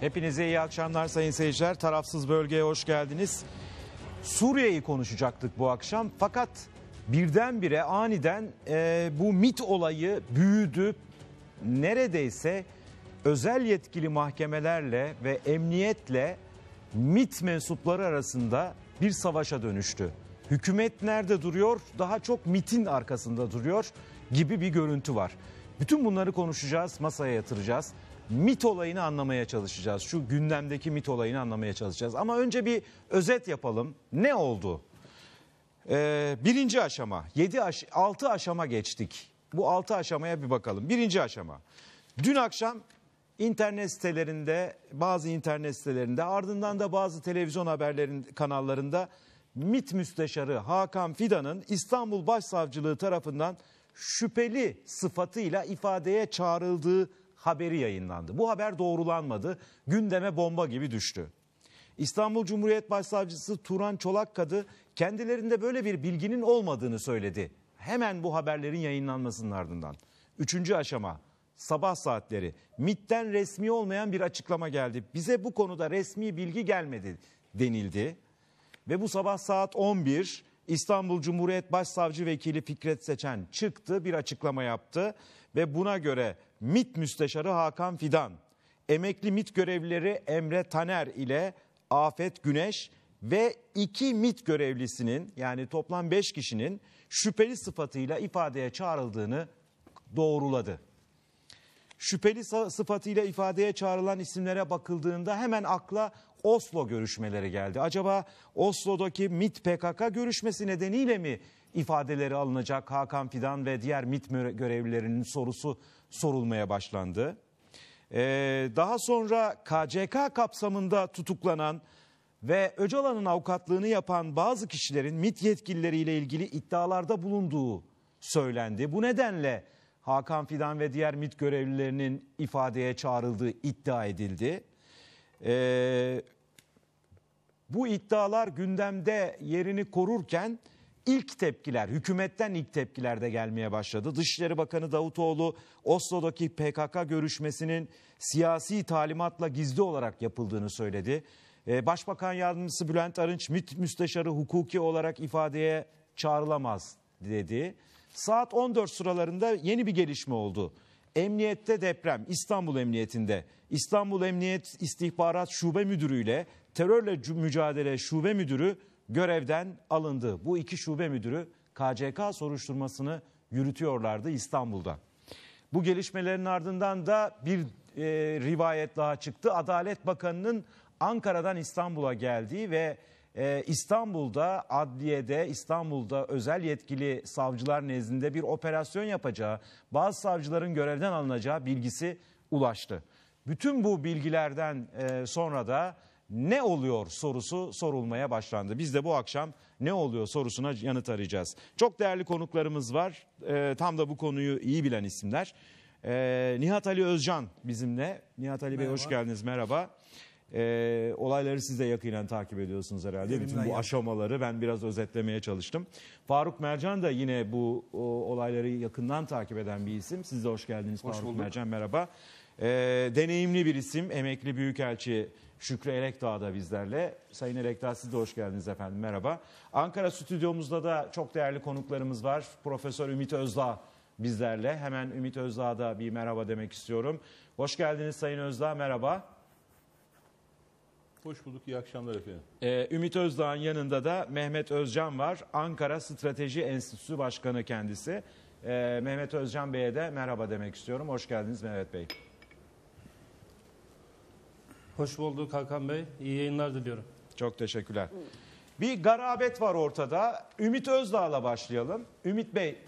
Hepinize iyi akşamlar sayın seyirciler. Tarafsız bölgeye hoş geldiniz. Suriye'yi konuşacaktık bu akşam fakat birdenbire aniden e, bu MIT olayı büyüdü. Neredeyse özel yetkili mahkemelerle ve emniyetle MIT mensupları arasında bir savaşa dönüştü. Hükümet nerede duruyor? Daha çok MIT'in arkasında duruyor gibi bir görüntü var. Bütün bunları konuşacağız, masaya yatıracağız mit olayını anlamaya çalışacağız. Şu gündemdeki mit olayını anlamaya çalışacağız. Ama önce bir özet yapalım. Ne oldu? Ee, birinci aşama, Yedi aş 6 aşama geçtik. Bu altı aşamaya bir bakalım. Birinci aşama. Dün akşam internet sitelerinde, bazı internet sitelerinde, ardından da bazı televizyon haberlerin kanallarında MIT müsteşarı Hakan Fidan'ın İstanbul Başsavcılığı tarafından şüpheli sıfatıyla ifadeye çağrıldığı haberi yayınlandı. Bu haber doğrulanmadı. Gündeme bomba gibi düştü. İstanbul Cumhuriyet Başsavcısı Turan Çolakkadı kendilerinde böyle bir bilginin olmadığını söyledi. Hemen bu haberlerin yayınlanmasının ardından. Üçüncü aşama sabah saatleri MIT'ten resmi olmayan bir açıklama geldi. Bize bu konuda resmi bilgi gelmedi denildi. Ve bu sabah saat 11 İstanbul Cumhuriyet Başsavcı Vekili Fikret Seçen çıktı bir açıklama yaptı ve buna göre MİT Müsteşarı Hakan Fidan, emekli MİT görevlileri Emre Taner ile Afet Güneş ve iki MİT görevlisinin yani toplam beş kişinin şüpheli sıfatıyla ifadeye çağrıldığını doğruladı. Şüpheli sıfatıyla ifadeye çağrılan isimlere bakıldığında hemen akla Oslo görüşmeleri geldi. Acaba Oslo'daki MIT PKK görüşmesi nedeniyle mi ifadeleri alınacak Hakan Fidan ve diğer MIT görevlilerinin sorusu sorulmaya başlandı. Ee, daha sonra KCK kapsamında tutuklanan ve Öcalan'ın avukatlığını yapan bazı kişilerin MIT yetkilileriyle ilgili iddialarda bulunduğu söylendi. Bu nedenle Hakan Fidan ve diğer MIT görevlilerinin ifadeye çağrıldığı iddia edildi. Ee, bu iddialar gündemde yerini korurken ilk tepkiler, hükümetten ilk tepkiler de gelmeye başladı. Dışişleri Bakanı Davutoğlu, Oslo'daki PKK görüşmesinin siyasi talimatla gizli olarak yapıldığını söyledi. Ee, Başbakan Yardımcısı Bülent Arınç, MİT Müsteşarı hukuki olarak ifadeye çağrılamaz dedi. Saat 14 sıralarında yeni bir gelişme oldu. Emniyette deprem, İstanbul Emniyetinde. İstanbul Emniyet İstihbarat Şube Müdürü ile Terörle Mücadele Şube Müdürü görevden alındı. Bu iki şube müdürü KCK soruşturmasını yürütüyorlardı İstanbul'da. Bu gelişmelerin ardından da bir e, rivayet daha çıktı. Adalet Bakanı'nın Ankara'dan İstanbul'a geldiği ve e, İstanbul'da adliyede İstanbul'da özel yetkili savcılar nezdinde bir operasyon yapacağı, bazı savcıların görevden alınacağı bilgisi ulaştı. Bütün bu bilgilerden e, sonra da ne oluyor sorusu sorulmaya başlandı. Biz de bu akşam ne oluyor sorusuna yanıt arayacağız. Çok değerli konuklarımız var. E, tam da bu konuyu iyi bilen isimler. E, Nihat Ali Özcan bizimle. Nihat Ali merhaba. Bey hoş geldiniz merhaba. E, olayları siz de yakinen takip ediyorsunuz herhalde. Elimden Bütün bu yap. aşamaları ben biraz özetlemeye çalıştım. Faruk Mercan da yine bu o, olayları yakından takip eden bir isim. Siz de hoş geldiniz hoş Faruk bulduk. Mercan merhaba. Merhaba. E, deneyimli bir isim emekli Büyükelçi Şükrü Elekdağ da bizlerle. Sayın Elekdağ siz de hoş geldiniz efendim merhaba. Ankara stüdyomuzda da çok değerli konuklarımız var. Profesör Ümit Özdağ bizlerle. Hemen Ümit Özdağ'a da bir merhaba demek istiyorum. Hoş geldiniz Sayın Özdağ merhaba. Hoş bulduk, İyi akşamlar efendim. Ee, Ümit Özdağ'ın yanında da Mehmet Özcan var. Ankara Strateji Enstitüsü Başkanı kendisi. Ee, Mehmet Özcan Bey'e de merhaba demek istiyorum. Hoş geldiniz Mehmet Bey. Hoş bulduk Hakan Bey. İyi yayınlar diliyorum. Çok teşekkürler. Bir garabet var ortada. Ümit Özdağ'la başlayalım. Ümit Bey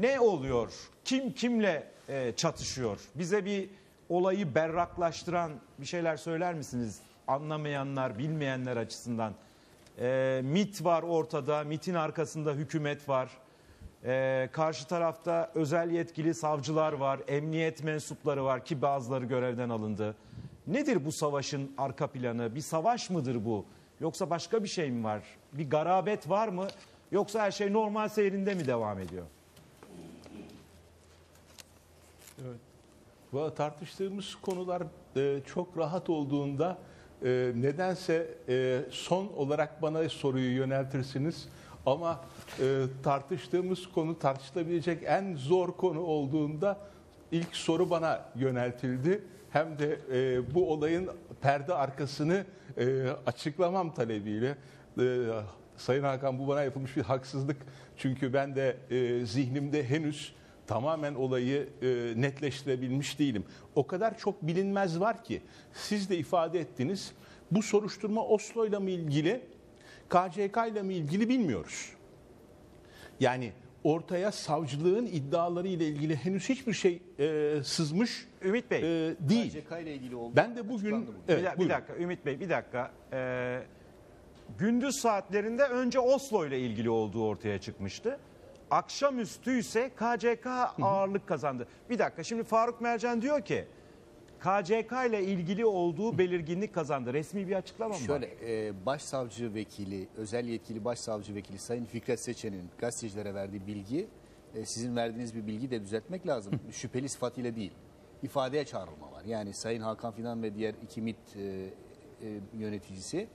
ne oluyor? Kim kimle e, çatışıyor? Bize bir olayı berraklaştıran bir şeyler söyler misiniz? Anlamayanlar, bilmeyenler açısından. E, MIT var ortada, MIT'in arkasında hükümet var. E, karşı tarafta özel yetkili savcılar var, emniyet mensupları var ki bazıları görevden alındı. Nedir bu savaşın arka planı? Bir savaş mıdır bu? Yoksa başka bir şey mi var? Bir garabet var mı? Yoksa her şey normal seyrinde mi devam ediyor? Evet. Bu tartıştığımız konular e, çok rahat olduğunda e, nedense e, son olarak bana soruyu yöneltirsiniz. Ama tartıştığımız konu tartışılabilecek en zor konu olduğunda ilk soru bana yöneltildi hem de e, bu olayın perde arkasını e, açıklamam talebiyle e, Sayın Hakan bu bana yapılmış bir haksızlık. Çünkü ben de e, zihnimde henüz tamamen olayı e, netleştirebilmiş değilim. O kadar çok bilinmez var ki siz de ifade ettiniz. Bu soruşturma Oslo ile mi ilgili, KCK ile mi ilgili bilmiyoruz. Yani ortaya savcılığın iddiaları ile ilgili henüz hiçbir şey e, sızmış Ümit Bey. e, değil. ile ilgili oldu. Ben de bugün... Evet, bir, dakika, bir dakika Ümit Bey bir dakika. Ee, gündüz saatlerinde önce Oslo ile ilgili olduğu ortaya çıkmıştı. Akşamüstü ise KCK ağırlık kazandı. Bir dakika şimdi Faruk Mercan diyor ki KCK ile ilgili olduğu belirginlik kazandı. Resmi bir açıklama mı Şöyle e, başsavcı vekili, özel yetkili başsavcı vekili Sayın Fikret Seçen'in gazetecilere verdiği bilgi e, sizin verdiğiniz bir bilgi de düzeltmek lazım. Şüpheli sıfatıyla değil ifadeye çağrılma var. Yani Sayın Hakan Fidan ve diğer iki MIT e, e, yöneticisi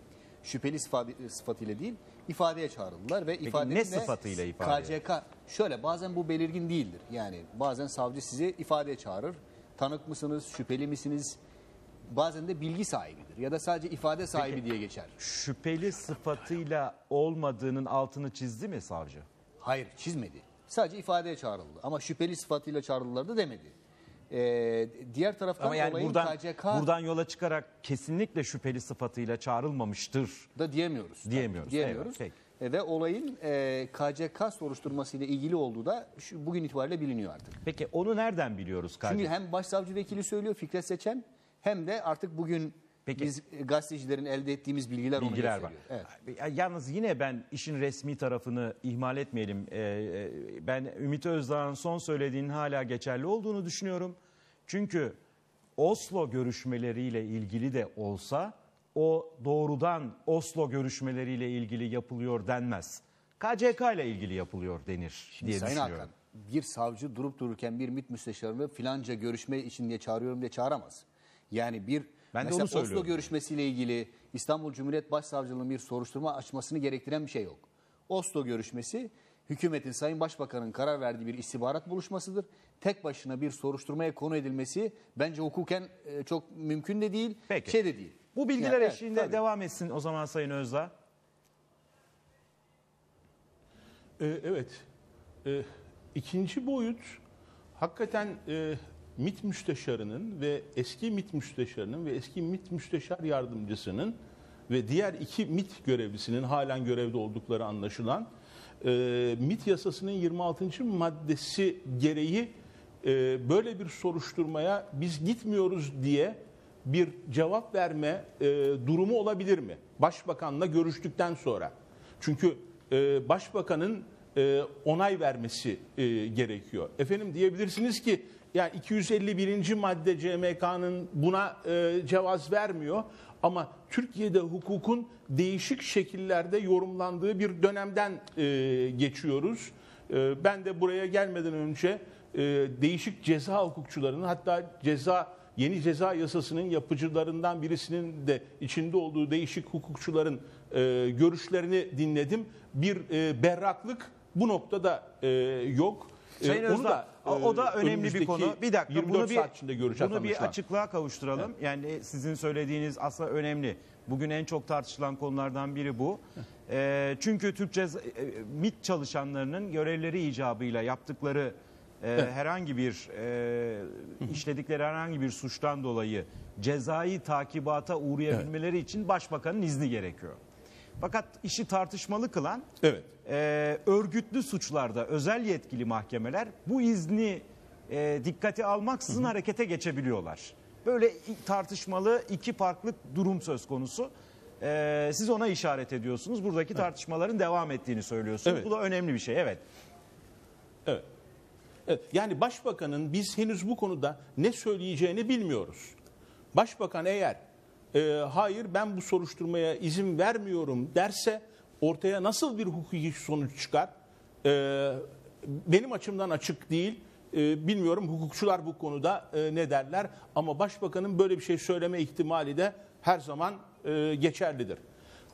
şüpheli sıfatı, sıfatıyla değil ifadeye çağrıldılar ve ifade ne sıfatıyla ifade? KCK şöyle bazen bu belirgin değildir. Yani bazen savcı sizi ifadeye çağırır. Tanık mısınız, şüpheli misiniz? Bazen de bilgi sahibidir ya da sadece ifade sahibi Peki, diye geçer. Şüpheli sıfatıyla olmadığının altını çizdi mi savcı? Hayır, çizmedi. Sadece ifadeye çağrıldı ama şüpheli sıfatıyla çağrıldılar da demedi. Ee, diğer taraftan Ama yani olayın buradan, KCK buradan yola çıkarak kesinlikle şüpheli sıfatıyla çağrılmamıştır da diyemiyoruz. Diyemiyoruz. diyemiyoruz. Evet, peki. E, ve olayın e, KCK soruşturması ile ilgili olduğu da şu, bugün itibariyle biliniyor artık. Peki onu nereden biliyoruz KCK? Çünkü hem başsavcı vekili söylüyor Fikret Seçen hem de artık bugün Peki. Biz e, gazetecilerin elde ettiğimiz bilgiler, bilgiler onu gösteriyor. Var. Evet. Yalnız yine ben işin resmi tarafını ihmal etmeyelim. Ee, e, ben Ümit Özdağ'ın son söylediğinin hala geçerli olduğunu düşünüyorum. Çünkü Oslo görüşmeleriyle ilgili de olsa o doğrudan Oslo görüşmeleriyle ilgili yapılıyor denmez. KCK ile ilgili yapılıyor denir Şimdi diye Sayın düşünüyorum. Hakan, bir savcı durup dururken bir MİT müsteşarını filanca görüşme için diye çağırıyorum diye çağıramaz. Yani bir ben Mesela de onu söylüyorum. Oslo görüşmesiyle ilgili İstanbul Cumhuriyet Başsavcılığı'nın bir soruşturma açmasını gerektiren bir şey yok. Oslo görüşmesi hükümetin Sayın Başbakan'ın karar verdiği bir istihbarat buluşmasıdır. Tek başına bir soruşturmaya konu edilmesi bence hukuken e, çok mümkün de değil, Peki. şey de değil. Bu bilgiler yani, eşliğinde tabii. devam etsin o zaman Sayın Özdağ. Ee, evet. Ee, ikinci boyut hakikaten e, MİT müsteşarının ve eski MİT müsteşarının ve eski MİT müsteşar yardımcısının ve diğer iki MIT görevlisinin halen görevde oldukları anlaşılan e, MIT yasasının 26. maddesi gereği e, böyle bir soruşturmaya biz gitmiyoruz diye bir cevap verme e, durumu olabilir mi? Başbakanla görüştükten sonra. Çünkü e, başbakanın e, onay vermesi e, gerekiyor. Efendim diyebilirsiniz ki yani 251. madde CMK'nın buna e, cevaz vermiyor. Ama Türkiye'de hukukun değişik şekillerde yorumlandığı bir dönemden e, geçiyoruz. E, ben de buraya gelmeden önce e, değişik ceza hukukçularının hatta ceza yeni ceza yasasının yapıcılarından birisinin de içinde olduğu değişik hukukçuların e, görüşlerini dinledim. Bir e, berraklık bu noktada e, yok. Ee, Sayın Onu Özdağ, da, o da e, önemli bir konu. Bir dakika, 24 bunu bir, saat içinde göreceğiz bunu bir anlaşılan. açıklığa kavuşturalım. Yani e, sizin söylediğiniz asla önemli. Bugün en çok tartışılan konulardan biri bu. Ee, çünkü Türkçe e, e, MIT çalışanlarının görevleri icabıyla yaptıkları e, herhangi bir e, işledikleri herhangi bir suçtan dolayı cezai takibata uğrayabilmeleri için başbakanın izni gerekiyor. Fakat işi tartışmalı kılan evet. e, örgütlü suçlarda özel yetkili mahkemeler bu izni e, dikkate almaksızın harekete geçebiliyorlar. Böyle tartışmalı iki farklı durum söz konusu. E, siz ona işaret ediyorsunuz. Buradaki evet. tartışmaların devam ettiğini söylüyorsunuz. Evet. Bu da önemli bir şey. Evet. evet. Yani başbakanın biz henüz bu konuda ne söyleyeceğini bilmiyoruz. Başbakan eğer e, hayır ben bu soruşturmaya izin vermiyorum derse ortaya nasıl bir hukuki sonuç çıkar? E, benim açımdan açık değil. E, bilmiyorum hukukçular bu konuda e, ne derler ama başbakanın böyle bir şey söyleme ihtimali de her zaman e, geçerlidir.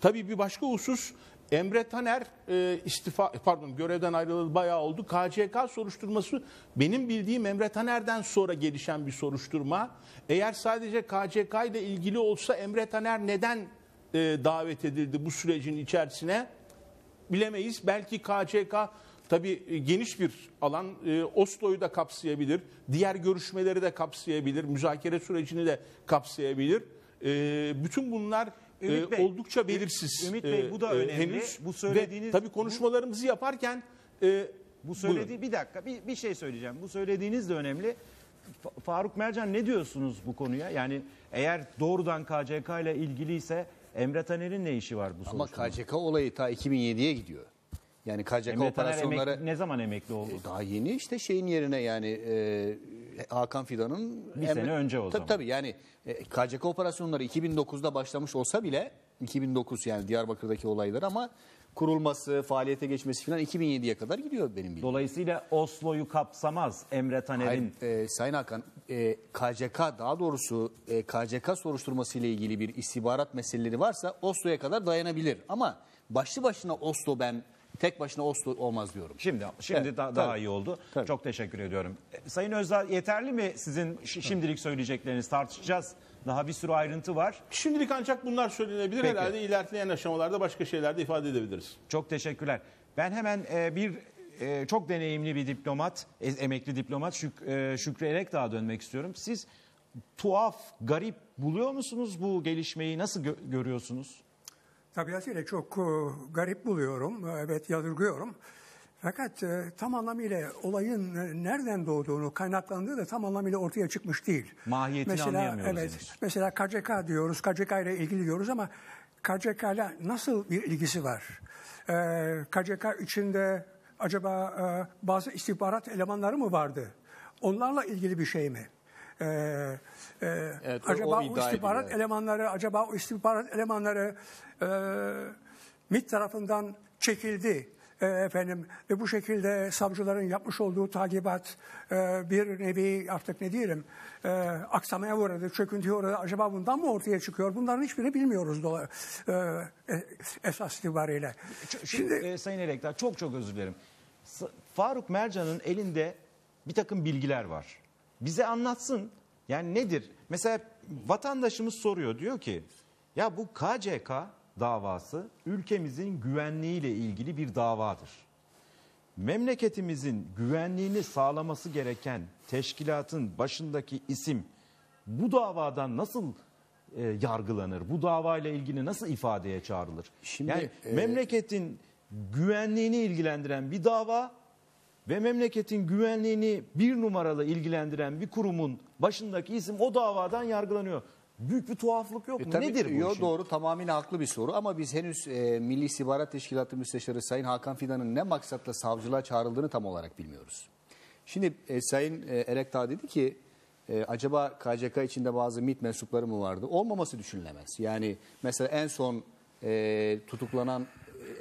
Tabii bir başka husus Emre Taner e, istifa pardon görevden ayrıldı bayağı oldu. KCK soruşturması benim bildiğim Emre Taner'den sonra gelişen bir soruşturma. Eğer sadece KCK ile ilgili olsa Emre Taner neden e, davet edildi bu sürecin içerisine bilemeyiz. Belki KCK tabii e, geniş bir alan e, Oslo'yu da kapsayabilir. Diğer görüşmeleri de kapsayabilir. Müzakere sürecini de kapsayabilir. E, bütün bunlar ee, Ümit Bey, oldukça belirsiz. Ümit Bey bu da ee, e, önemli. Henüz. Bu söylediğiniz Ve tabii konuşmalarımızı yaparken e, bu söylediği bir dakika bir, bir şey söyleyeceğim. Bu söylediğiniz de önemli. Faruk Mercan ne diyorsunuz bu konuya? Yani eğer doğrudan KCK ile ilgiliyse Emre Taner'in ne işi var bu Ama soruşturma? KCK olayı ta 2007'ye gidiyor. Yani KCK Emre Taner operasyonları... emekli- ne zaman emekli oldu? E, daha yeni işte şeyin yerine yani e, Hakan Fidan'ın... Bir sene önce o tabii, zaman. Tabii yani KCK e, operasyonları 2009'da başlamış olsa bile 2009 yani Diyarbakır'daki olaylar ama kurulması, faaliyete geçmesi falan 2007'ye kadar gidiyor benim bildiğim. Dolayısıyla Oslo'yu kapsamaz Emre Taner'in. Hayır, e, Sayın Hakan, e, KCK daha doğrusu e, KCK soruşturması ile ilgili bir istihbarat meseleleri varsa Oslo'ya kadar dayanabilir. Ama başlı başına Oslo ben Tek başına Oslo olmaz diyorum. Şimdi şimdi evet, da, daha iyi oldu. Tabii. Çok teşekkür ediyorum. E, Sayın Özdağ yeterli mi sizin şimdilik söyleyecekleriniz tartışacağız. Daha bir sürü ayrıntı var. Şimdilik ancak bunlar söylenebilir Peki. herhalde. ilerleyen aşamalarda başka şeyler de ifade edebiliriz. Çok teşekkürler. Ben hemen e, bir e, çok deneyimli bir diplomat, e, emekli diplomat Şük, e, Şükrü Elekdağ'a dönmek istiyorum. Siz tuhaf, garip buluyor musunuz bu gelişmeyi? Nasıl gö görüyorsunuz? tabiatıyla çok e, garip buluyorum, e, evet yadırgıyorum. Fakat e, tam anlamıyla olayın nereden doğduğunu, kaynaklandığı da tam anlamıyla ortaya çıkmış değil. Mahiyetini mesela, anlayamıyoruz. Evet, mesela KCK diyoruz, KCK ile ilgili diyoruz ama KCK ile nasıl bir ilgisi var? KCK içinde acaba bazı istihbarat elemanları mı vardı? Onlarla ilgili bir şey mi? Ee, e, evet, acaba o, o istihbarat ediyor. elemanları acaba o istihbarat elemanları e, MIT tarafından çekildi e, efendim ve bu şekilde savcıların yapmış olduğu takibat e, bir nevi artık ne diyelim e, aksamaya uğradı, çöküntüye uğradı. Acaba bundan mı ortaya çıkıyor? Bunların hiçbirini bilmiyoruz dola, e, e esas itibariyle. Şimdi, Şimdi e, Sayın Elektar çok çok özür dilerim. Faruk Mercan'ın elinde bir takım bilgiler var bize anlatsın. Yani nedir? Mesela vatandaşımız soruyor diyor ki ya bu KCK davası ülkemizin güvenliğiyle ilgili bir davadır. Memleketimizin güvenliğini sağlaması gereken teşkilatın başındaki isim bu davadan nasıl e, yargılanır? Bu davayla ilgili nasıl ifadeye çağrılır? Şimdi yani e... memleketin güvenliğini ilgilendiren bir dava ve memleketin güvenliğini bir numaralı ilgilendiren bir kurumun başındaki isim o davadan yargılanıyor. Büyük bir tuhaflık yok e mu? tabii, Nedir bu yo, işin? Doğru tamamıyla haklı bir soru ama biz henüz e, Milli İstihbarat Teşkilatı Müsteşarı Sayın Hakan Fidan'ın ne maksatla savcılığa çağrıldığını tam olarak bilmiyoruz. Şimdi e, Sayın e, Erektağ dedi ki e, acaba KCK içinde bazı MİT mensupları mı vardı? Olmaması düşünülemez. Yani mesela en son e, tutuklanan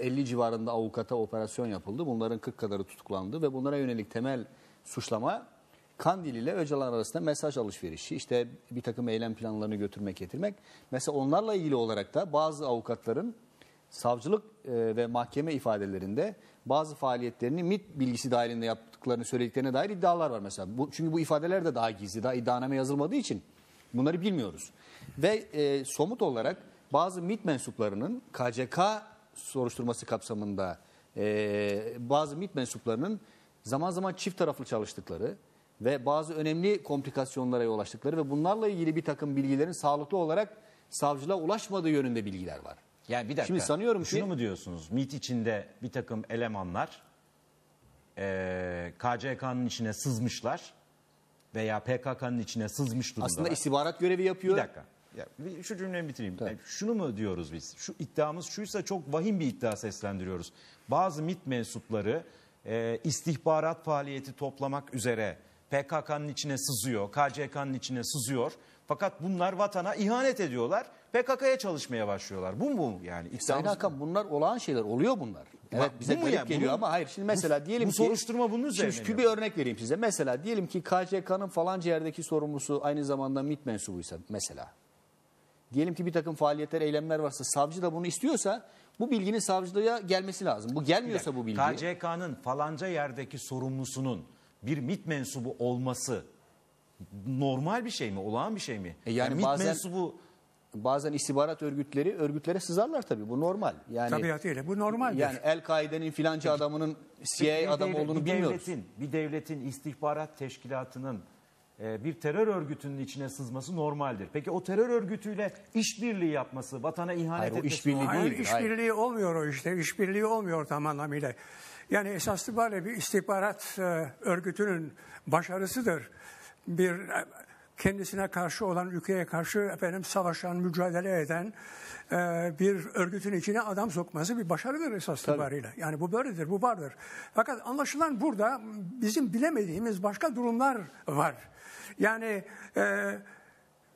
50 civarında avukata operasyon yapıldı. Bunların 40 kadarı tutuklandı ve bunlara yönelik temel suçlama Kandil ile Öcalan arasında mesaj alışverişi, işte bir takım eylem planlarını götürmek getirmek. Mesela onlarla ilgili olarak da bazı avukatların savcılık e, ve mahkeme ifadelerinde bazı faaliyetlerini MIT bilgisi dahilinde yaptıklarını söylediklerine dair iddialar var mesela. Bu, çünkü bu ifadeler de daha gizli, daha iddianame yazılmadığı için bunları bilmiyoruz. Ve e, somut olarak bazı MIT mensuplarının KCK soruşturması kapsamında e, bazı MİT mensuplarının zaman zaman çift taraflı çalıştıkları ve bazı önemli komplikasyonlara yol açtıkları ve bunlarla ilgili bir takım bilgilerin sağlıklı olarak savcılığa ulaşmadığı yönünde bilgiler var. Yani bir dakika. Şimdi sanıyorum şunu ki, mu diyorsunuz? MIT içinde bir takım elemanlar e, KCK'nın içine sızmışlar veya PKK'nın içine sızmış durumda. Aslında istihbarat görevi yapıyor. Bir dakika. Ya şu cümlemi bitireyim. Yani e, şunu mu diyoruz biz? Şu iddiamız şuysa çok vahim bir iddia seslendiriyoruz. Bazı MIT mensupları e, istihbarat faaliyeti toplamak üzere PKK'nın içine sızıyor, KCK'nın içine sızıyor. Fakat bunlar vatana ihanet ediyorlar. PKK'ya çalışmaya başlıyorlar. Bu mu yani? Sayın Hakan bunlar olağan şeyler. Oluyor bunlar. Evet bize bu garip yani? geliyor ama hayır. Şimdi mesela diyelim bu, ki... Bu soruşturma bunun üzerine. Şimdi bir örnek vereyim size. Mesela diyelim ki KCK'nın falanca yerdeki sorumlusu aynı zamanda mit mensubuysa mesela diyelim ki bir takım faaliyetler, eylemler varsa savcı da bunu istiyorsa bu bilginin savcılığa gelmesi lazım. Bu gelmiyorsa bu bilgi. KCK'nın falanca yerdeki sorumlusunun bir MIT mensubu olması normal bir şey mi? Olağan bir şey mi? E yani, MIT bazen, mensubu bazen istihbarat örgütleri örgütlere sızarlar tabii. Bu normal. Yani Tabiatıyla bu normal. Yani El-Kaide'nin filanca adamının CIA bir, adam devlet, olduğunu bir bilmiyoruz. Devletin, bir devletin istihbarat teşkilatının e, bir terör örgütünün içine sızması normaldir. Peki o terör örgütüyle işbirliği yapması, vatana ihanet hayır, etmesi... O işbirliği hayır, işbirliği hayır. olmuyor o işte. İşbirliği olmuyor tam anlamıyla. Yani esas itibariyle bir istihbarat e, örgütünün başarısıdır. Bir e, kendisine karşı olan ülkeye karşı efendim savaşan, mücadele eden bir örgütün içine adam sokması bir başarıdır esas itibariyle. Yani bu böyledir, bu vardır. Fakat anlaşılan burada bizim bilemediğimiz başka durumlar var. Yani e,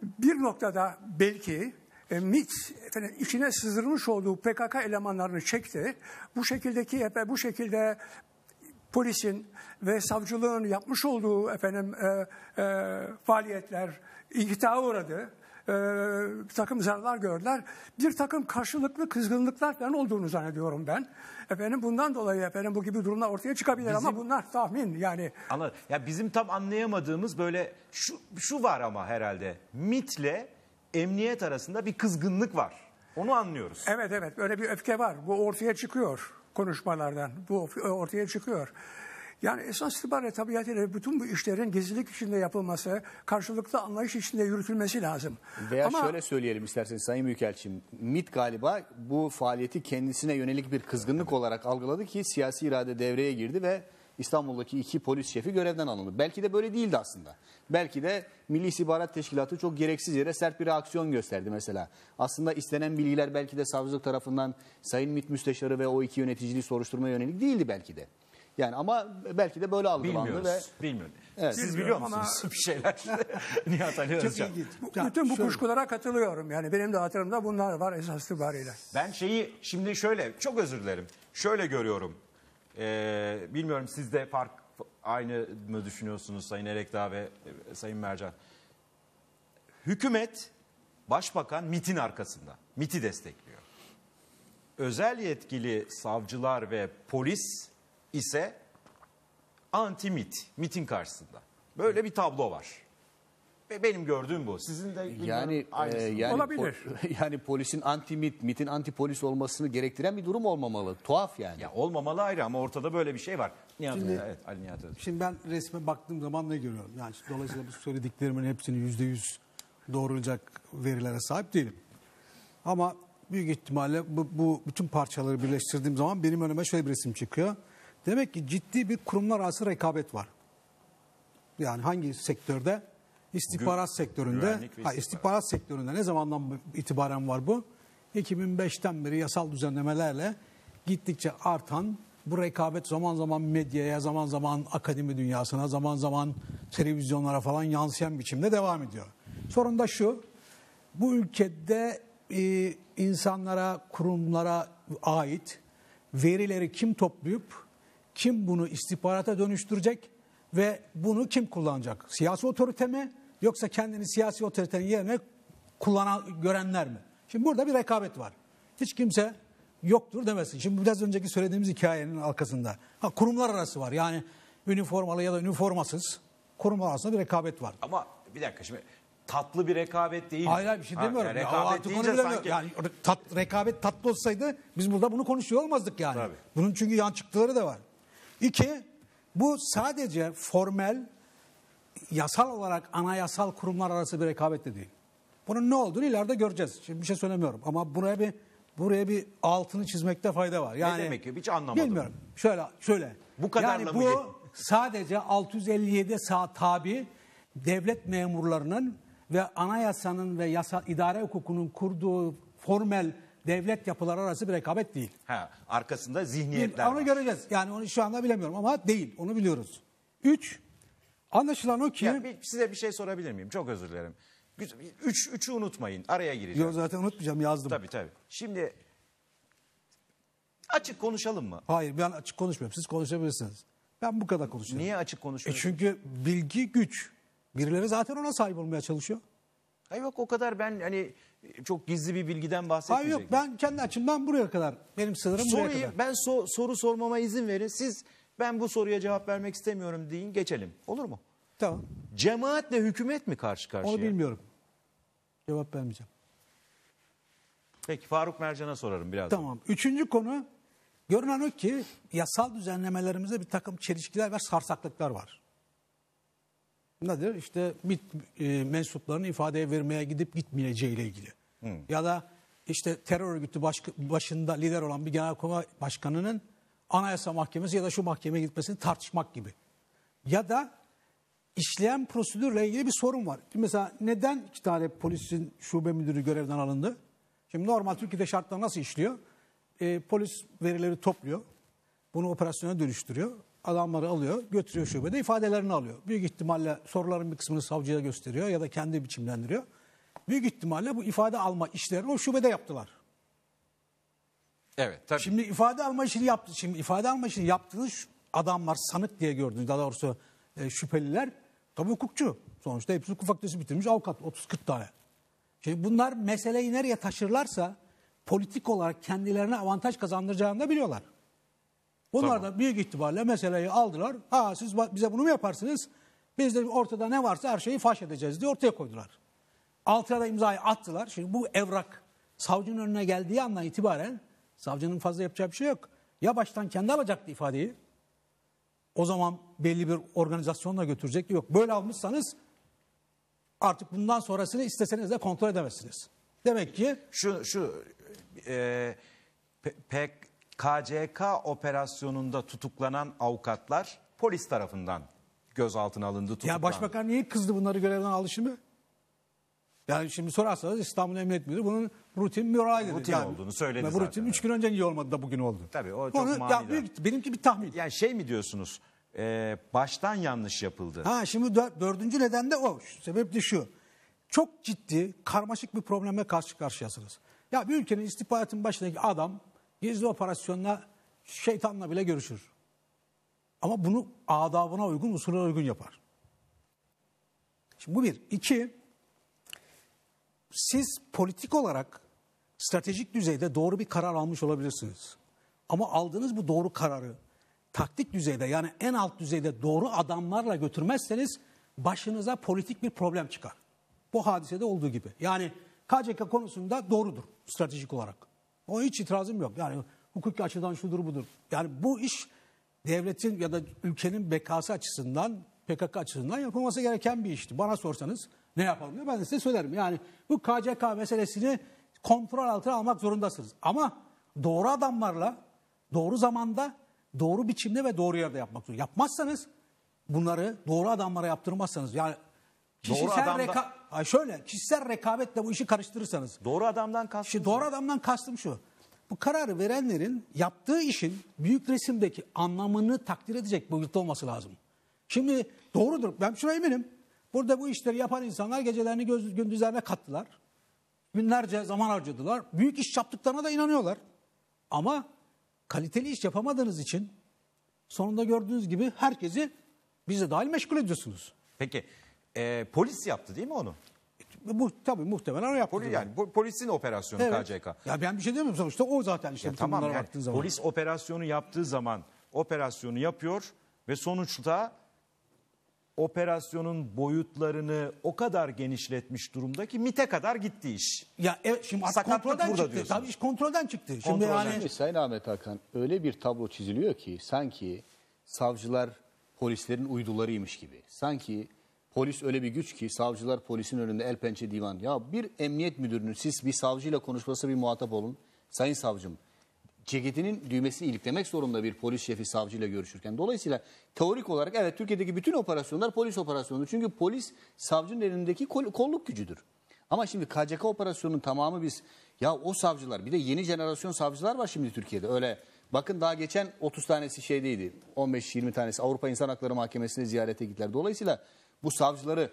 bir noktada belki e, MIT efendim, içine sızdırmış olduğu PKK elemanlarını çekti. Bu şekildeki bu şekilde polisin ve savcılığın yapmış olduğu efendim e, e, faaliyetler ihtiva uğradı. E, bir takım zararlar gördüler. Bir takım karşılıklı kızgınlıklar falan olduğunu zannediyorum ben. Efendim bundan dolayı efendim bu gibi durumlar ortaya çıkabilir bizim, ama bunlar tahmin yani. Anladım. Ya bizim tam anlayamadığımız böyle şu, şu var ama herhalde mitle emniyet arasında bir kızgınlık var. Onu anlıyoruz. Evet evet böyle bir öfke var. Bu ortaya çıkıyor konuşmalardan. Bu ortaya çıkıyor. Yani esas itibariyle tabiatıyla bütün bu işlerin gizlilik içinde yapılması, karşılıklı anlayış içinde yürütülmesi lazım. Veya Ama, şöyle söyleyelim isterseniz Sayın Büyükelçim. MIT galiba bu faaliyeti kendisine yönelik bir kızgınlık olarak algıladı ki siyasi irade devreye girdi ve İstanbul'daki iki polis şefi görevden alındı. Belki de böyle değildi aslında. Belki de Milli İstihbarat Teşkilatı çok gereksiz yere sert bir reaksiyon gösterdi mesela. Aslında istenen bilgiler belki de savcılık tarafından Sayın MİT Müsteşarı ve o iki yöneticiliği soruşturma yönelik değildi belki de. Yani ama belki de böyle algılandı Bilmiyoruz. ve Bilmiyorum. Evet. Siz biliyor Bilmiyorum ama- musunuz bir şeyler? Nihat Ali Çok ilginç. Bu- Bütün bu şöyle- kuşkulara katılıyorum. Yani benim de hatırımda bunlar var esas itibariyle. Ben şeyi şimdi şöyle çok özür dilerim. Şöyle görüyorum. Ee, bilmiyorum siz de fark aynı mı düşünüyorsunuz Sayın Erekdağ ve e, Sayın Mercan? Hükümet başbakan MIT'in arkasında. MIT'i destekliyor. Özel yetkili savcılar ve polis ise anti mit, mitin karşısında. Böyle bir tablo var. Ve benim gördüğüm bu. Sizin de yani e, yani olabilir. Po, yani polisin anti mit, mitin anti polis olmasını gerektiren bir durum olmamalı. Tuhaf yani. Ya olmamalı ayrı ama ortada böyle bir şey var. Nihat şimdi, evet, Ali Nihat Şimdi ben resme baktığım zaman ne görüyorum? Yani işte dolayısıyla bu söylediklerimin hepsini yüzde yüz doğrulacak verilere sahip değilim. Ama büyük ihtimalle bu, bu bütün parçaları birleştirdiğim zaman benim önüme şöyle bir resim çıkıyor. Demek ki ciddi bir kurumlar arası rekabet var. Yani hangi sektörde? İstihbarat Gü sektöründe. İstihbarat. Ha, istihbarat sektöründe ne zamandan itibaren var bu? 2005'ten beri yasal düzenlemelerle gittikçe artan bu rekabet zaman zaman medyaya, zaman zaman akademi dünyasına, zaman zaman televizyonlara falan yansıyan biçimde devam ediyor. Sorun da şu, bu ülkede e, insanlara, kurumlara ait verileri kim toplayıp kim bunu istihbarata dönüştürecek ve bunu kim kullanacak? Siyasi otorite mi yoksa kendini siyasi otoritenin yerine kullanan görenler mi? Şimdi burada bir rekabet var. Hiç kimse yoktur demesin. Şimdi biraz önceki söylediğimiz hikayenin arkasında. Ha, kurumlar arası var. Yani üniformalı ya da üniformasız kurumlar arasında bir rekabet var. Ama bir dakika şimdi tatlı bir rekabet değil. Hayır bir şey demiyorum. Ha, yani rekabet ya, artık onu Sanki... Yani tat, rekabet tatlı olsaydı biz burada bunu konuşuyor olmazdık yani. Tabii. Bunun çünkü yan çıktıları da var. İki, bu sadece formel, yasal olarak anayasal kurumlar arası bir rekabet de değil. Bunun ne olduğunu ileride göreceğiz. Şimdi bir şey söylemiyorum ama buraya bir buraya bir altını çizmekte fayda var. Yani, ne demek ki? Hiç anlamadım. Bilmiyorum. Şöyle, şöyle. Bu kadarla yani bu sadece 657 saat tabi devlet memurlarının ve anayasanın ve yasa, idare hukukunun kurduğu formel devlet yapıları arası bir rekabet değil. Ha, arkasında zihniyetler Onu var. göreceğiz. Yani onu şu anda bilemiyorum ama değil. Onu biliyoruz. Üç, anlaşılan o ki... Ya, bir, size bir şey sorabilir miyim? Çok özür dilerim. Üç, üçü unutmayın. Araya gireceğim. Yok zaten unutmayacağım yazdım. Tabii tabii. Şimdi açık konuşalım mı? Hayır ben açık konuşmuyorum. Siz konuşabilirsiniz. Ben bu kadar konuşuyorum. Niye açık konuşuyorsun? E çünkü bilgi güç. Birileri zaten ona sahip olmaya çalışıyor. Ay yok o kadar ben hani çok gizli bir bilgiden bahsetmeyecek. Hayır yok ben kendi açımdan buraya kadar. Benim sınırım Soruyu, buraya kadar. Ben so, soru sormama izin verin. Siz ben bu soruya cevap vermek istemiyorum deyin geçelim. Olur mu? Tamam. Cemaatle hükümet mi karşı karşıya? Onu bilmiyorum. Cevap vermeyeceğim. Peki Faruk Mercan'a sorarım biraz. Tamam. Üçüncü konu görünen o ki yasal düzenlemelerimizde bir takım çelişkiler ve sarsaklıklar var nedir? İşte MİT e, mensuplarının ifadeye vermeye gidip gitmeyeceği ile ilgili. Hı. Ya da işte terör örgütü baş, başında lider olan bir genelkurmay başkanının anayasa mahkemesi ya da şu mahkemeye gitmesini tartışmak gibi. Ya da işleyen prosedürle ilgili bir sorun var. mesela neden iki tane polisin şube müdürü görevden alındı? Şimdi normal Türkiye'de şartlar nasıl işliyor? E, polis verileri topluyor. Bunu operasyona dönüştürüyor adamları alıyor, götürüyor şubede ifadelerini alıyor. Büyük ihtimalle soruların bir kısmını savcıya gösteriyor ya da kendi biçimlendiriyor. Büyük ihtimalle bu ifade alma işlerini o şubede yaptılar. Evet, tabii. Şimdi ifade alma işini yaptı. Şimdi ifade alma işini yaptığınız adamlar sanık diye gördünüz. Daha doğrusu e, şüpheliler tabii hukukçu. Sonuçta hepsi hukuk fakültesi bitirmiş avukat 30-40 tane. Şimdi bunlar meseleyi nereye taşırlarsa politik olarak kendilerine avantaj kazandıracağını da biliyorlar. Bunlar tamam. da büyük ihtimalle meseleyi aldılar. Ha siz bize bunu mu yaparsınız? Biz de ortada ne varsa her şeyi faş edeceğiz diye ortaya koydular. Altına da imzayı attılar. Şimdi bu evrak savcının önüne geldiği andan itibaren savcının fazla yapacağı bir şey yok. Ya baştan kendi alacaktı ifadeyi. O zaman belli bir organizasyonla götürecek. Yok böyle almışsanız artık bundan sonrasını isteseniz de kontrol edemezsiniz. Demek ki şu şu e, pek KCK operasyonunda tutuklanan avukatlar polis tarafından gözaltına alındı. Tutuklandı. Ya başbakan niye kızdı bunları görevden aldı şimdi? Yani şimdi sorarsanız İstanbul Emniyet Müdürü bunun rutin müracaat Rutin yani, olduğunu söyledi bu zaten. Rutin 3 gün önce niye olmadı da bugün oldu. Tabii o çok Onu, Ya, benimki bir tahmin. Yani şey mi diyorsunuz? E, baştan yanlış yapıldı. Ha şimdi dör, dördüncü neden de o. sebep de şu. Çok ciddi karmaşık bir probleme karşı karşıyasınız. Ya bir ülkenin istihbaratın başındaki adam Gizli operasyonla şeytanla bile görüşür. Ama bunu adabına uygun, usulüne uygun yapar. Şimdi bu bir. İki, siz politik olarak stratejik düzeyde doğru bir karar almış olabilirsiniz. Ama aldığınız bu doğru kararı taktik düzeyde yani en alt düzeyde doğru adamlarla götürmezseniz başınıza politik bir problem çıkar. Bu hadisede olduğu gibi. Yani KCK konusunda doğrudur stratejik olarak. O hiç itirazım yok. Yani hukuki açıdan şudur budur. Yani bu iş devletin ya da ülkenin bekası açısından PKK açısından yapılması gereken bir işti. Bana sorsanız ne yapalım diye ben de size söylerim. Yani bu KCK meselesini kontrol altına almak zorundasınız. Ama doğru adamlarla, doğru zamanda, doğru biçimde ve doğru yerde yapmak zorunda. Yapmazsanız bunları doğru adamlara yaptırmazsanız yani Kişisel doğru adamda... Ay şöyle kişisel rekabetle bu işi karıştırırsanız. Doğru adamdan kastım. Şimdi doğru adamdan kastım şu. Bu kararı verenlerin yaptığı işin büyük resimdeki anlamını takdir edecek boyutta olması lazım. Şimdi doğrudur. Ben şuna eminim. Burada bu işleri yapan insanlar gecelerini göz, gündüzlerine kattılar. Günlerce zaman harcadılar. Büyük iş yaptıklarına da inanıyorlar. Ama kaliteli iş yapamadığınız için sonunda gördüğünüz gibi herkesi bize dahil meşgul ediyorsunuz. Peki e, polis yaptı değil mi onu? Bu, e, tabii muhtemelen o yaptı. Poli, yani po- polisin operasyonu evet. KCK. Ya ben bir şey demiyorum sonuçta o zaten işte ya tamam, yani, zaman. Polis operasyonu yaptığı zaman operasyonu yapıyor ve sonuçta operasyonun boyutlarını o kadar genişletmiş durumda ki MIT'e kadar gitti iş. Ya evet şimdi artık kontrolden çıktı. Diyorsun. Tabii iş kontrolden çıktı. Şimdi kontrolden. yani Sayın Ahmet Hakan öyle bir tablo çiziliyor ki sanki savcılar polislerin uydularıymış gibi. Sanki Polis öyle bir güç ki savcılar polisin önünde el pençe divan. Ya bir emniyet müdürünün siz bir savcıyla konuşması bir muhatap olun. Sayın savcım ceketinin düğmesini iliklemek zorunda bir polis şefi savcıyla görüşürken. Dolayısıyla teorik olarak evet Türkiye'deki bütün operasyonlar polis operasyonu. Çünkü polis savcının elindeki kol, kolluk gücüdür. Ama şimdi KCK operasyonunun tamamı biz ya o savcılar bir de yeni jenerasyon savcılar var şimdi Türkiye'de öyle bakın daha geçen 30 tanesi şeydeydi 15-20 tanesi Avrupa İnsan Hakları Mahkemesi'ne ziyarete gittiler. Dolayısıyla bu savcıları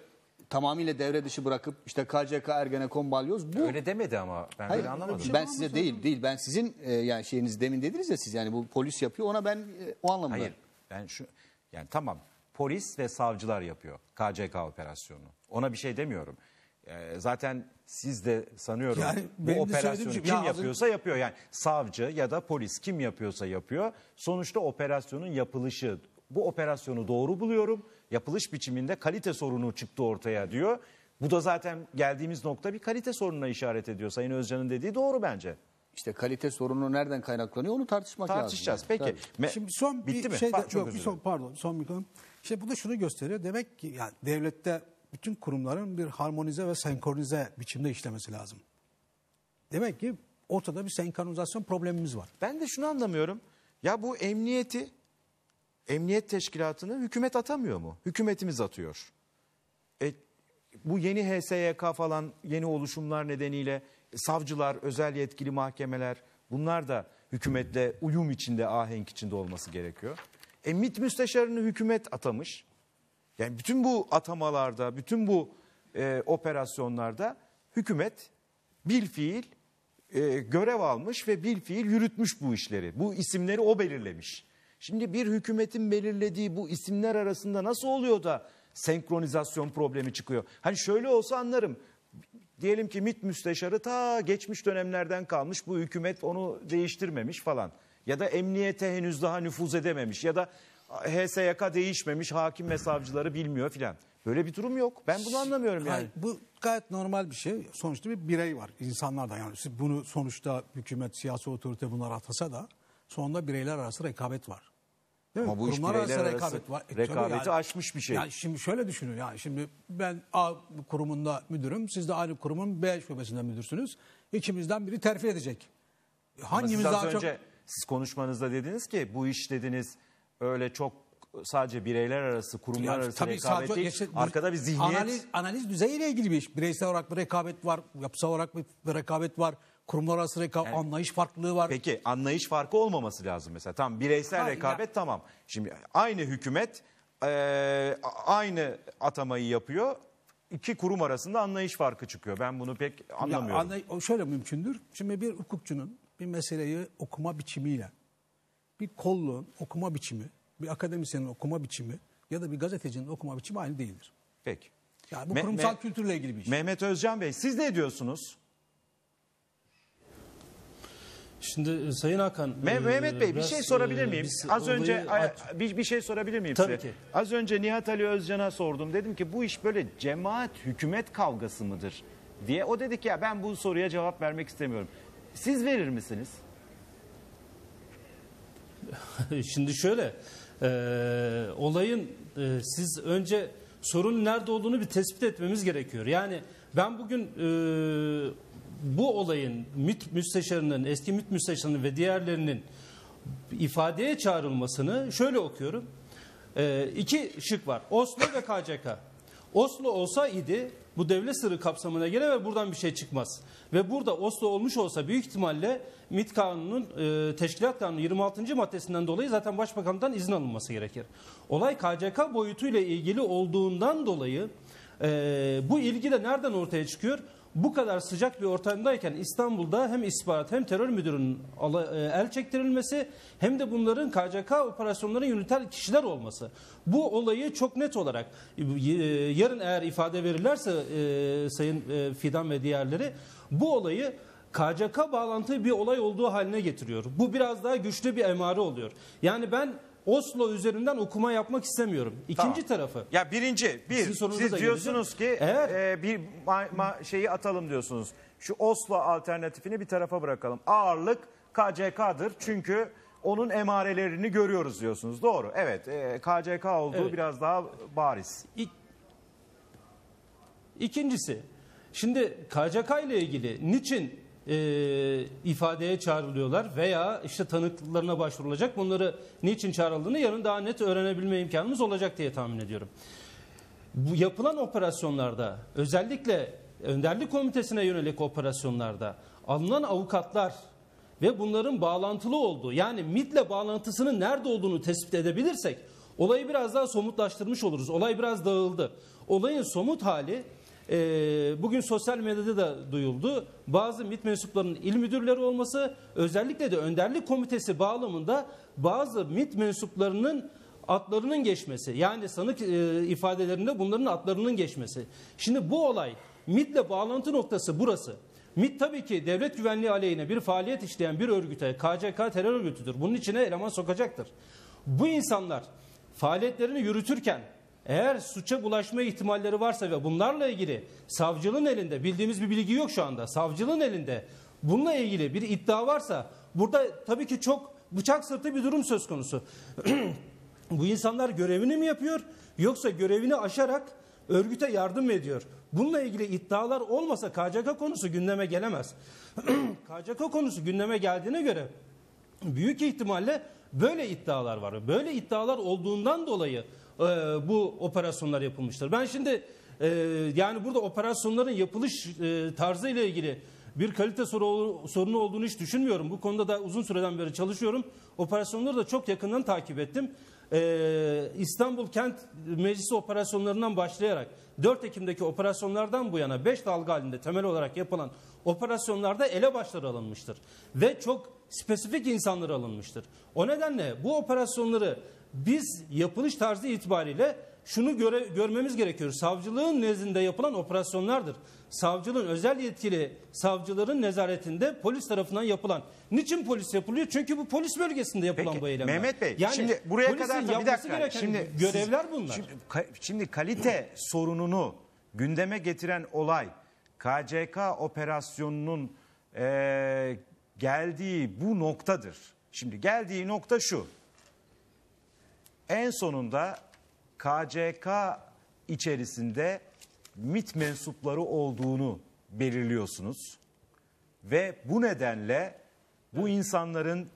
tamamıyla devre dışı bırakıp işte KCK, Ergenekon, Balyoz bu... Öyle demedi ama ben Hayır, öyle anlamadım. Şey ben size değil, değil. Ben sizin e, yani şeyiniz demin dediniz ya siz yani bu polis yapıyor ona ben e, o anlamda. Hayır ben şu yani tamam polis ve savcılar yapıyor KCK operasyonu. Ona bir şey demiyorum. E, zaten siz de sanıyorum yani bu operasyonu kim ya yapıyorsa yapıyor. Yani savcı ya da polis kim yapıyorsa yapıyor. Sonuçta operasyonun yapılışı bu operasyonu doğru buluyorum yapılış biçiminde kalite sorunu çıktı ortaya diyor. Bu da zaten geldiğimiz nokta bir kalite sorununa işaret ediyor. Sayın Özcan'ın dediği doğru bence. İşte kalite sorunu nereden kaynaklanıyor onu tartışmak Tartışacağız. lazım. Tartışacağız. Peki. Tabii. Şimdi son Bitti bir mi? şey de, yok bir son pardon son bir konu. İşte bu da şunu gösteriyor. Demek ki yani devlette bütün kurumların bir harmonize ve senkronize biçimde işlemesi lazım. Demek ki ortada bir senkronizasyon problemimiz var. Ben de şunu anlamıyorum. Ya bu emniyeti emniyet teşkilatını hükümet atamıyor mu? Hükümetimiz atıyor. E, bu yeni HSYK falan yeni oluşumlar nedeniyle savcılar, özel yetkili mahkemeler bunlar da hükümetle uyum içinde, ahenk içinde olması gerekiyor. E MİT müsteşarını hükümet atamış. Yani bütün bu atamalarda, bütün bu e, operasyonlarda hükümet bir fiil e, görev almış ve bir fiil yürütmüş bu işleri. Bu isimleri o belirlemiş. Şimdi bir hükümetin belirlediği bu isimler arasında nasıl oluyor da senkronizasyon problemi çıkıyor? Hani şöyle olsa anlarım. Diyelim ki MİT müsteşarı ta geçmiş dönemlerden kalmış bu hükümet onu değiştirmemiş falan. Ya da emniyete henüz daha nüfuz edememiş ya da HSYK değişmemiş hakim ve savcıları bilmiyor filan. Böyle bir durum yok. Ben bunu anlamıyorum yani. Hayır, bu gayet normal bir şey. Sonuçta bir birey var insanlardan. Yani siz bunu sonuçta hükümet, siyasi otorite bunlar atasa da sonunda bireyler arası rekabet var. Değil Ama mi? bu iş Kurumlar bireyler arası rekabet var. E, rekabeti tabii yani, aşmış bir şey. Yani şimdi şöyle düşünün yani şimdi ben A kurumunda müdürüm, siz de aynı kurumun B şubesinde müdürsünüz. İkimizden biri terfi edecek. Hangimiz daha az çok... siz konuşmanızda dediniz ki bu iş dediniz öyle çok sadece bireyler arası, kurumlar yani, arası tabii rekabet değil. Işte, arkada bir zihniyet. Analiz, analiz düzeyiyle ilgili bir iş. Bireysel olarak bir rekabet var, yapısal olarak bir rekabet var. Kurumlar arası rekabet, yani, anlayış farklılığı var. Peki anlayış farkı olmaması lazım mesela. Tam bireysel ha, rekabet ya. tamam. Şimdi aynı hükümet e, aynı atamayı yapıyor. İki kurum arasında anlayış farkı çıkıyor. Ben bunu pek anlamıyorum. Ya, anlay- şöyle mümkündür. Şimdi bir hukukçunun bir meseleyi okuma biçimiyle, bir kolluğun okuma biçimi, bir akademisyenin okuma biçimi ya da bir gazetecinin okuma biçimi aynı değildir. Peki. Yani bu kurumsal Me- kültürle ilgili bir şey. Mehmet Özcan Bey siz ne diyorsunuz? Şimdi e, Sayın Hakan... E, Mehmet Bey bir şey e, sorabilir miyim? Biz, Az önce aç. bir, bir şey sorabilir miyim Tabii size? Ki. Az önce Nihat Ali Özcan'a sordum. Dedim ki bu iş böyle cemaat hükümet kavgası mıdır diye. O dedi ki ya ben bu soruya cevap vermek istemiyorum. Siz verir misiniz? Şimdi şöyle e, olayın e, siz önce sorunun nerede olduğunu bir tespit etmemiz gerekiyor. Yani ben bugün e, bu olayın MİT müsteşarının, eski MİT müsteşarının ve diğerlerinin ifadeye çağrılmasını şöyle okuyorum. E, iki şık var. Oslo ve KCK. Oslo olsa idi bu devlet sırrı kapsamına girer ve buradan bir şey çıkmaz. Ve burada Oslo olmuş olsa büyük ihtimalle MİT kanunun e, teşkilat kanunu 26. maddesinden dolayı zaten başbakanından izin alınması gerekir. Olay KCK boyutuyla ilgili olduğundan dolayı e, bu ilgi de nereden ortaya çıkıyor? bu kadar sıcak bir ortamdayken İstanbul'da hem istihbarat hem terör müdürünün e, el çektirilmesi hem de bunların KCK operasyonlarının yöneten kişiler olması. Bu olayı çok net olarak e, e, yarın eğer ifade verirlerse Sayın Fidan ve diğerleri bu olayı KCK bağlantılı bir olay olduğu haline getiriyor. Bu biraz daha güçlü bir emare oluyor. Yani ben Oslo üzerinden okuma yapmak istemiyorum. İkinci Tamam. tarafı. Ya birinci, bir siz da diyorsunuz ki e, bir ma- ma- şeyi atalım diyorsunuz. Şu Oslo alternatifini bir tarafa bırakalım. Ağırlık KCK'dır çünkü onun emarelerini görüyoruz diyorsunuz. Doğru. Evet, e, KCK olduğu Evet. biraz daha bariz. İk- İkincisi, şimdi KCK ile ilgili niçin e, ifadeye çağrılıyorlar veya işte tanıklıklarına başvurulacak. Bunları niçin çağrıldığını yarın daha net öğrenebilme imkanımız olacak diye tahmin ediyorum. Bu yapılan operasyonlarda özellikle önderlik komitesine yönelik operasyonlarda alınan avukatlar ve bunların bağlantılı olduğu yani MIT'le bağlantısının nerede olduğunu tespit edebilirsek olayı biraz daha somutlaştırmış oluruz. Olay biraz dağıldı. Olayın somut hali e, bugün sosyal medyada da duyuldu. Bazı MİT mensuplarının il müdürleri olması özellikle de önderlik komitesi bağlamında bazı MİT mensuplarının atlarının geçmesi yani sanık e, ifadelerinde bunların atlarının geçmesi. Şimdi bu olay MIT'le bağlantı noktası burası. MIT tabii ki devlet güvenliği aleyhine bir faaliyet işleyen bir örgüte KCK terör örgütüdür. Bunun içine eleman sokacaktır. Bu insanlar faaliyetlerini yürütürken eğer suça bulaşma ihtimalleri varsa ve bunlarla ilgili savcının elinde bildiğimiz bir bilgi yok şu anda. savcının elinde bununla ilgili bir iddia varsa burada tabii ki çok bıçak sırtı bir durum söz konusu. Bu insanlar görevini mi yapıyor yoksa görevini aşarak örgüte yardım mı ediyor? Bununla ilgili iddialar olmasa KCK konusu gündeme gelemez. KCK konusu gündeme geldiğine göre büyük ihtimalle böyle iddialar var. Böyle iddialar olduğundan dolayı e, bu operasyonlar yapılmıştır. Ben şimdi e, yani burada operasyonların yapılış e, tarzı ile ilgili bir kalite sorunu olduğunu hiç düşünmüyorum. Bu konuda da uzun süreden beri çalışıyorum. Operasyonları da çok yakından takip ettim. İstanbul Kent Meclisi operasyonlarından başlayarak 4 Ekim'deki operasyonlardan bu yana 5 dalga halinde temel olarak yapılan operasyonlarda elebaşlar alınmıştır. Ve çok spesifik insanlar alınmıştır. O nedenle bu operasyonları biz yapılış tarzı itibariyle şunu göre, görmemiz gerekiyor. Savcılığın nezdinde yapılan operasyonlardır. Savcılığın özel yetkili savcıların nezaretinde polis tarafından yapılan. Niçin polis yapılıyor? Çünkü bu polis bölgesinde yapılan Peki, bu eylemler. Mehmet Bey yani şimdi buraya kadar da bir dakika. Şimdi görevler siz, bunlar. Şimdi, şimdi kalite sorununu gündeme getiren olay KCK operasyonunun e, geldiği bu noktadır. Şimdi geldiği nokta şu. En sonunda KCK içerisinde MIT mensupları olduğunu belirliyorsunuz. Ve bu nedenle bu insanların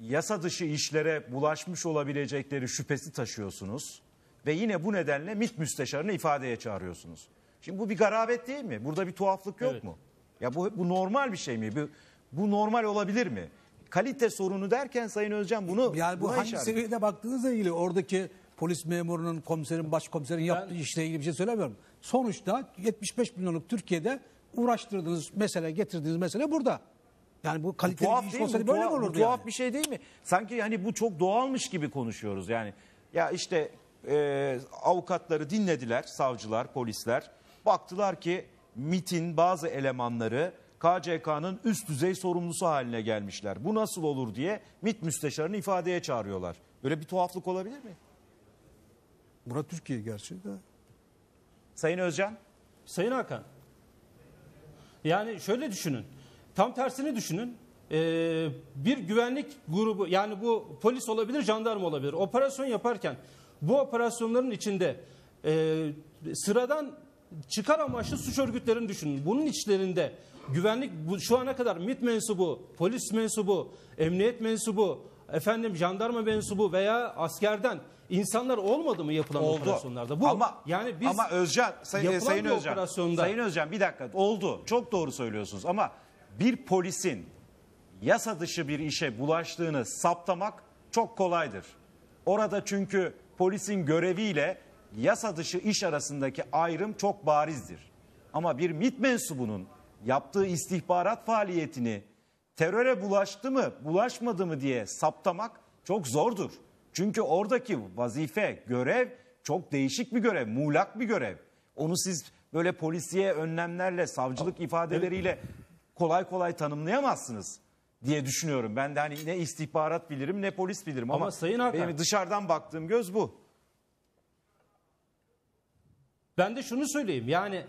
yasa dışı işlere bulaşmış olabilecekleri şüphesi taşıyorsunuz. Ve yine bu nedenle MIT müsteşarını ifadeye çağırıyorsunuz. Şimdi bu bir garabet değil mi? Burada bir tuhaflık yok evet. mu? Ya bu, bu normal bir şey mi? Bu, bu normal olabilir mi? kalite sorunu derken Sayın Özcan bunu yani bu hangi işaret. seviyede baktığınızla ilgili oradaki polis memurunun, komiserin, başkomiserin yaptığı ben, işle ilgili bir şey söylemiyorum. Sonuçta 75 milyonluk Türkiye'de uğraştırdığınız mesele, getirdiğiniz mesele burada. Yani bu kaliteli tuhaf bir iş olsaydı böyle tuhaf, mi olurdu? Tuhaf yani? bir şey değil mi? Sanki hani bu çok doğalmış gibi konuşuyoruz yani. Ya işte e, avukatları dinlediler, savcılar, polisler. Baktılar ki MIT'in bazı elemanları KCK'nın üst düzey sorumlusu haline gelmişler. Bu nasıl olur diye MİT müsteşarını ifadeye çağırıyorlar. Böyle bir tuhaflık olabilir mi? Murat Türkiye gerçi de. Sayın Özcan. Sayın Hakan. Yani şöyle düşünün. Tam tersini düşünün. Ee, bir güvenlik grubu yani bu polis olabilir jandarma olabilir. Operasyon yaparken bu operasyonların içinde e, sıradan çıkar amaçlı suç örgütlerini düşünün. Bunun içlerinde güvenlik şu ana kadar MIT mensubu, polis mensubu, emniyet mensubu, efendim jandarma mensubu veya askerden insanlar olmadı mı yapılan oldu. operasyonlarda? Bu ama, yani biz ama Özcan, say, e, Sayın Özcan, operasyonda... Sayın Özcan bir dakika oldu. Çok doğru söylüyorsunuz ama bir polisin yasa dışı bir işe bulaştığını saptamak çok kolaydır. Orada çünkü polisin göreviyle yasa dışı iş arasındaki ayrım çok barizdir. Ama bir MIT mensubunun yaptığı istihbarat faaliyetini teröre bulaştı mı, bulaşmadı mı diye saptamak çok zordur. Çünkü oradaki vazife, görev çok değişik bir görev, muğlak bir görev. Onu siz böyle polisiye önlemlerle, savcılık ifadeleriyle kolay kolay tanımlayamazsınız diye düşünüyorum. Ben de hani ne istihbarat bilirim ne polis bilirim ama, ama Sayın Hakan, benim dışarıdan baktığım göz bu. Ben de şunu söyleyeyim yani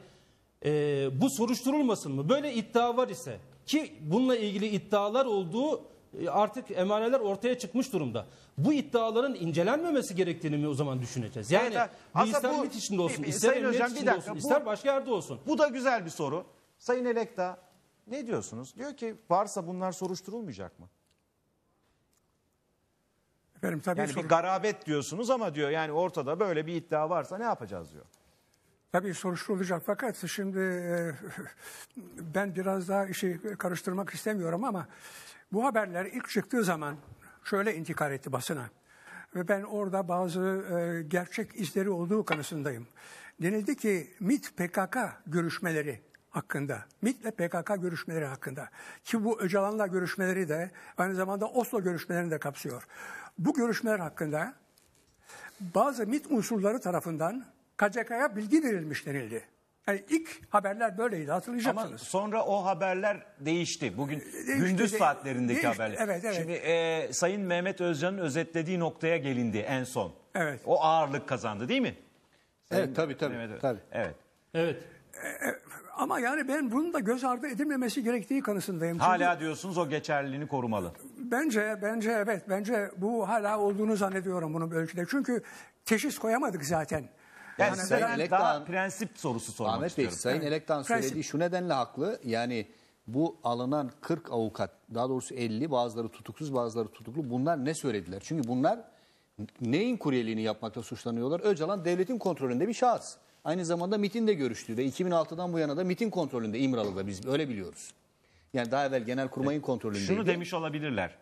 e, bu soruşturulmasın mı? Böyle iddia var ise ki bununla ilgili iddialar olduğu e, artık emaneler ortaya çıkmış durumda. Bu iddiaların incelenmemesi gerektiğini mi o zaman düşüneceğiz? Yani evet, bir ister bu, MİT içinde olsun, bir, bir, ister Emniyet içinde dakika, olsun, bu, ister başka yerde olsun. Bu da güzel bir soru. Sayın Elekta ne diyorsunuz? Diyor ki varsa bunlar soruşturulmayacak mı? Efendim, tabii yani sorun. bir garabet diyorsunuz ama diyor yani ortada böyle bir iddia varsa ne yapacağız diyor. Tabii soruşturulacak fakat şimdi e, ben biraz daha işi karıştırmak istemiyorum ama bu haberler ilk çıktığı zaman şöyle intikal etti basına. Ve ben orada bazı e, gerçek izleri olduğu kanısındayım. Denildi ki MIT PKK görüşmeleri hakkında, mitle PKK görüşmeleri hakkında ki bu Öcalan'la görüşmeleri de aynı zamanda Oslo görüşmelerini de kapsıyor. Bu görüşmeler hakkında bazı MIT unsurları tarafından KCK'ya bilgi verilmiş denildi. Yani ilk haberler böyleydi hatırlayacaksınız. Ama sonra o haberler değişti. Bugün ee, değişti, gündüz de, saatlerindeki değişti, haberler. Evet, evet. Şimdi e, Sayın Mehmet Özcan'ın özetlediği noktaya gelindi en son. Evet. O ağırlık kazandı değil mi? Sayın evet tabii tabii. Mehmet, tabii. Evet. Evet. E, e, ama yani ben bunun da göz ardı edilmemesi gerektiği kanısındayım. Hala Çünkü, diyorsunuz o geçerliliğini korumalı. Bence bence evet bence bu hala olduğunu zannediyorum bunun ölçüde. Çünkü teşhis koyamadık zaten. Yani, yani Sayın Elektan, daha prensip sorusu sormak Ahmet Bey, istiyorum. Sayın Elektan prensip. söylediği şu nedenle haklı. Yani bu alınan 40 avukat, daha doğrusu 50 bazıları tutuksuz bazıları tutuklu bunlar ne söylediler? Çünkü bunlar neyin kuryeliğini yapmakta suçlanıyorlar? Öcalan devletin kontrolünde bir şahıs. Aynı zamanda MIT'in de görüştüğü ve 2006'dan bu yana da MIT'in kontrolünde İmralı'da biz öyle biliyoruz. Yani daha evvel genel kurmayın e, kontrolünde. Şunu demiş olabilirler.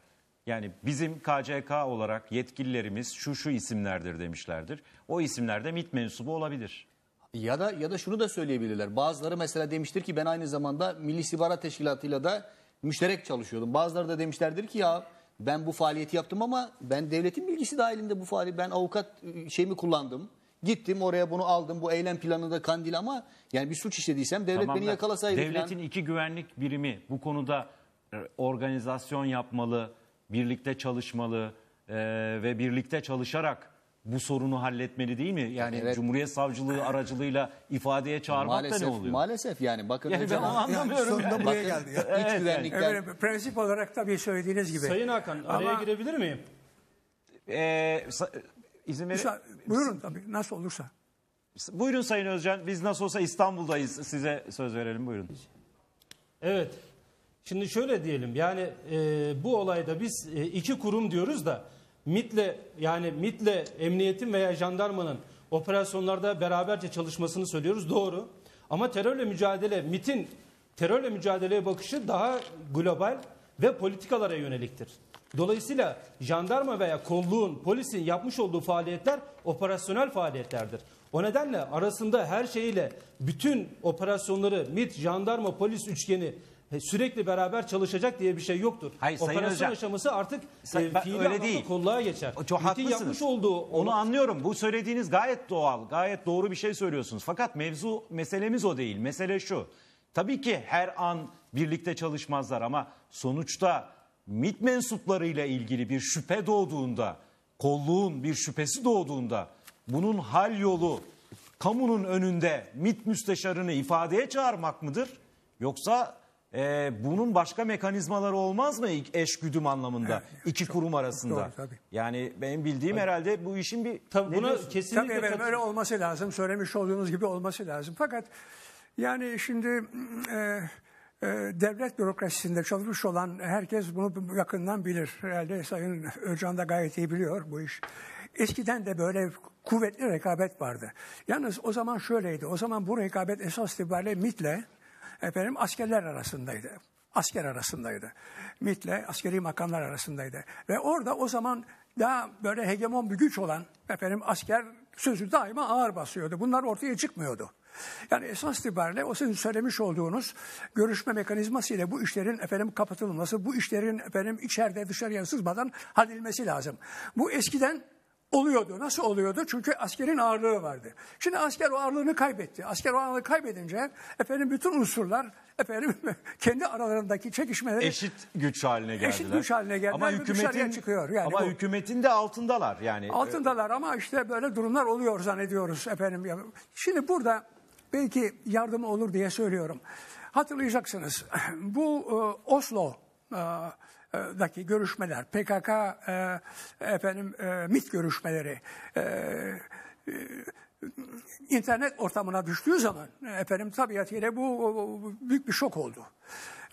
Yani bizim KCK olarak yetkililerimiz şu şu isimlerdir demişlerdir. O isimlerde MIT mensubu olabilir. Ya da ya da şunu da söyleyebilirler. Bazıları mesela demiştir ki ben aynı zamanda Milli İstihbarat Teşkilatı'yla da müşterek çalışıyordum. Bazıları da demişlerdir ki ya ben bu faaliyeti yaptım ama ben devletin bilgisi dahilinde bu faaliyet ben avukat ıı, şeyimi kullandım. Gittim oraya bunu aldım. Bu eylem planı da kandil ama yani bir suç işlediysem devlet tamam, beni yakalasaydı. Devletin falan. iki güvenlik birimi bu konuda ıı, organizasyon yapmalı, birlikte çalışmalı e, ve birlikte çalışarak bu sorunu halletmeli değil mi? Yani evet. Cumhuriyet Savcılığı aracılığıyla ifadeye çağırmak maalesef, da ne oluyor? Maalesef yani bakın yani hocam. Ben anlamıyorum. Yani sonunda yani. buraya geldi. Ya. Evet. İç güvenlikten. Evet, prensip olarak tabii söylediğiniz gibi. Sayın Hakan araya Ama, girebilir miyim? E, izin verin. Buyurun tabii nasıl olursa. Buyurun Sayın Özcan biz nasıl olsa İstanbul'dayız size söz verelim buyurun. Evet. Şimdi şöyle diyelim yani e, bu olayda biz e, iki kurum diyoruz da MIT'le yani MIT'le emniyetin veya jandarmanın operasyonlarda beraberce çalışmasını söylüyoruz doğru. Ama terörle mücadele MIT'in terörle mücadeleye bakışı daha global ve politikalara yöneliktir. Dolayısıyla jandarma veya kolluğun, polisin yapmış olduğu faaliyetler operasyonel faaliyetlerdir. O nedenle arasında her şeyle bütün operasyonları MIT, jandarma, polis üçgeni e, sürekli beraber çalışacak diye bir şey yoktur. Hayır, Sayın Operasyon Hocam, aşaması artık say, e, fiili değil. kolluğa geçer. O, çok MIT'in yapmış olduğu... Onu, onu anlıyorum. Bu söylediğiniz gayet doğal, gayet doğru bir şey söylüyorsunuz. Fakat mevzu meselemiz o değil. Mesele şu. Tabii ki her an birlikte çalışmazlar ama sonuçta MIT mensuplarıyla ilgili bir şüphe doğduğunda, kolluğun bir şüphesi doğduğunda bunun hal yolu kamunun önünde MIT müsteşarını ifadeye çağırmak mıdır? Yoksa e, bunun başka mekanizmaları olmaz mı eş güdüm anlamında evet, iki çok, kurum arasında? Doğru, tabii. Yani benim bildiğim tabii. herhalde bu işin bir... Tabii buna kesinlikle... Tabii efendim, öyle olması lazım. Söylemiş olduğunuz gibi olması lazım. Fakat yani şimdi... E, e, devlet bürokrasisinde çalışmış olan herkes bunu yakından bilir. Herhalde Sayın Özcan da gayet iyi biliyor bu iş. Eskiden de böyle kuvvetli rekabet vardı. Yalnız o zaman şöyleydi. O zaman bu rekabet esas itibariyle MIT'le efendim askerler arasındaydı. Asker arasındaydı. MIT'le askeri makamlar arasındaydı. Ve orada o zaman daha böyle hegemon bir güç olan efendim asker sözü daima ağır basıyordu. Bunlar ortaya çıkmıyordu. Yani esas itibariyle o sizin söylemiş olduğunuz görüşme mekanizması ile bu işlerin efendim kapatılması, bu işlerin efendim içeride dışarıya sızmadan halledilmesi lazım. Bu eskiden Oluyordu. Nasıl oluyordu? Çünkü askerin ağırlığı vardı. Şimdi asker o ağırlığını kaybetti. Asker o ağırlığı kaybedince efendim bütün unsurlar efendim kendi aralarındaki çekişmeleri eşit güç haline geldiler. Eşit güç haline geldiler. Ama hükümetin çıkıyor. Yani ama bu, hükümetin de altındalar yani. E, altındalar ama işte böyle durumlar oluyor zannediyoruz efendim. Şimdi burada belki yardım olur diye söylüyorum. Hatırlayacaksınız. Bu e, Oslo e, daki görüşmeler, PKK e, efendim e, MIT görüşmeleri e, internet ortamına düştüğü zaman efendim tabiatıyla bu büyük bir şok oldu.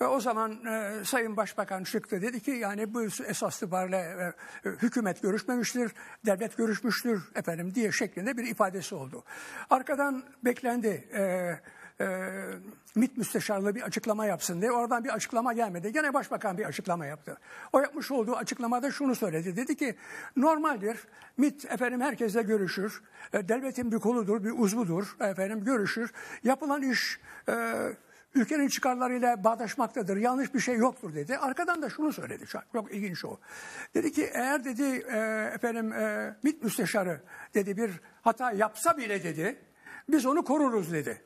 Ve o zaman e, Sayın Başbakan çıktı dedi ki yani bu esas itibariyle e, hükümet görüşmemiştir, devlet görüşmüştür efendim diye şeklinde bir ifadesi oldu. Arkadan beklendi e, e, MİT müsteşarlığı bir açıklama yapsın diye. Oradan bir açıklama gelmedi. Gene başbakan bir açıklama yaptı. O yapmış olduğu açıklamada şunu söyledi. Dedi ki normaldir MİT efendim herkesle görüşür. E, devletin bir koludur, bir uzvudur efendim görüşür. Yapılan iş e, ülkenin çıkarlarıyla bağdaşmaktadır. Yanlış bir şey yoktur dedi. Arkadan da şunu söyledi. Çok ilginç o. Dedi ki eğer dedi e, efendim e, MİT müsteşarı dedi bir hata yapsa bile dedi biz onu koruruz dedi.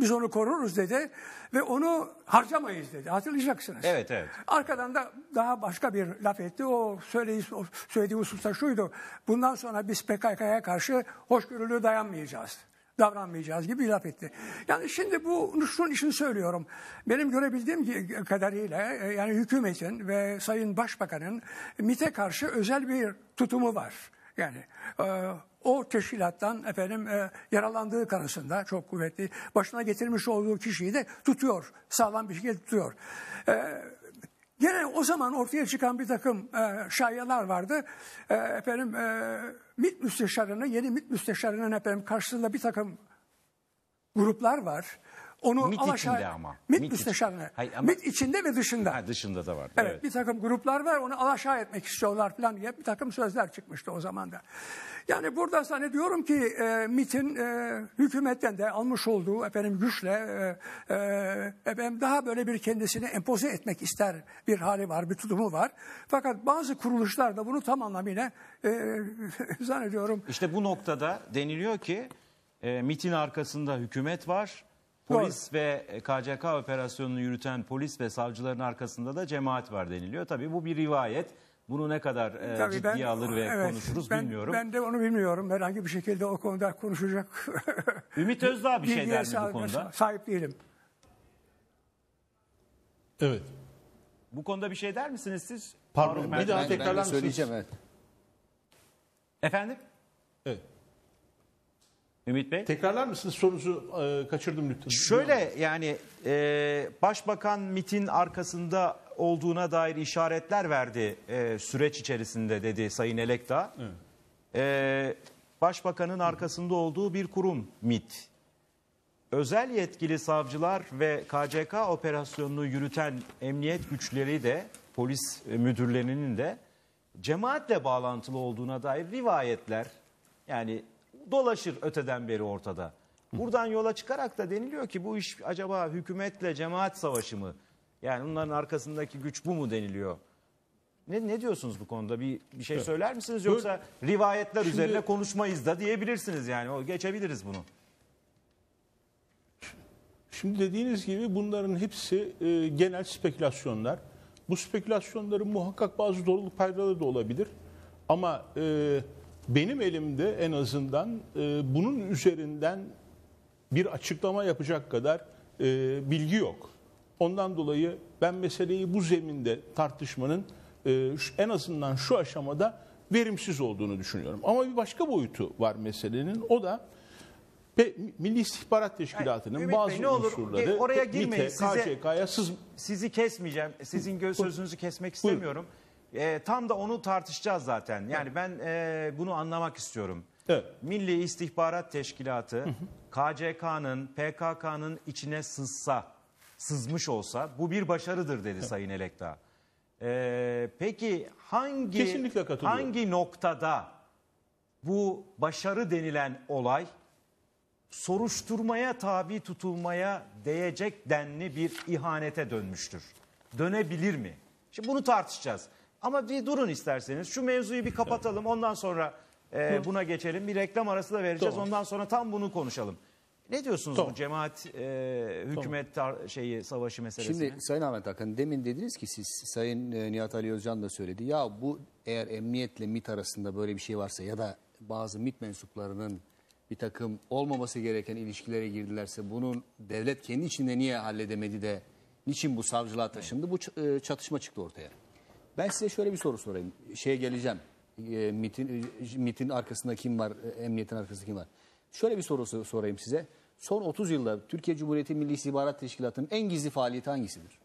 Biz onu koruruz dedi ve onu harcamayız dedi. Hatırlayacaksınız. Evet, evet. Arkadan da daha başka bir laf etti. O söyleyi, o söylediği hususta şuydu. Bundan sonra biz PKK'ya karşı hoşgörülü dayanmayacağız. Davranmayacağız gibi bir laf etti. Yani şimdi bu şunun için söylüyorum. Benim görebildiğim kadarıyla e, yani hükümetin ve Sayın Başbakan'ın MIT'e karşı özel bir tutumu var. Yani e, o teşkilattan efendim e, yaralandığı karşısında çok kuvvetli başına getirmiş olduğu kişiyi de tutuyor. Sağlam bir şekilde tutuyor. E, Gene o zaman ortaya çıkan bir takım e, şayalar vardı. E, efendim e, MİT müsteşarının, yeni MİT müsteşarının efendim karşısında bir takım gruplar var. Onu MIT alaşağı, içinde ama. MIT, MIT müsteşarlığı. Hayır, ama... MIT içinde ve dışında. Ha, dışında da var. Evet, evet bir takım gruplar var onu alaşağı etmek istiyorlar falan diye bir takım sözler çıkmıştı o zaman da. Yani burada sana hani diyorum ki e, MIT'in e, hükümetten de almış olduğu efendim güçle e, e, efendim daha böyle bir kendisini empoze etmek ister bir hali var, bir tutumu var. Fakat bazı kuruluşlar da bunu tam anlamıyla e, zannediyorum. İşte bu noktada deniliyor ki e, MIT'in arkasında hükümet var Polis ve KCK e, operasyonunu yürüten polis ve savcıların arkasında da cemaat var deniliyor. Tabii bu bir rivayet. Bunu ne kadar e, ciddiye alır ve evet, konuşuruz ben, bilmiyorum. Ben de onu bilmiyorum. Herhangi bir şekilde o konuda konuşacak. Ümit Özdağ bir şey der mi bu konuda? Sahip değilim. Evet. Bu konuda bir şey der misiniz siz? Pardon, Faruk bir daha tekrarlar şey. mısınız? Söyleyeceğim evet. Efendim? Ümit Bey? Tekrarlar mısınız sorunuzu e, kaçırdım lütfen. Şöyle yani e, Başbakan MIT'in arkasında olduğuna dair işaretler verdi e, süreç içerisinde dedi Sayın Elekta. Evet. E, Başbakanın arkasında olduğu bir kurum MIT. Özel yetkili savcılar ve KCK operasyonunu yürüten emniyet güçleri de polis e, müdürlerinin de cemaatle bağlantılı olduğuna dair rivayetler yani dolaşır öteden beri ortada. Buradan yola çıkarak da deniliyor ki bu iş acaba hükümetle cemaat savaşı mı? Yani bunların arkasındaki güç bu mu deniliyor? Ne, ne diyorsunuz bu konuda? Bir, bir şey söyler misiniz? Yoksa rivayetler Şimdi- üzerine konuşmayız da diyebilirsiniz yani. O, geçebiliriz bunu. Şimdi dediğiniz gibi bunların hepsi e, genel spekülasyonlar. Bu spekülasyonların muhakkak bazı doğruluk payları da olabilir. Ama e, benim elimde en azından e, bunun üzerinden bir açıklama yapacak kadar e, bilgi yok. Ondan dolayı ben meseleyi bu zeminde tartışmanın e, en azından şu aşamada verimsiz olduğunu düşünüyorum. Ama bir başka boyutu var meselenin. O da Pe Milli İstihbarat Teşkilatı'nın bazı Bey, ne olur, unsurları oraya girmeyin. KCK'ya sız... Sizi kesmeyeceğim. Sizin sözünüzü kesmek istemiyorum. Buyurun. E, tam da onu tartışacağız zaten. Yani ben e, bunu anlamak istiyorum. Evet. Milli İstihbarat Teşkilatı KCK'nın, PKK'nın içine sızsa, sızmış olsa bu bir başarıdır dedi Sayın Elekta. E, peki hangi hangi noktada bu başarı denilen olay soruşturmaya tabi tutulmaya değecek denli bir ihanete dönmüştür? Dönebilir mi? Şimdi bunu tartışacağız. Ama bir durun isterseniz. Şu mevzuyu bir kapatalım. Ondan sonra e, buna geçelim. Bir reklam arası da vereceğiz. Tamam. Ondan sonra tam bunu konuşalım. Ne diyorsunuz Tamam. bu cemaat e, hükümet tar- şeyi savaşı meselesine? Şimdi Sayın Ahmet Hakan demin dediniz ki siz Sayın e, Nihat Ali Özcan da söyledi. Ya bu eğer emniyetle MIT arasında böyle bir şey varsa ya da bazı MIT mensuplarının bir takım olmaması gereken ilişkilere girdilerse bunun devlet kendi içinde niye halledemedi de niçin bu savcılığa taşındı? Bu e, çatışma çıktı ortaya. Ben size şöyle bir soru sorayım. Şeye geleceğim. E, MIT'in e, MIT'in arkasında kim var? E, emniyetin arkasında kim var? Şöyle bir soru sorayım size. Son 30 yılda Türkiye Cumhuriyeti Milli İstihbarat Teşkilatı'nın en gizli faaliyeti hangisidir?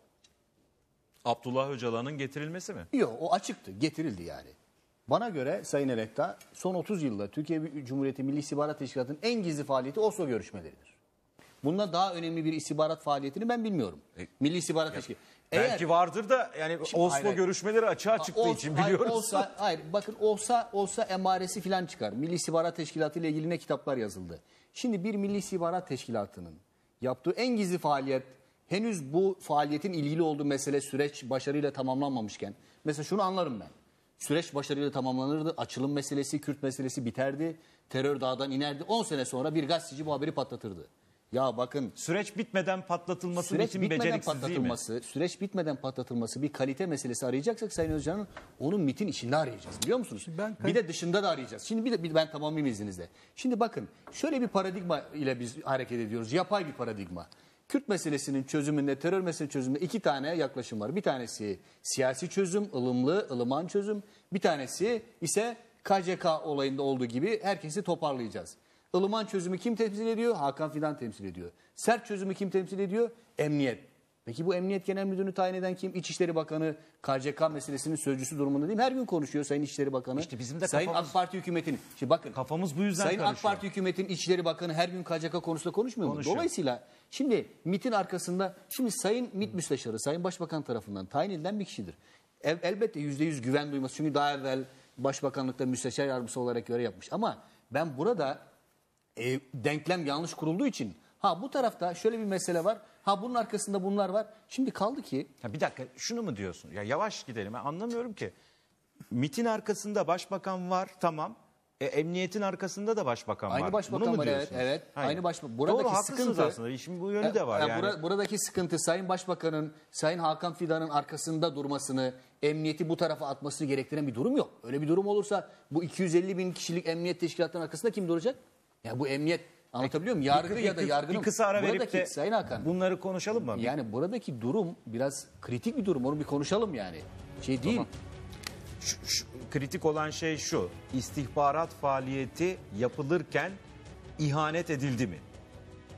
Abdullah Öcalan'ın getirilmesi mi? Yok o açıktı. Getirildi yani. Bana göre Sayın Elekta son 30 yılda Türkiye Cumhuriyeti Milli İstihbarat Teşkilatı'nın en gizli faaliyeti Oslo görüşmeleridir. Bundan daha önemli bir istihbarat faaliyetini ben bilmiyorum. E, Milli İstihbarat Teşkilatı. Eğer, Belki vardır da yani Şimdi, Oslo görüşmeleri açığa çıktığı Os, için biliyoruz. Hayır, olsa, hayır bakın olsa olsa emaresi filan çıkar. Milli İstihbarat Teşkilatı ile ilgili ne kitaplar yazıldı. Şimdi bir Milli İstihbarat Teşkilatı'nın yaptığı en gizli faaliyet henüz bu faaliyetin ilgili olduğu mesele süreç başarıyla tamamlanmamışken mesela şunu anlarım ben. Süreç başarıyla tamamlanırdı. Açılım meselesi, Kürt meselesi biterdi. Terör dağdan inerdi. 10 sene sonra bir gazeteci bu haberi patlatırdı. Ya bakın Süreç bitmeden patlatılması süreç için bitmeden beceriksizliği patlatılması, süreç bitmeden patlatılması bir kalite meselesi arayacaksak Sayın Özcan'ın onun MIT'in içinde arayacağız biliyor musunuz? Ben- bir de dışında da arayacağız. Şimdi bir de bir- ben tamamlayayım izninizle. Şimdi bakın şöyle bir paradigma ile biz hareket ediyoruz. Yapay bir paradigma. Kürt meselesinin çözümünde, terör meselesinin çözümünde iki tane yaklaşım var. Bir tanesi siyasi çözüm, ılımlı, ılıman çözüm. Bir tanesi ise KCK olayında olduğu gibi herkesi toparlayacağız ılıman çözümü kim temsil ediyor? Hakan Fidan temsil ediyor. Sert çözümü kim temsil ediyor? Emniyet. Peki bu Emniyet Genel Müdürünü tayin eden kim? İçişleri Bakanı, KCK meselesinin sözcüsü durumunda değil mi? Her gün konuşuyor Sayın İçişleri Bakanı. İşte bizim de Sayın kafamız, AK Parti hükümetinin. Şimdi bakın. Kafamız bu yüzden Sayın karışıyor. AK Parti hükümetinin İçişleri Bakanı her gün KCK konusunda konuşmuyor konuşuyor. mu? Dolayısıyla şimdi MIT'in arkasında şimdi Sayın MIT Müsteşarı, Sayın Başbakan tarafından tayin edilen bir kişidir. El, elbette yüz güven duyması. Çünkü daha evvel Başbakanlıkta müsteşar yardımcısı olarak görev yapmış. Ama ben burada e, denklem yanlış kurulduğu için ha bu tarafta şöyle bir mesele var. Ha bunun arkasında bunlar var. Şimdi kaldı ki Ya bir dakika şunu mu diyorsun? Ya yavaş gidelim. Ben anlamıyorum ki. MIT'in arkasında başbakan var tamam. E, emniyetin arkasında da başbakan var. aynı Bunu başbakan mu var evet. diyorsunuz? evet. Hayır. Aynı başbakan. Buradaki Doğru sıkıntı aslında. Şimdi bu yönü de var yani. bura- buradaki sıkıntı Sayın Başbakan'ın Sayın Hakan Fidan'ın arkasında durmasını, emniyeti bu tarafa atmasını gerektiren bir durum yok. Öyle bir durum olursa bu 250 bin kişilik emniyet teşkilatının arkasında kim duracak? Yani bu emniyet anlatabiliyor muyum? Yargı bir, ya da yargının... Bir kısa ara buradaki, verip de Sayın Hakan, bunları konuşalım mı? Yani buradaki durum biraz kritik bir durum. Onu bir konuşalım yani. Şey değil. Tamam. Şu, şu, kritik olan şey şu. İstihbarat faaliyeti yapılırken ihanet edildi mi?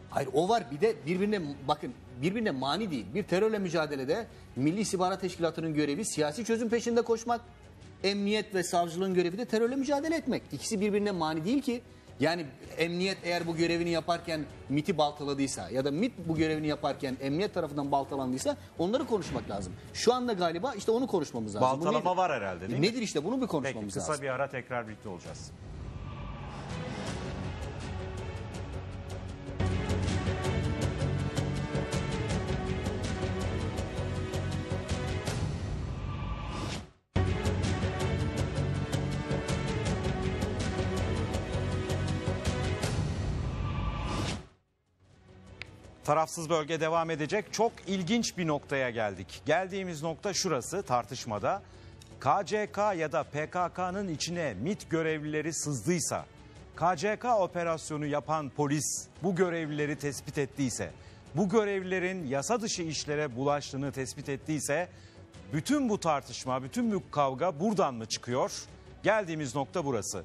Hayır o var bir de birbirine bakın birbirine mani değil. Bir terörle mücadelede Milli İstihbarat Teşkilatı'nın görevi siyasi çözüm peşinde koşmak. Emniyet ve savcılığın görevi de terörle mücadele etmek. İkisi birbirine mani değil ki. Yani emniyet eğer bu görevini yaparken MIT'i baltaladıysa ya da MIT bu görevini yaparken emniyet tarafından baltalandıysa onları konuşmak lazım. Şu anda galiba işte onu konuşmamız lazım. Bu Baltalama var herhalde değil mi? Nedir işte bunu bir konuşmamız Peki kısa lazım. bir ara tekrar birlikte olacağız. Tarafsız bölge devam edecek. Çok ilginç bir noktaya geldik. Geldiğimiz nokta şurası tartışmada. KCK ya da PKK'nın içine MIT görevlileri sızdıysa, KCK operasyonu yapan polis bu görevlileri tespit ettiyse, bu görevlilerin yasa dışı işlere bulaştığını tespit ettiyse bütün bu tartışma, bütün bu kavga buradan mı çıkıyor? Geldiğimiz nokta burası.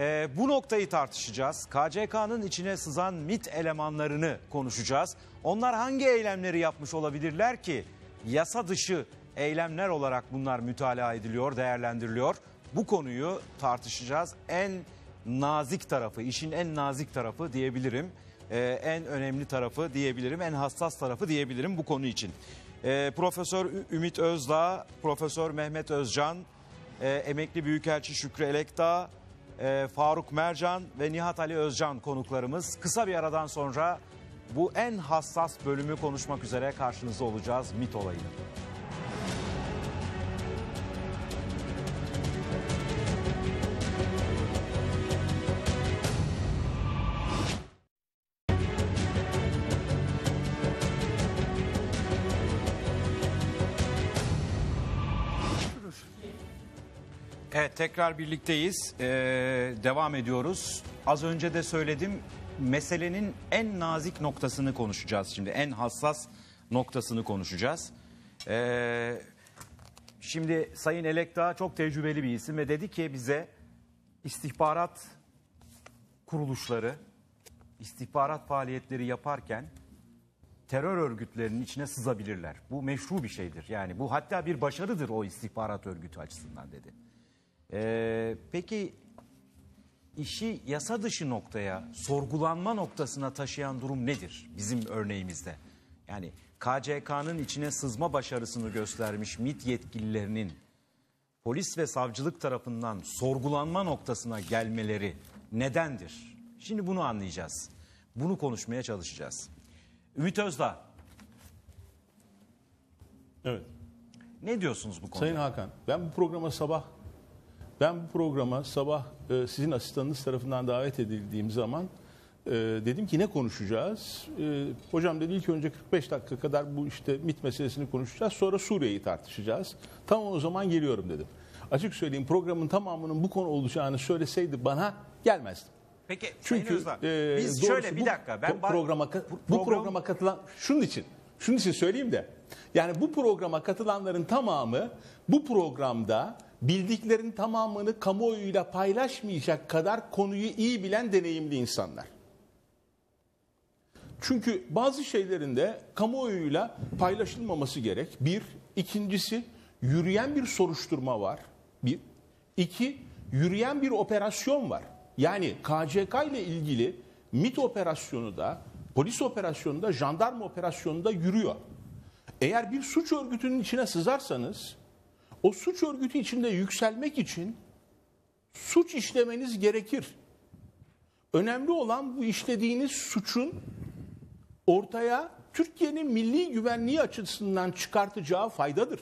Ee, bu noktayı tartışacağız. KCK'nın içine sızan MIT elemanlarını konuşacağız. Onlar hangi eylemleri yapmış olabilirler ki? Yasa dışı eylemler olarak bunlar mütalaa ediliyor, değerlendiriliyor. Bu konuyu tartışacağız. En nazik tarafı, işin en nazik tarafı diyebilirim. Ee, en önemli tarafı diyebilirim, en hassas tarafı diyebilirim bu konu için. Ee, Profesör Ümit Özdağ, Profesör Mehmet Özcan, e, emekli Büyükelçi Şükrü Elekdağ, e, Faruk Mercan ve Nihat Ali Özcan konuklarımız. Kısa bir aradan sonra bu en hassas bölümü konuşmak üzere karşınızda olacağız MIT olayını. tekrar birlikteyiz. Ee, devam ediyoruz. Az önce de söyledim. Meselenin en nazik noktasını konuşacağız şimdi. En hassas noktasını konuşacağız. Ee, şimdi Sayın Elekta çok tecrübeli bir isim ve dedi ki bize istihbarat kuruluşları istihbarat faaliyetleri yaparken terör örgütlerinin içine sızabilirler. Bu meşru bir şeydir. Yani bu hatta bir başarıdır o istihbarat örgütü açısından dedi. Ee, peki işi yasa dışı noktaya, sorgulanma noktasına taşıyan durum nedir bizim örneğimizde? Yani KCK'nın içine sızma başarısını göstermiş MIT yetkililerinin polis ve savcılık tarafından sorgulanma noktasına gelmeleri nedendir? Şimdi bunu anlayacağız. Bunu konuşmaya çalışacağız. Ümit Özdağ. Evet. Ne diyorsunuz bu konuda? Sayın Hakan, ben bu programa sabah ben bu programa sabah e, sizin asistanınız tarafından davet edildiğim zaman e, dedim ki ne konuşacağız? E, hocam dedi ilk önce 45 dakika kadar bu işte MIT meselesini konuşacağız. Sonra Suriye'yi tartışacağız. Tamam o zaman geliyorum dedim. Açık söyleyeyim programın tamamının bu konu olacağını söyleseydi bana gelmezdim. Peki Çünkü, Sayın Özlem, e, biz şöyle bir dakika. Ben bu, programa, program... bu programa katılan şunun için, şunun için söyleyeyim de. Yani bu programa katılanların tamamı bu programda bildiklerin tamamını kamuoyuyla paylaşmayacak kadar konuyu iyi bilen deneyimli insanlar. Çünkü bazı şeylerin de kamuoyuyla paylaşılmaması gerek. Bir, ikincisi yürüyen bir soruşturma var. Bir, iki, yürüyen bir operasyon var. Yani KCK ile ilgili MIT operasyonu da, polis operasyonu da, jandarma operasyonu da yürüyor. Eğer bir suç örgütünün içine sızarsanız o suç örgütü içinde yükselmek için suç işlemeniz gerekir. Önemli olan bu işlediğiniz suçun ortaya Türkiye'nin milli güvenliği açısından çıkartacağı faydadır.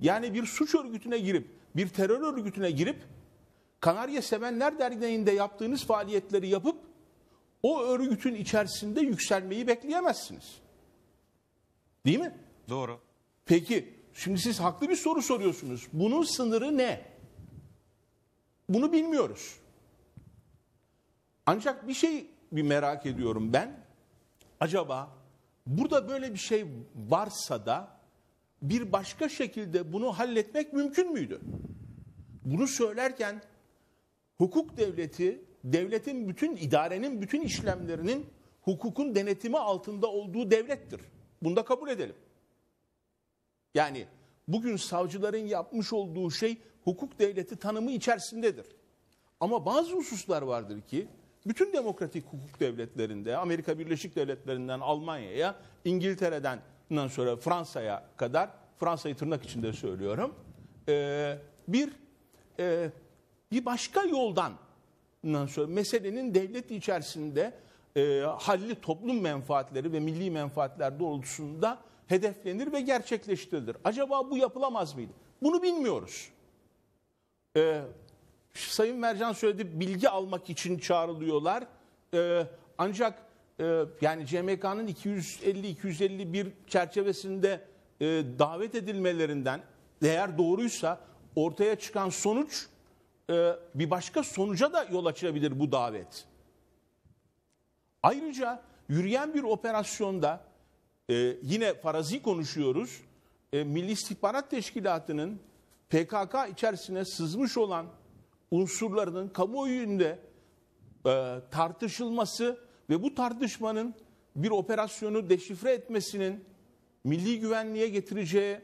Yani bir suç örgütüne girip, bir terör örgütüne girip, Kanarya Sevenler Derneği'nde yaptığınız faaliyetleri yapıp, o örgütün içerisinde yükselmeyi bekleyemezsiniz. Değil mi? Doğru. Peki Şimdi siz haklı bir soru soruyorsunuz. Bunun sınırı ne? Bunu bilmiyoruz. Ancak bir şey bir merak ediyorum ben. Acaba burada böyle bir şey varsa da bir başka şekilde bunu halletmek mümkün müydü? Bunu söylerken hukuk devleti, devletin bütün idarenin bütün işlemlerinin hukukun denetimi altında olduğu devlettir. Bunu da kabul edelim. Yani bugün savcıların yapmış olduğu şey hukuk devleti tanımı içerisindedir. Ama bazı hususlar vardır ki bütün demokratik hukuk devletlerinde Amerika Birleşik Devletleri'nden Almanya'ya, İngiltere'den bundan sonra Fransa'ya kadar Fransa'yı tırnak içinde söylüyorum. E, bir e, bir başka yoldan bundan sonra meselenin devlet içerisinde e, halli toplum menfaatleri ve milli menfaatler doğrultusunda hedeflenir ve gerçekleştirilir. Acaba bu yapılamaz mıydı? Bunu bilmiyoruz. Ee, Sayın Mercan söyledi bilgi almak için çağrılıyorlar. Ee, ancak e, yani CMK'nın 250-251 çerçevesinde e, davet edilmelerinden eğer doğruysa ortaya çıkan sonuç e, bir başka sonuca da yol açabilir bu davet. Ayrıca yürüyen bir operasyonda ee, yine farazi konuşuyoruz. Ee, Milli İstihbarat Teşkilatı'nın PKK içerisine sızmış olan unsurlarının kamuoyunda e, tartışılması ve bu tartışmanın bir operasyonu deşifre etmesinin milli güvenliğe getireceği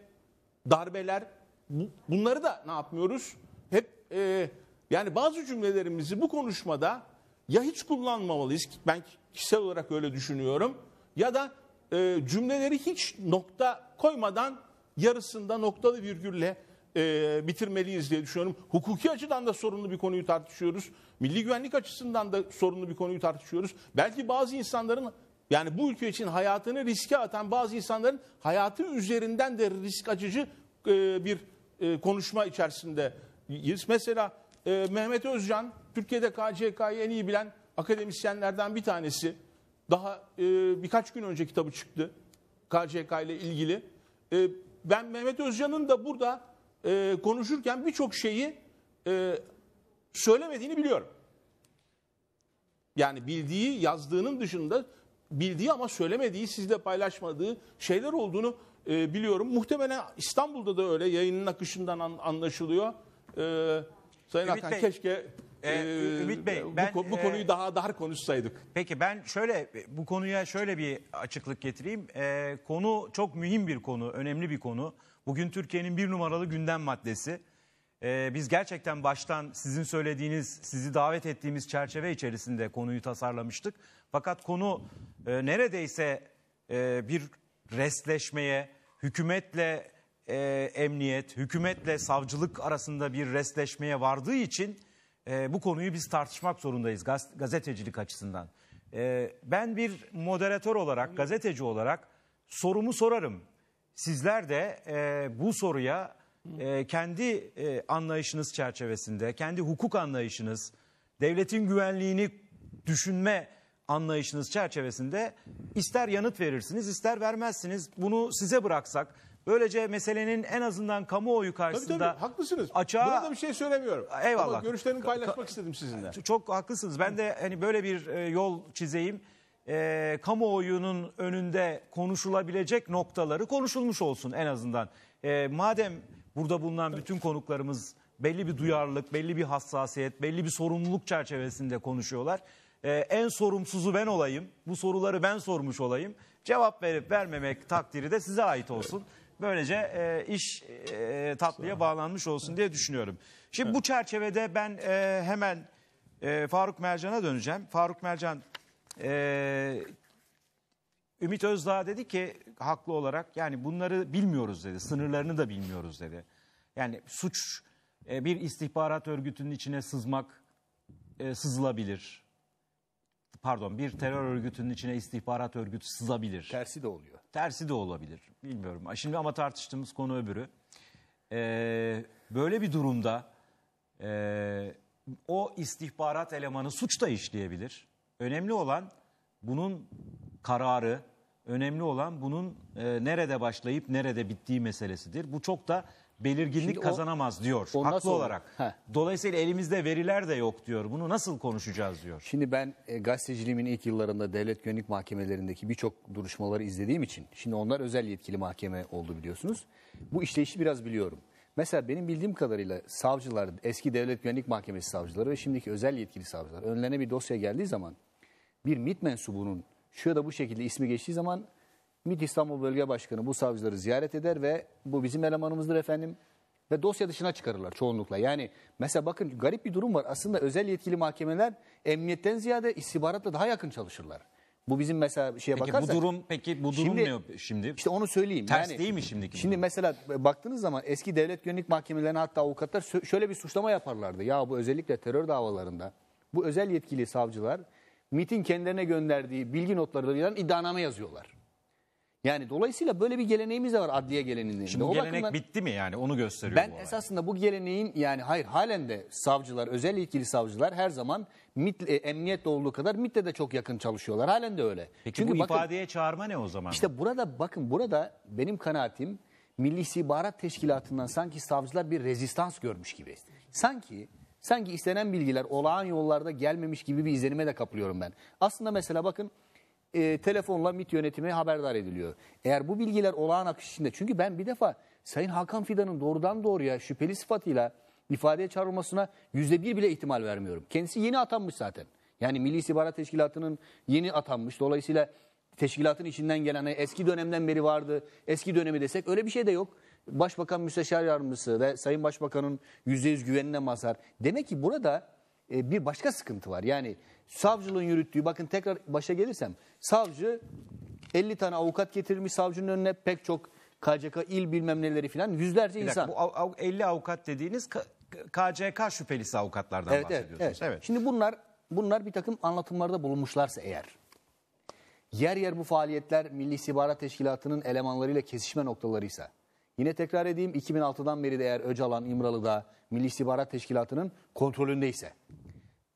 darbeler bu, bunları da ne yapmıyoruz? Hep e, yani bazı cümlelerimizi bu konuşmada ya hiç kullanmamalıyız ben kişisel olarak öyle düşünüyorum ya da e, cümleleri hiç nokta koymadan yarısında noktalı virgülle e, bitirmeliyiz diye düşünüyorum. Hukuki açıdan da sorunlu bir konuyu tartışıyoruz. Milli güvenlik açısından da sorunlu bir konuyu tartışıyoruz. Belki bazı insanların yani bu ülke için hayatını riske atan bazı insanların hayatı üzerinden de risk açıcı e, bir e, konuşma içerisinde. Mesela e, Mehmet Özcan Türkiye'de KCK'yı en iyi bilen akademisyenlerden bir tanesi. Daha e, birkaç gün önce kitabı çıktı KCK ile ilgili. E, ben Mehmet Özcan'ın da burada e, konuşurken birçok şeyi e, söylemediğini biliyorum. Yani bildiği, yazdığının dışında bildiği ama söylemediği, sizle paylaşmadığı şeyler olduğunu e, biliyorum. Muhtemelen İstanbul'da da öyle yayının akışından an, anlaşılıyor. E, Sayın Ümit Hakan Bey. keşke ee, ee Ümit Bey, bu, ben, bu e, konuyu e, daha dar konuşsaydık. Peki ben şöyle bu konuya şöyle bir açıklık getireyim. Ee, konu çok mühim bir konu, önemli bir konu. Bugün Türkiye'nin bir numaralı gündem maddesi. Ee, biz gerçekten baştan sizin söylediğiniz, sizi davet ettiğimiz çerçeve içerisinde konuyu tasarlamıştık. Fakat konu e, neredeyse e, bir restleşmeye, hükümetle e, emniyet, hükümetle savcılık arasında bir restleşmeye vardığı için e, bu konuyu biz tartışmak zorundayız gaz, gazetecilik açısından. E, ben bir moderatör olarak, gazeteci olarak sorumu sorarım. Sizler de e, bu soruya e, kendi e, anlayışınız çerçevesinde, kendi hukuk anlayışınız, devletin güvenliğini düşünme anlayışınız çerçevesinde ister yanıt verirsiniz, ister vermezsiniz. Bunu size bıraksak Böylece meselenin en azından kamuoyu karşısında tabii, tabii, haklısınız. açığa... Burada bir şey söylemiyorum. Eyvallah. Ama görüşlerimi paylaşmak Ka istedim sizinle. Çok haklısınız. Ben de hani böyle bir e, yol çizeyim. E, kamuoyunun önünde konuşulabilecek noktaları konuşulmuş olsun en azından. E, madem burada bulunan bütün konuklarımız belli bir duyarlılık, belli bir hassasiyet, belli bir sorumluluk çerçevesinde konuşuyorlar. Ee, en sorumsuzu ben olayım, bu soruları ben sormuş olayım. Cevap verip vermemek takdiri de size ait olsun. Böylece e, iş e, tatlıya bağlanmış olsun diye düşünüyorum. Şimdi bu çerçevede ben e, hemen e, Faruk Mercan'a döneceğim. Faruk Mercan, e, Ümit Özdağ dedi ki haklı olarak yani bunları bilmiyoruz dedi. Sınırlarını da bilmiyoruz dedi. Yani suç e, bir istihbarat örgütünün içine sızmak e, sızılabilir. Pardon bir terör örgütünün içine istihbarat örgütü sızabilir. Tersi de oluyor tersi de olabilir. Bilmiyorum. Şimdi ama tartıştığımız konu öbürü. Ee, böyle bir durumda e, o istihbarat elemanı suç da işleyebilir. Önemli olan bunun kararı, önemli olan bunun e, nerede başlayıp nerede bittiği meselesidir. Bu çok da belirginlik Şimdi o- kazanamaz diyor o haklı olarak. Heh. Dolayısıyla elimizde veriler de yok diyor. Bunu nasıl konuşacağız diyor. Şimdi ben e, gazeteciliğimin ilk yıllarında devlet gönüllük mahkemelerindeki birçok duruşmaları izlediğim için şimdi onlar özel yetkili mahkeme oldu biliyorsunuz. Bu işleyişi biraz biliyorum. Mesela benim bildiğim kadarıyla savcılar, eski devlet güvenlik mahkemesi savcıları ve şimdiki özel yetkili savcılar önlerine bir dosya geldiği zaman bir mit mensubunun şu ya da bu şekilde ismi geçtiği zaman MİT İstanbul Bölge Başkanı bu savcıları ziyaret eder ve bu bizim elemanımızdır efendim ve dosya dışına çıkarırlar çoğunlukla. Yani mesela bakın garip bir durum var. Aslında özel yetkili mahkemeler emniyetten ziyade istihbaratla daha yakın çalışırlar. Bu bizim mesela şeye peki, bakarsak. Bu durum peki bu durum şimdi, ne şimdi? İşte onu söyleyeyim. Ters yani, değil mi şimdiki? Şimdi durum? mesela baktığınız zaman eski devlet gönüllük mahkemelerine hatta avukatlar şöyle bir suçlama yaparlardı. Ya bu özellikle terör davalarında bu özel yetkili savcılar MIT'in kendilerine gönderdiği bilgi notlarıyla iddianame yazıyorlar. Yani dolayısıyla böyle bir geleneğimiz de var adliye geleneğinde. Şimdi o gelenek bakımdan, bitti mi yani onu gösteriyor Ben bu olay. esasında bu geleneğin yani hayır halen de savcılar özel ilgili savcılar her zaman MIT, e, emniyetle olduğu kadar MIT'le de çok yakın çalışıyorlar. Halen de öyle. Peki Çünkü bu bakın, ifadeye çağırma ne o zaman? İşte burada bakın burada benim kanaatim Milli İstihbarat Teşkilatı'ndan sanki savcılar bir rezistans görmüş gibi. Sanki sanki istenen bilgiler olağan yollarda gelmemiş gibi bir izlenime de kapılıyorum ben. Aslında mesela bakın e, telefonla MIT yönetimi haberdar ediliyor. Eğer bu bilgiler olağan akış içinde çünkü ben bir defa Sayın Hakan Fidan'ın doğrudan doğruya şüpheli sıfatıyla ifadeye çağrılmasına yüzde bir bile ihtimal vermiyorum. Kendisi yeni atanmış zaten. Yani Milli İstihbarat Teşkilatı'nın yeni atanmış. Dolayısıyla teşkilatın içinden gelen hani eski dönemden beri vardı. Eski dönemi desek öyle bir şey de yok. Başbakan Müsteşar Yardımcısı ve Sayın Başbakan'ın %100 güvenine mazhar. Demek ki burada e, bir başka sıkıntı var. Yani savcılığın yürüttüğü bakın tekrar başa gelirsem savcı 50 tane avukat getirilmiş savcının önüne pek çok KCK il bilmem neleri filan yüzlerce insan. Bu av- av- 50 avukat dediğiniz KCK şüphelisi avukatlardan evet, bahsediyorsunuz. Evet, evet. evet. Şimdi bunlar bunlar bir takım anlatımlarda bulunmuşlarsa eğer yer yer bu faaliyetler Milli İstihbarat Teşkilatı'nın elemanlarıyla kesişme noktalarıysa Yine tekrar edeyim 2006'dan beri de eğer Öcalan İmralı'da Milli İstihbarat Teşkilatı'nın kontrolündeyse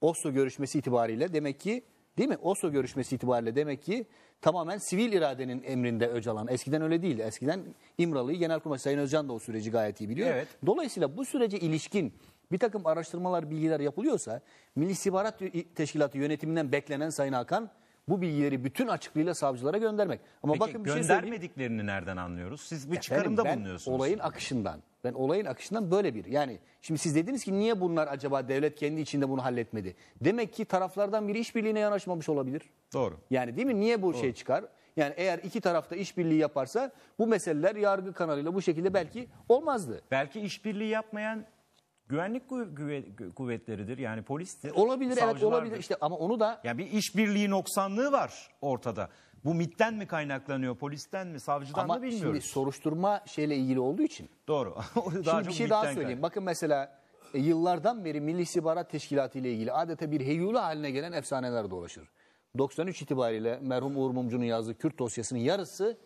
Oslo görüşmesi itibariyle demek ki değil mi? Oslo görüşmesi itibariyle demek ki tamamen sivil iradenin emrinde Öcalan. Eskiden öyle değildi. Eskiden İmralı'yı Genelkurmay Sayın Özcan da o süreci gayet iyi biliyor. Evet. Dolayısıyla bu sürece ilişkin bir takım araştırmalar, bilgiler yapılıyorsa Milli İstihbarat Teşkilatı yönetiminden beklenen Sayın Hakan bu bilgileri bütün açıklığıyla savcılara göndermek. Ama Peki, bakın bir şey göndermediklerini nereden anlıyoruz? Siz bir çıkarımda ben bulunuyorsunuz. olayın akışından. Ben olayın akışından böyle bir. Yani şimdi siz dediniz ki niye bunlar acaba devlet kendi içinde bunu halletmedi? Demek ki taraflardan biri işbirliğine yanaşmamış olabilir. Doğru. Yani değil mi? Niye bu Doğru. şey çıkar? Yani eğer iki tarafta işbirliği yaparsa bu meseleler yargı kanalıyla bu şekilde belki olmazdı. Belki işbirliği yapmayan güvenlik kuvvetleridir. Yani polistir. E, olabilir evet olabilir işte ama onu da Yani bir işbirliği noksanlığı var ortada. Bu MIT'ten mi kaynaklanıyor, polisten mi, savcıdan ama mı bilmiyoruz. şimdi soruşturma şeyle ilgili olduğu için. Doğru. daha Şimdi bir şey daha söyleyeyim. kaynaklı. Bakın mesela e, yıllardan beri Milli İstihbarat Teşkilatı ile ilgili adeta bir heyula haline gelen efsaneler dolaşır. 93 itibariyle merhum Uğur Mumcu'nun yazdığı Kürt dosyasının yarısı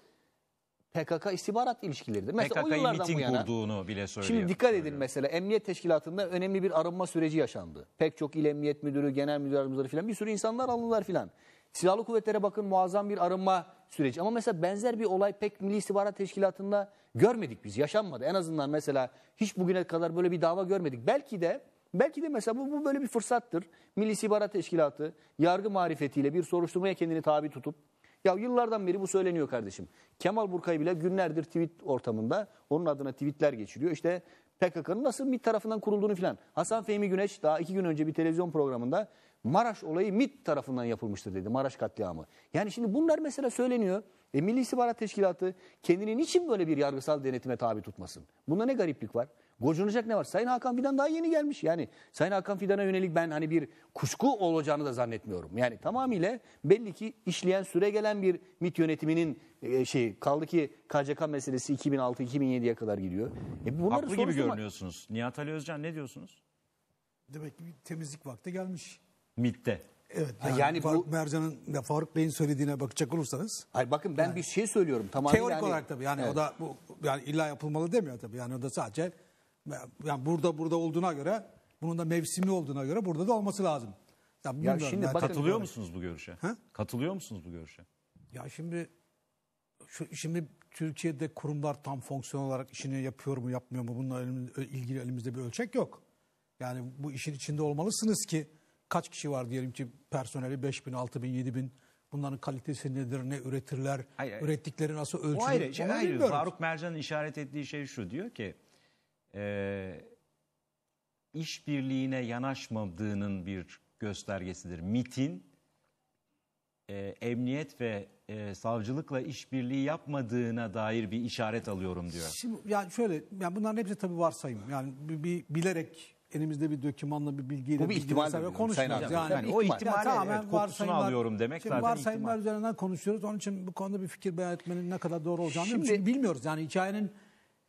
PKK istihbarat ilişkileridir. Mesela PKK'yı o yıllardan miting bu yana, kurduğunu bile söylüyor. Şimdi dikkat edin mesela emniyet teşkilatında önemli bir arınma süreci yaşandı. Pek çok il emniyet müdürü, genel müdür yardımcıları filan bir sürü insanlar alındılar filan. Silahlı kuvvetlere bakın muazzam bir arınma süreci. Ama mesela benzer bir olay pek Milli İstihbarat Teşkilatı'nda görmedik biz. Yaşanmadı. En azından mesela hiç bugüne kadar böyle bir dava görmedik. Belki de belki de mesela bu, bu böyle bir fırsattır. Milli İstihbarat Teşkilatı yargı marifetiyle bir soruşturmaya kendini tabi tutup ya yıllardan beri bu söyleniyor kardeşim. Kemal Burkay bile günlerdir tweet ortamında onun adına tweetler geçiriyor. İşte PKK'nın nasıl MİT tarafından kurulduğunu filan. Hasan Fehmi Güneş daha iki gün önce bir televizyon programında Maraş olayı MİT tarafından yapılmıştır dedi. Maraş katliamı. Yani şimdi bunlar mesela söyleniyor. E, Milli İstihbarat Teşkilatı kendini niçin böyle bir yargısal denetime tabi tutmasın? Bunda ne gariplik var? Gocunacak ne var? Sayın Hakan Fidan daha yeni gelmiş. Yani Sayın Hakan Fidan'a yönelik ben hani bir kuşku olacağını da zannetmiyorum. Yani tamamıyla belli ki işleyen süre gelen bir MIT yönetiminin e, şeyi kaldı ki KCK meselesi 2006-2007'ye kadar gidiyor. E Haklı gibi sorusuna... görünüyorsunuz. Nihat Ali Özcan ne diyorsunuz? Demek ki bir temizlik vakti gelmiş. MIT'te. Evet. Yani, yani Faruk bu Mercan'ın ve Faruk Bey'in söylediğine bakacak olursanız. Hayır bakın ben yani, bir şey söylüyorum. Tamamen teorik yani, olarak tabii yani evet. o da bu yani illa yapılmalı demiyor tabii. Yani o da sadece yani burada burada olduğuna göre bunun da mevsimi olduğuna göre burada da olması lazım. Yani ya şimdi yani katılıyor böyle. musunuz bu görüşe? Ha? Katılıyor musunuz bu görüşe? Ya şimdi şu, şimdi Türkiye'de kurumlar tam fonksiyon olarak işini yapıyor mu yapmıyor mu bununla e, ilgili elimizde bir ölçek yok. Yani bu işin içinde olmalısınız ki kaç kişi var diyelim ki personeli 5 bin, 6 bin, 7 bin bunların kalitesi nedir, ne üretirler, hayır, ürettikleri nasıl ölçülür. O ayrı, şey, ayrı. Faruk Mercan'ın işaret ettiği şey şu diyor ki e, işbirliğine yanaşmadığının bir göstergesidir. MIT'in e, emniyet ve e, savcılıkla işbirliği yapmadığına dair bir işaret alıyorum diyor. Şimdi yani şöyle yani bunların hepsi tabii varsayım. Yani bir, bir bilerek elimizde bir dokümanla bir bilgiyle Bu bir ihtimal de konuşmuyoruz. Yani, yani o ihtimal yani, tamamen evet, varsayımlar, alıyorum demek şimdi zaten varsayımlar ihtimal. üzerinden konuşuyoruz. Onun için bu konuda bir fikir beyan etmenin ne kadar doğru olacağını şimdi, bilmiyoruz. Yani hikayenin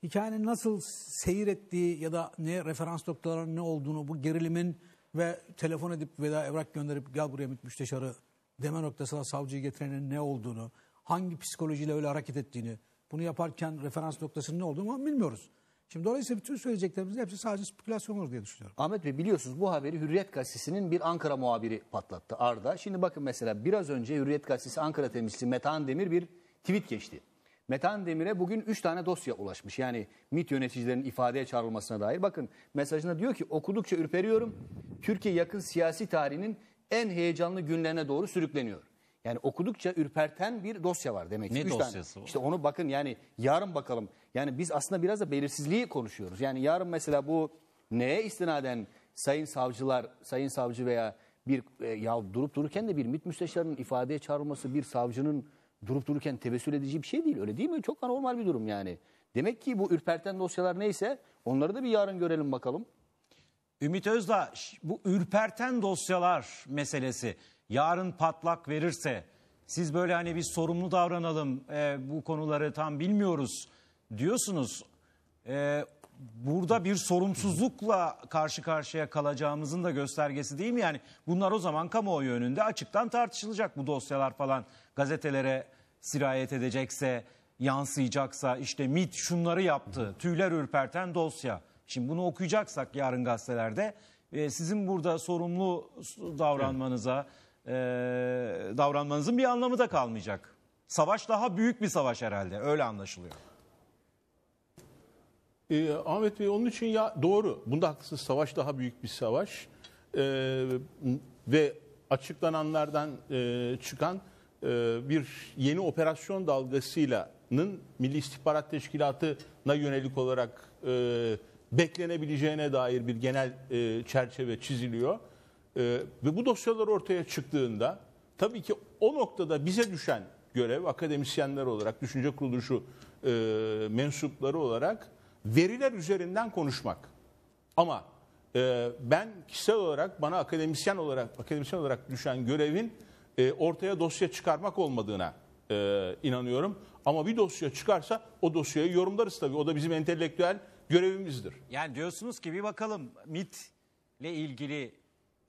hikayenin nasıl seyir ettiği ya da ne referans noktalarının ne olduğunu bu gerilimin ve telefon edip veda evrak gönderip gel buraya müsteşarı deme noktasına savcıyı getirenin ne olduğunu, hangi psikolojiyle öyle hareket ettiğini, bunu yaparken referans noktasının ne olduğunu bilmiyoruz. Şimdi dolayısıyla bütün söyleyeceklerimizin hepsi sadece spekülasyon olur diye düşünüyorum. Ahmet Bey biliyorsunuz bu haberi Hürriyet Gazetesi'nin bir Ankara muhabiri patlattı Arda. Şimdi bakın mesela biraz önce Hürriyet Gazetesi Ankara temsilcisi Metehan Demir bir tweet geçti. Metan Demir'e bugün 3 tane dosya ulaşmış. Yani MIT yöneticilerinin ifadeye çağrılmasına dair. Bakın mesajında diyor ki okudukça ürperiyorum. Türkiye yakın siyasi tarihinin en heyecanlı günlerine doğru sürükleniyor. Yani okudukça ürperten bir dosya var demek ki. Ne Üç dosyası tane. bu? İşte onu bakın yani yarın bakalım. Yani biz aslında biraz da belirsizliği konuşuyoruz. Yani yarın mesela bu neye istinaden sayın savcılar, sayın savcı veya bir e, ya durup dururken de bir mit müsteşarının ifadeye çağrılması, bir savcının durup dururken tevessül edici bir şey değil. Öyle değil mi? Çok anormal bir durum yani. Demek ki bu ürperten dosyalar neyse onları da bir yarın görelim bakalım. Ümit Özdağ bu ürperten dosyalar meselesi yarın patlak verirse siz böyle hani bir sorumlu davranalım e, bu konuları tam bilmiyoruz diyorsunuz. E, burada bir sorumsuzlukla karşı karşıya kalacağımızın da göstergesi değil mi? Yani bunlar o zaman kamuoyu önünde açıktan tartışılacak bu dosyalar falan gazetelere sirayet edecekse, yansıyacaksa işte MIT şunları yaptı, tüyler ürperten dosya. Şimdi bunu okuyacaksak yarın gazetelerde e, sizin burada sorumlu davranmanıza, e, davranmanızın bir anlamı da kalmayacak. Savaş daha büyük bir savaş herhalde öyle anlaşılıyor. E, Ahmet Bey onun için ya doğru. Bunda haklısınız. Savaş daha büyük bir savaş. E, ve açıklananlardan e, çıkan e, bir yeni operasyon dalgasıylanın Milli İstihbarat Teşkilatı'na yönelik olarak e, beklenebileceğine dair bir genel e, çerçeve çiziliyor. Ve bu dosyalar ortaya çıktığında tabii ki o noktada bize düşen görev akademisyenler olarak, düşünce kuruluşu mensupları olarak veriler üzerinden konuşmak. Ama ben kişisel olarak bana akademisyen olarak akademisyen olarak düşen görevin e, ortaya dosya çıkarmak olmadığına e, inanıyorum. Ama bir dosya çıkarsa o dosyayı yorumlarız tabii. O da bizim entelektüel görevimizdir. Yani diyorsunuz ki bir bakalım MIT ile ilgili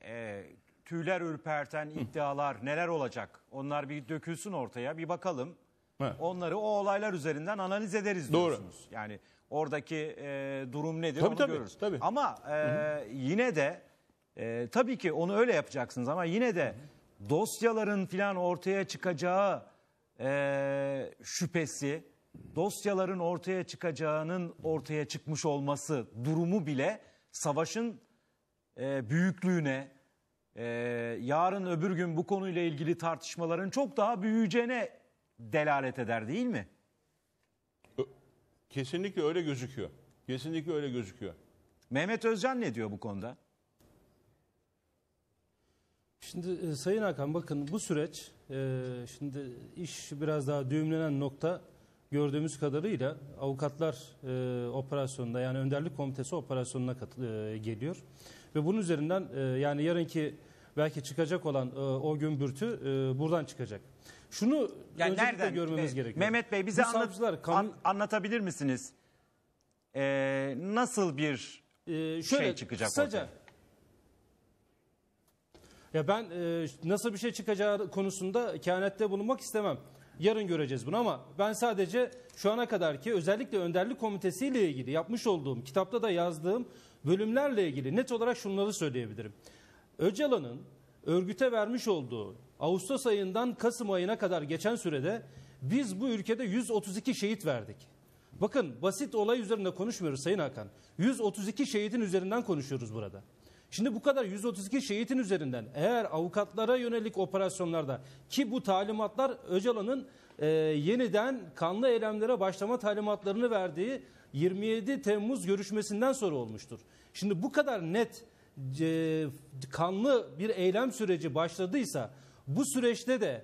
e, tüyler ürperten iddialar Hı. neler olacak? Onlar bir dökülsün ortaya bir bakalım. He. Onları o olaylar üzerinden analiz ederiz Doğru. Yani oradaki e, durum nedir tabii, onu tabii, görürüz. Tabii. Ama e, yine de e, tabii ki onu öyle yapacaksınız ama yine de... -hı dosyaların filan ortaya çıkacağı e, şüphesi, dosyaların ortaya çıkacağının ortaya çıkmış olması durumu bile savaşın e, büyüklüğüne, e, yarın öbür gün bu konuyla ilgili tartışmaların çok daha büyüyeceğine delalet eder değil mi? Kesinlikle öyle gözüküyor. Kesinlikle öyle gözüküyor. Mehmet Özcan ne diyor bu konuda? Şimdi e, Sayın Hakan bakın bu süreç e, şimdi iş biraz daha düğümlenen nokta gördüğümüz kadarıyla avukatlar e, operasyonunda yani önderlik komitesi operasyonuna katıl, e, geliyor. Ve bunun üzerinden e, yani yarınki belki çıkacak olan e, o gümbürtü e, buradan çıkacak. Şunu yani öncelikle nereden? görmemiz Me gerekiyor. Mehmet Bey bize Bu anlat savcılar, an anlatabilir misiniz? Ee, nasıl bir e, şey şöyle, şey çıkacak kısaca, ortaya? Ya ben e, nasıl bir şey çıkacağı konusunda kehanette bulunmak istemem. Yarın göreceğiz bunu ama ben sadece şu ana kadar ki özellikle önderlik komitesiyle ilgili yapmış olduğum, kitapta da yazdığım bölümlerle ilgili net olarak şunları söyleyebilirim. Öcalan'ın örgüte vermiş olduğu Ağustos ayından Kasım ayına kadar geçen sürede biz bu ülkede 132 şehit verdik. Bakın basit olay üzerinde konuşmuyoruz Sayın Hakan. 132 şehidin üzerinden konuşuyoruz burada. Şimdi bu kadar 132 şehitin üzerinden eğer avukatlara yönelik operasyonlarda ki bu talimatlar Öcalan'ın e, yeniden kanlı eylemlere başlama talimatlarını verdiği 27 Temmuz görüşmesinden sonra olmuştur. Şimdi bu kadar net e, kanlı bir eylem süreci başladıysa bu süreçte de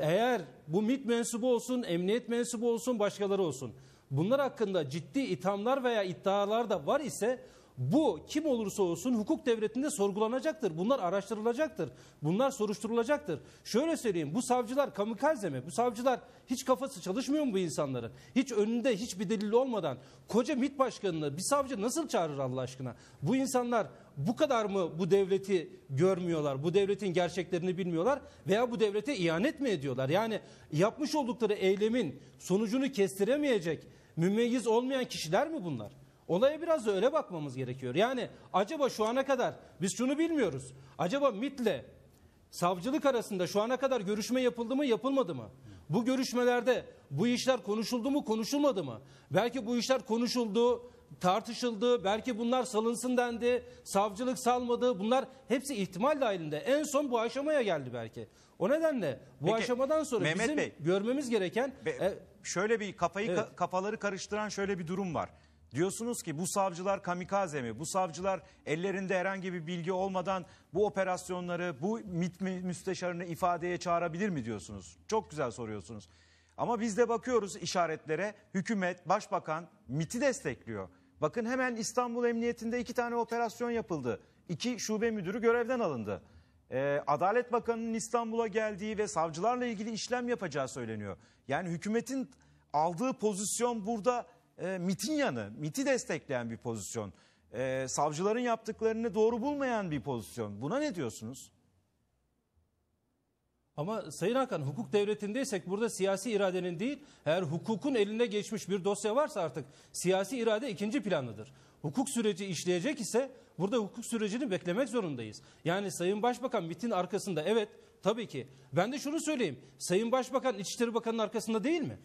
eğer bu mit mensubu olsun, emniyet mensubu olsun, başkaları olsun bunlar hakkında ciddi ithamlar veya iddialar da var ise bu kim olursa olsun hukuk devletinde sorgulanacaktır. Bunlar araştırılacaktır. Bunlar soruşturulacaktır. Şöyle söyleyeyim bu savcılar kamikaze mi? Bu savcılar hiç kafası çalışmıyor mu bu insanların? Hiç önünde hiçbir delil olmadan koca MİT başkanını bir savcı nasıl çağırır Allah aşkına? Bu insanlar bu kadar mı bu devleti görmüyorlar? Bu devletin gerçeklerini bilmiyorlar veya bu devlete ihanet mi ediyorlar? Yani yapmış oldukları eylemin sonucunu kestiremeyecek mümeyyiz olmayan kişiler mi bunlar? Olaya biraz da öyle bakmamız gerekiyor. Yani acaba şu ana kadar biz şunu bilmiyoruz. Acaba MIT'le savcılık arasında şu ana kadar görüşme yapıldı mı yapılmadı mı? Bu görüşmelerde bu işler konuşuldu mu konuşulmadı mı? Belki bu işler konuşuldu, tartışıldı, belki bunlar salınsın dendi, savcılık salmadı. Bunlar hepsi ihtimal dahilinde. En son bu aşamaya geldi belki. O nedenle bu Peki, aşamadan sonra Mehmet bizim Bey, görmemiz gereken... Be, e, şöyle bir kafayı evet. kafaları karıştıran şöyle bir durum var. Diyorsunuz ki bu savcılar kamikaze mi? Bu savcılar ellerinde herhangi bir bilgi olmadan bu operasyonları, bu MİT müsteşarını ifadeye çağırabilir mi diyorsunuz? Çok güzel soruyorsunuz. Ama biz de bakıyoruz işaretlere. Hükümet, başbakan MİT'i destekliyor. Bakın hemen İstanbul Emniyetinde iki tane operasyon yapıldı. İki şube müdürü görevden alındı. Ee, Adalet Bakanı'nın İstanbul'a geldiği ve savcılarla ilgili işlem yapacağı söyleniyor. Yani hükümetin aldığı pozisyon burada e, MIT'in yanı, MIT'i destekleyen bir pozisyon. E, savcıların yaptıklarını doğru bulmayan bir pozisyon. Buna ne diyorsunuz? Ama Sayın Hakan hukuk devletindeysek burada siyasi iradenin değil eğer hukukun eline geçmiş bir dosya varsa artık siyasi irade ikinci planlıdır. Hukuk süreci işleyecek ise burada hukuk sürecini beklemek zorundayız. Yani Sayın Başbakan MIT'in arkasında evet tabii ki. Ben de şunu söyleyeyim Sayın Başbakan İçişleri Bakanı'nın arkasında değil mi?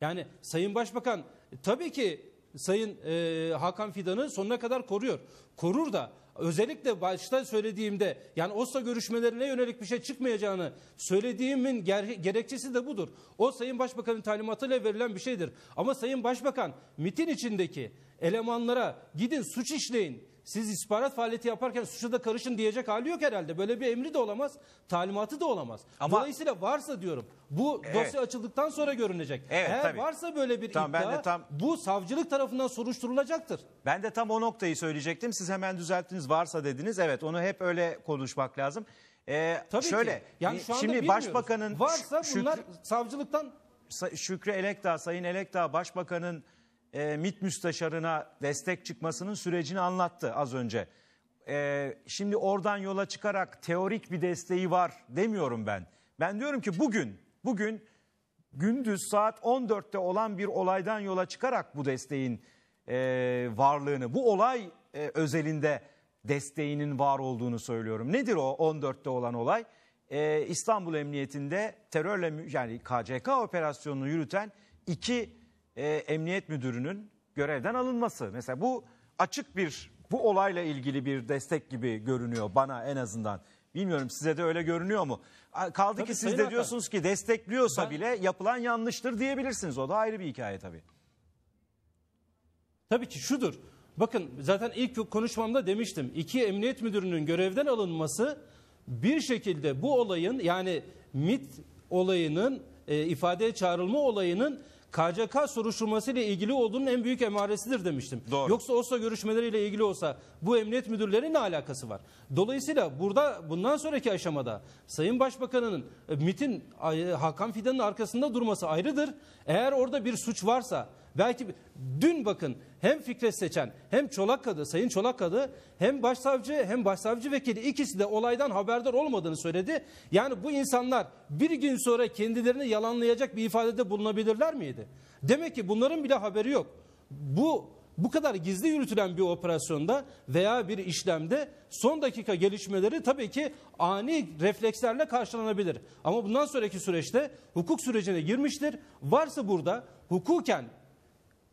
Yani Sayın Başbakan e, tabii ki Sayın e, Hakan Fidan'ı sonuna kadar koruyor. Korur da özellikle başta söylediğimde yani OSTA görüşmelerine yönelik bir şey çıkmayacağını söylediğimin ger gerekçesi de budur. O Sayın Başbakan'ın talimatıyla verilen bir şeydir. Ama Sayın Başbakan MIT'in içindeki elemanlara gidin suç işleyin siz istihbarat faaliyeti yaparken suça da karışın diyecek hali yok herhalde. Böyle bir emri de olamaz, talimatı da olamaz. Ama, Dolayısıyla varsa diyorum bu evet. dosya açıldıktan sonra görünecek. Evet, Eğer tabii. varsa böyle bir tamam, iddia ben de tam, bu savcılık tarafından soruşturulacaktır. Ben de tam o noktayı söyleyecektim. Siz hemen düzelttiniz varsa dediniz. Evet onu hep öyle konuşmak lazım. Ee, Tabii şöyle, ki. Yani şu anda şimdi başbakanın varsa bunlar savcılıktan Şükrü Elektağ, Sayın Elektağ başbakanın e, MİT müsteşarına destek çıkmasının sürecini anlattı az önce. E, şimdi oradan yola çıkarak teorik bir desteği var demiyorum ben. Ben diyorum ki bugün, bugün gündüz saat 14'te olan bir olaydan yola çıkarak bu desteğin e, varlığını, bu olay e, özelinde desteğinin var olduğunu söylüyorum. Nedir o 14'te olan olay? E, İstanbul Emniyetinde terörle yani KCK operasyonunu yürüten iki e, emniyet müdürünün görevden alınması. Mesela bu açık bir bu olayla ilgili bir destek gibi görünüyor bana en azından. Bilmiyorum size de öyle görünüyor mu? Kaldı tabii ki siz de Hakan, diyorsunuz ki destekliyorsa ben, bile yapılan yanlıştır diyebilirsiniz. O da ayrı bir hikaye tabii. Tabii ki şudur. Bakın zaten ilk konuşmamda demiştim. İki emniyet müdürünün görevden alınması bir şekilde bu olayın yani MIT olayının e, ifadeye çağrılma olayının KCK soruşturması ile ilgili olduğunun en büyük emaresidir demiştim. Doğru. Yoksa OSLO görüşmeleriyle ilgili olsa bu emniyet müdürleri ne alakası var? Dolayısıyla burada bundan sonraki aşamada Sayın Başbakan'ın e, MIT'in Hakan Fidan'ın arkasında durması ayrıdır. Eğer orada bir suç varsa Belki dün bakın hem Fikret Seçen hem Çolak Kadı, Sayın Çolak Kadı hem başsavcı hem başsavcı vekili ikisi de olaydan haberdar olmadığını söyledi. Yani bu insanlar bir gün sonra kendilerini yalanlayacak bir ifadede bulunabilirler miydi? Demek ki bunların bile haberi yok. Bu bu kadar gizli yürütülen bir operasyonda veya bir işlemde son dakika gelişmeleri tabii ki ani reflekslerle karşılanabilir. Ama bundan sonraki süreçte hukuk sürecine girmiştir. Varsa burada hukuken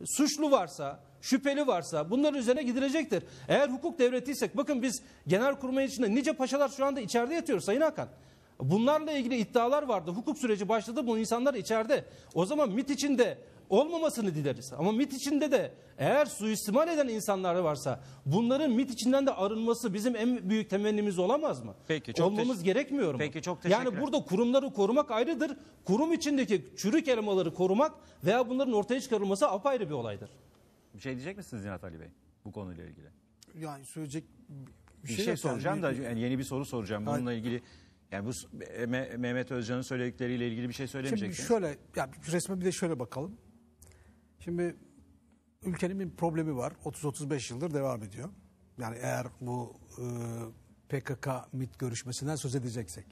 suçlu varsa, şüpheli varsa bunların üzerine gidilecektir. Eğer hukuk devletiysek bakın biz genel kurmay içinde nice paşalar şu anda içeride yatıyor Sayın Hakan. Bunlarla ilgili iddialar vardı. Hukuk süreci başladı. Bu insanlar içeride. O zaman MIT içinde olmamasını dileriz. Ama MIT içinde de eğer suistimal eden insanlar varsa bunların MIT içinden de arınması bizim en büyük temennimiz olamaz mı? Peki, çok Olmamız gerekmiyor mu? Peki, çok teşekkür Yani burada kurumları korumak ayrıdır. Kurum içindeki çürük elmaları korumak veya bunların ortaya çıkarılması apayrı bir olaydır. Bir şey diyecek misiniz Nihat Ali Bey bu konuyla ilgili? Yani söyleyecek bir, bir şey, şey soracağım da yani yeni bir soru soracağım bununla ilgili. Yani bu Mehmet Özcan'ın söyledikleriyle ilgili bir şey söylemeyecek. Şimdi şöyle ya resme bir de şöyle bakalım. Şimdi ülkenin bir problemi var. 30-35 yıldır devam ediyor. Yani eğer bu e, PKK MIT görüşmesinden söz edeceksek.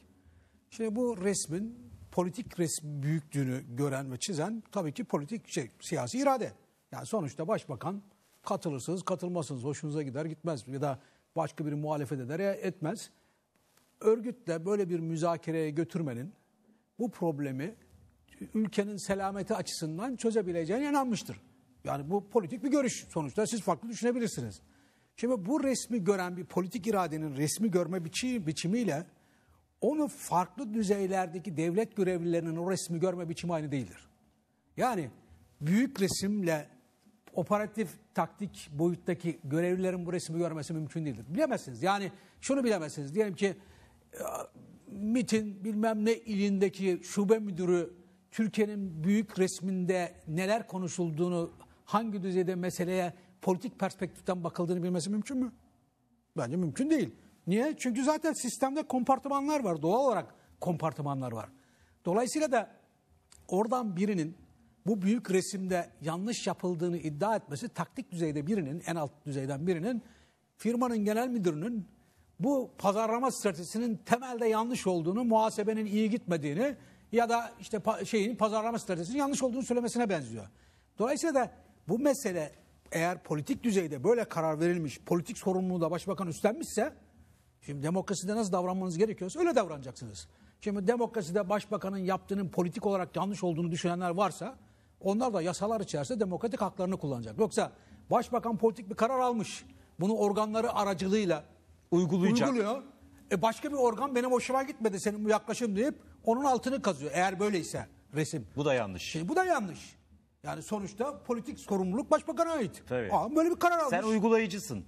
Şimdi bu resmin politik resmi büyüklüğünü gören ve çizen tabii ki politik şey, siyasi irade. Yani sonuçta başbakan katılırsınız, katılmazsınız, hoşunuza gider gitmez ya da başka bir muhalefet eder ya etmez. Örgütle böyle bir müzakereye götürmenin bu problemi ülkenin selameti açısından çözebileceğine inanmıştır. Yani bu politik bir görüş sonuçta siz farklı düşünebilirsiniz. Şimdi bu resmi gören bir politik iradenin resmi görme biçi, biçimiyle onu farklı düzeylerdeki devlet görevlilerinin o resmi görme biçimi aynı değildir. Yani büyük resimle operatif taktik boyuttaki görevlilerin bu resmi görmesi mümkün değildir. Bilemezsiniz. Yani şunu bilemezsiniz. Diyelim ki e, MIT'in bilmem ne ilindeki şube müdürü Türkiye'nin büyük resminde neler konuşulduğunu, hangi düzeyde meseleye politik perspektiften bakıldığını bilmesi mümkün mü? Bence mümkün değil. Niye? Çünkü zaten sistemde kompartımanlar var. Doğal olarak kompartımanlar var. Dolayısıyla da oradan birinin bu büyük resimde yanlış yapıldığını iddia etmesi taktik düzeyde birinin, en alt düzeyden birinin, firmanın genel müdürünün bu pazarlama stratejisinin temelde yanlış olduğunu, muhasebenin iyi gitmediğini, ya da işte pa şeyin pazarlama stratejisinin yanlış olduğunu söylemesine benziyor. Dolayısıyla da bu mesele eğer politik düzeyde böyle karar verilmiş, politik sorumluluğu da başbakan üstlenmişse, şimdi demokraside nasıl davranmanız gerekiyorsa öyle davranacaksınız. Şimdi demokraside başbakanın yaptığının politik olarak yanlış olduğunu düşünenler varsa, onlar da yasalar içerisinde demokratik haklarını kullanacak. Yoksa başbakan politik bir karar almış, bunu organları aracılığıyla uygulayacak. Uyguluyor. E başka bir organ benim hoşuma gitmedi senin bu yaklaşım deyip onun altını kazıyor eğer böyleyse resim. Bu da yanlış. Şey, bu da yanlış. Yani sonuçta politik sorumluluk başbakana ait. Tabii. Aa, böyle bir karar almış. Sen uygulayıcısın.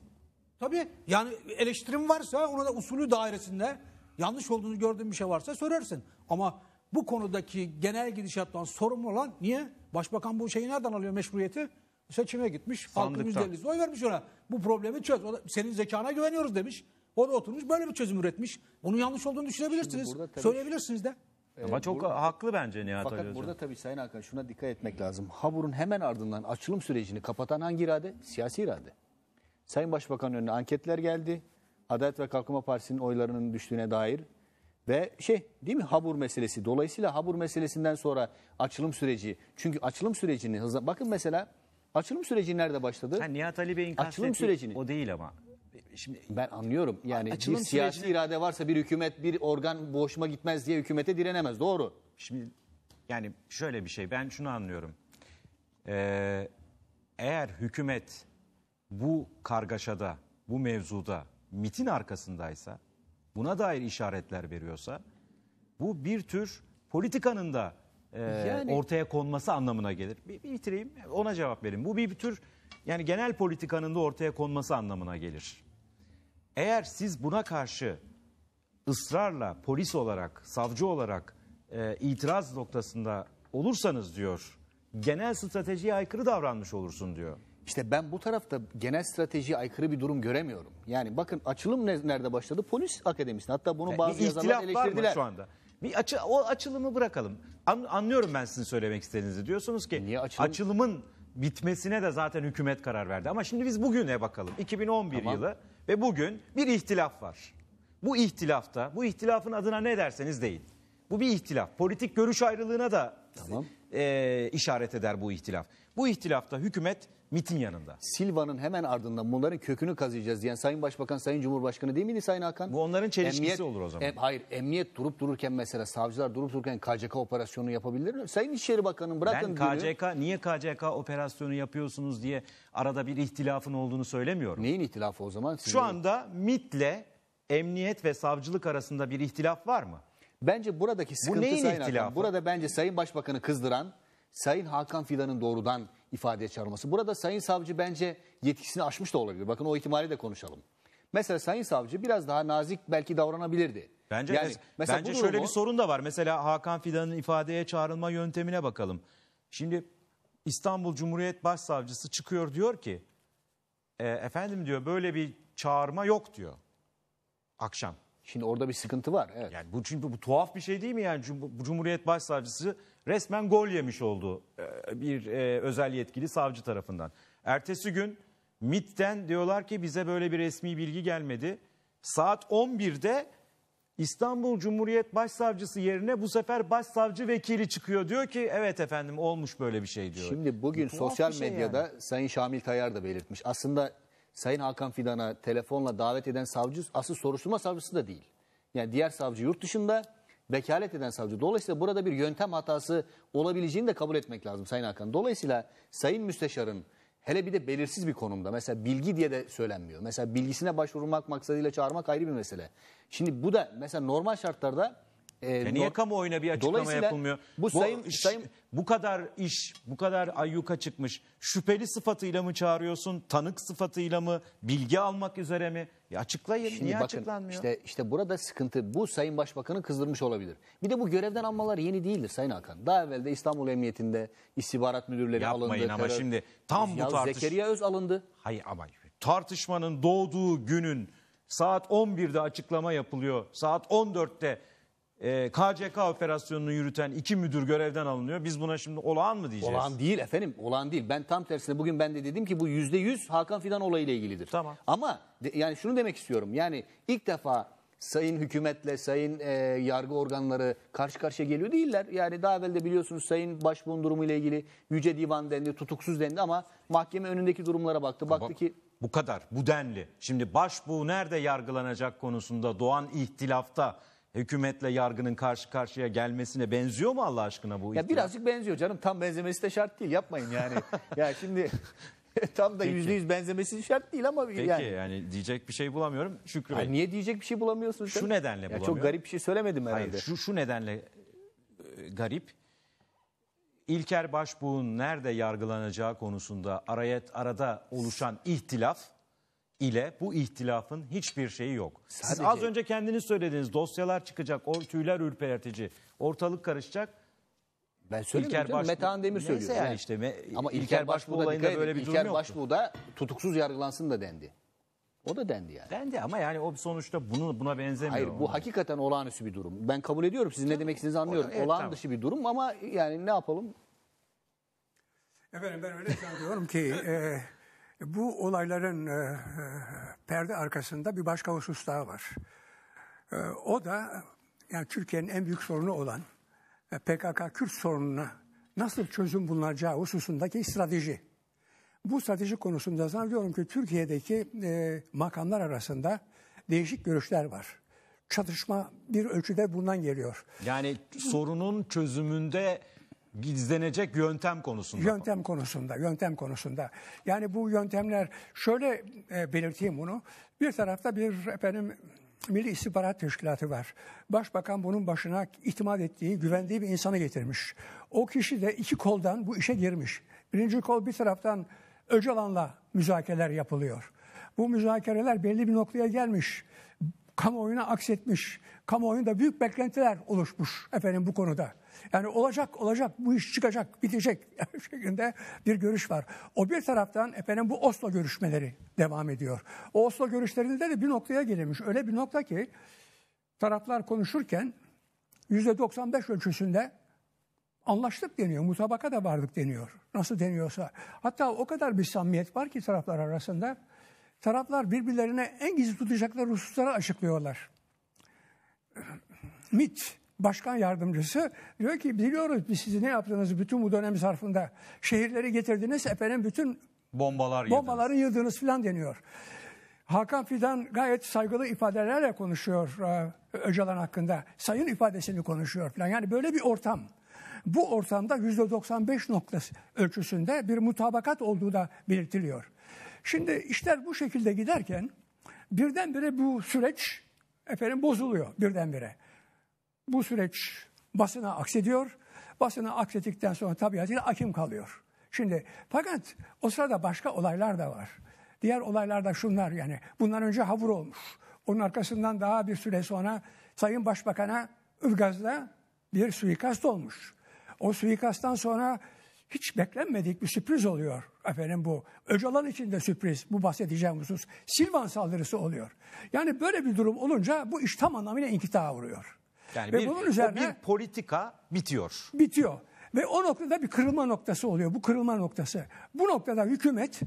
Tabii yani eleştirim varsa ona da usulü dairesinde yanlış olduğunu gördüğün bir şey varsa söylersin. Ama bu konudaki genel gidişattan sorumlu olan niye? Başbakan bu şeyi nereden alıyor meşruiyeti? Seçime gitmiş. Sandıktan. Halkın %50'si oy vermiş ona. Bu problemi çöz. O da, senin zekana güveniyoruz demiş. O da oturmuş böyle bir çözüm üretmiş. Bunun yanlış olduğunu düşünebilirsiniz. Tabii, Söyleyebilirsiniz de. E, Ama çok burada, haklı bence Nihat Fakat Ali burada tabii Sayın Hakan şuna dikkat etmek lazım. Habur'un hemen ardından açılım sürecini kapatan hangi irade? Siyasi irade. Sayın Başbakan'ın önüne anketler geldi. Adalet ve Kalkınma Partisi'nin oylarının düştüğüne dair ve şey değil mi Habur meselesi. Dolayısıyla Habur meselesinden sonra açılım süreci. Çünkü açılım sürecini hızla bakın mesela açılım süreci nerede başladı? Ha, Nihat Ali Bey'in açılım sürecini. O değil ama. Şimdi ben anlıyorum. Yani bir siyasi sürecini... irade varsa bir hükümet bir organ boşuma gitmez diye hükümete direnemez. Doğru. Şimdi yani şöyle bir şey ben şunu anlıyorum. Ee, eğer hükümet bu kargaşada, bu mevzuda mitin arkasındaysa, buna dair işaretler veriyorsa bu bir tür politikanın da e, yani... ortaya konması anlamına gelir. Bir, bir bitireyim ona cevap vereyim. Bu bir, bir tür yani genel politikanın da ortaya konması anlamına gelir. Eğer siz buna karşı ısrarla polis olarak, savcı olarak e, itiraz noktasında olursanız diyor, genel stratejiye aykırı davranmış olursun diyor. İşte ben bu tarafta genel strateji aykırı bir durum göremiyorum. Yani bakın açılım ne- nerede başladı? Polis akademisi. Hatta bunu Yani bazı bir yazarlar ihtilaf var mı eleştirdiler. şu anda? Bir açı, o açılımı bırakalım. An- anlıyorum ben sizin söylemek istediğinizi. Diyorsunuz ki Niye açılım- açılımın bitmesine de zaten hükümet karar verdi. Ama şimdi biz bugüne bakalım. 2011 Tamam. yılı ve bugün bir ihtilaf var. Bu ihtilafta, bu ihtilafın adına ne derseniz deyin. Bu bir ihtilaf. Politik görüş ayrılığına da tamam. e, işaret eder bu ihtilaf. Bu ihtilafta hükümet MIT'in yanında. Silva'nın hemen ardından bunların kökünü kazıyacağız diyen Sayın Başbakan, Sayın Cumhurbaşkanı değil miydi Sayın Hakan? Bu onların çelişkisi emniyet, olur o zaman. Em, hayır emniyet durup dururken mesela savcılar durup dururken KCK operasyonu yapabilir mi? Sayın İçişleri Bakanı'nın bırakın Ben KCK günü... niye KCK operasyonu yapıyorsunuz diye arada bir ihtilafın olduğunu söylemiyorum. Neyin ihtilafı o zaman? Şu anda MIT'le emniyet ve savcılık arasında bir ihtilaf var mı? Bence buradaki sıkıntı Bu neyin Sayın ihtilafı? Hakan, burada bence Sayın Başbakan'ı kızdıran Sayın Hakan Fidan'ın doğrudan ifadeye çağrılması Burada Sayın Savcı bence yetkisini aşmış da olabilir. Bakın o ihtimali de konuşalım. Mesela Sayın Savcı biraz daha nazik belki davranabilirdi. Bence yani, mes bence durumu... şöyle bir sorun da var. Mesela Hakan Fidan'ın ifadeye çağrılma yöntemine bakalım. Şimdi İstanbul Cumhuriyet Başsavcısı çıkıyor diyor ki e, efendim diyor böyle bir çağırma yok diyor akşam. Şimdi orada bir sıkıntı var. Evet. Yani bu çünkü bu tuhaf bir şey değil mi yani Cum Cumhuriyet Başsavcısı resmen gol yemiş oldu e, bir e, özel yetkili savcı tarafından. Ertesi gün MIT'ten diyorlar ki bize böyle bir resmi bilgi gelmedi. Saat 11'de İstanbul Cumhuriyet Başsavcısı yerine bu sefer başsavcı vekili çıkıyor. Diyor ki evet efendim olmuş böyle bir şey diyor. Şimdi bugün Tuhaf sosyal şey medyada yani. Sayın Şamil Tayyar da belirtmiş. Aslında Sayın Hakan Fidan'a telefonla davet eden savcı asıl soruşturma savcısı da değil. Yani diğer savcı yurt dışında vekalet eden savcı. Dolayısıyla burada bir yöntem hatası olabileceğini de kabul etmek lazım Sayın Hakan. Dolayısıyla Sayın Müsteşar'ın hele bir de belirsiz bir konumda mesela bilgi diye de söylenmiyor. Mesela bilgisine başvurmak maksadıyla çağırmak ayrı bir mesele. Şimdi bu da mesela normal şartlarda e, niye kamuoyuna bir açıklama yapılmıyor? Bu, sayın, bu, sayın, bu kadar iş, bu kadar ayyuka çıkmış. Şüpheli sıfatıyla mı çağırıyorsun? Tanık sıfatıyla mı? Bilgi almak üzere mi? Ya açıklayın. Şimdi niye bakın, açıklanmıyor? Işte, işte burada sıkıntı. Bu Sayın Başbakan'ı kızdırmış olabilir. Bir de bu görevden almalar yeni değildir Sayın Hakan. Daha evvel de İstanbul Emniyetinde istihbarat müdürleri Yapmayın alındı. Yapmayın ama terör... şimdi tam ya bu tartış... Zekeriya Öz alındı. Hayır ama tartışmanın doğduğu günün saat 11'de açıklama yapılıyor. Saat 14'te KCK ee, operasyonunu yürüten iki müdür görevden alınıyor. Biz buna şimdi olağan mı diyeceğiz? Olağan değil efendim. Olağan değil. Ben tam tersine bugün ben de dedim ki bu yüzde yüz Hakan Fidan olayıyla ilgilidir. Tamam. Ama de, yani şunu demek istiyorum. Yani ilk defa sayın hükümetle sayın e, yargı organları karşı karşıya geliyor değiller. Yani daha evvel de biliyorsunuz sayın başbuğun durumu ile ilgili yüce divan dendi, tutuksuz dendi ama mahkeme önündeki durumlara baktı. Baktı Bak, ki bu kadar, bu denli. Şimdi başbuğ nerede yargılanacak konusunda doğan ihtilafta hükümetle yargının karşı karşıya gelmesine benziyor mu Allah aşkına bu? Ya ihtiyaç? birazcık benziyor canım. Tam benzemesi de şart değil. Yapmayın yani. ya şimdi tam da yüzde yüz benzemesi şart değil ama Peki, yani. Peki yani diyecek bir şey bulamıyorum. Şükrü Bey. Niye diyecek bir şey bulamıyorsunuz? Şu canım? nedenle bulamıyorum. çok garip bir şey söylemedim herhalde. Hayır, şu, şu nedenle e, garip. İlker Başbuğ'un nerede yargılanacağı konusunda arayet arada oluşan ihtilaf ile bu ihtilafın hiçbir şeyi yok. Siz az önce kendiniz söylediniz. Dosyalar çıkacak, or tüyler ürpertici. Ortalık karışacak. Ben söylemiyorum. canım, Metehan Demir Neyse söylüyor. yani işte, me- Ama İlker, Başbuğ Başbuğ'da olayında dikkat böyle edin, bir durum İlker yoktu. da tutuksuz yargılansın da dendi. O da dendi yani. Dendi ama yani o sonuçta bunu buna benzemiyor. Hayır bu hakikaten olağanüstü bir durum. Ben kabul ediyorum. Sizin ne demek istediğinizi anlıyorum. evet, Olağan tamam. bir durum ama yani ne yapalım? Efendim ben öyle zannediyorum ki e, Bu olayların e, e, perde arkasında bir başka husus daha var. E, o da yani Türkiye'nin en büyük sorunu olan e, PKK Kürt sorununa nasıl çözüm bulunacağı hususundaki strateji. Bu strateji konusunda zannediyorum ki Türkiye'deki e, makamlar arasında değişik görüşler var. Çatışma bir ölçüde bundan geliyor. Yani sorunun çözümünde gizlenecek yöntem konusunda. Yöntem konusunda, yöntem konusunda. Yani bu yöntemler şöyle e, belirteyim bunu. Bir tarafta bir efendim Milli İstihbarat Teşkilatı var. Başbakan bunun başına itimat ettiği, güvendiği bir insanı getirmiş. O kişi de iki koldan bu işe girmiş. Birinci kol bir taraftan Öcalan'la müzakereler yapılıyor. Bu müzakereler belli bir noktaya gelmiş kamuoyuna aksetmiş. Kamuoyunda büyük beklentiler oluşmuş efendim bu konuda. Yani olacak olacak bu iş çıkacak bitecek şeklinde bir görüş var. O bir taraftan efendim bu Oslo görüşmeleri devam ediyor. O Oslo görüşlerinde de bir noktaya gelinmiş. Öyle bir nokta ki taraflar konuşurken %95 ölçüsünde anlaştık deniyor. Mutabaka da vardık deniyor. Nasıl deniyorsa. Hatta o kadar bir samimiyet var ki taraflar arasında taraflar birbirlerine en gizli tutacakları hususları açıklıyorlar. MIT Başkan Yardımcısı diyor ki biliyoruz biz sizi ne yaptığınızı bütün bu dönem zarfında şehirleri getirdiniz efendim bütün bombalar bombaları yıldınız. yıldınız filan deniyor. Hakan Fidan gayet saygılı ifadelerle konuşuyor e, Öcalan hakkında. Sayın ifadesini konuşuyor filan Yani böyle bir ortam. Bu ortamda %95 noktası ölçüsünde bir mutabakat olduğu da belirtiliyor. Şimdi işler bu şekilde giderken birdenbire bu süreç efendim bozuluyor birdenbire. Bu süreç basına aksediyor. Basına aksedikten sonra tabiatıyla akim kalıyor. Şimdi fakat o sırada başka olaylar da var. Diğer olaylar da şunlar yani. Bundan önce havur olmuş. Onun arkasından daha bir süre sonra Sayın Başbakan'a Ilgaz'da bir suikast olmuş. O suikasttan sonra hiç beklenmedik bir sürpriz oluyor efendim bu. Öcalan için de sürpriz bu bahsedeceğim husus. Silvan saldırısı oluyor. Yani böyle bir durum olunca bu iş tam anlamıyla inkitaha vuruyor. Yani Ve bir, bunun üzerine bir politika bitiyor. Bitiyor. Ve o noktada bir kırılma noktası oluyor. Bu kırılma noktası. Bu noktada hükümet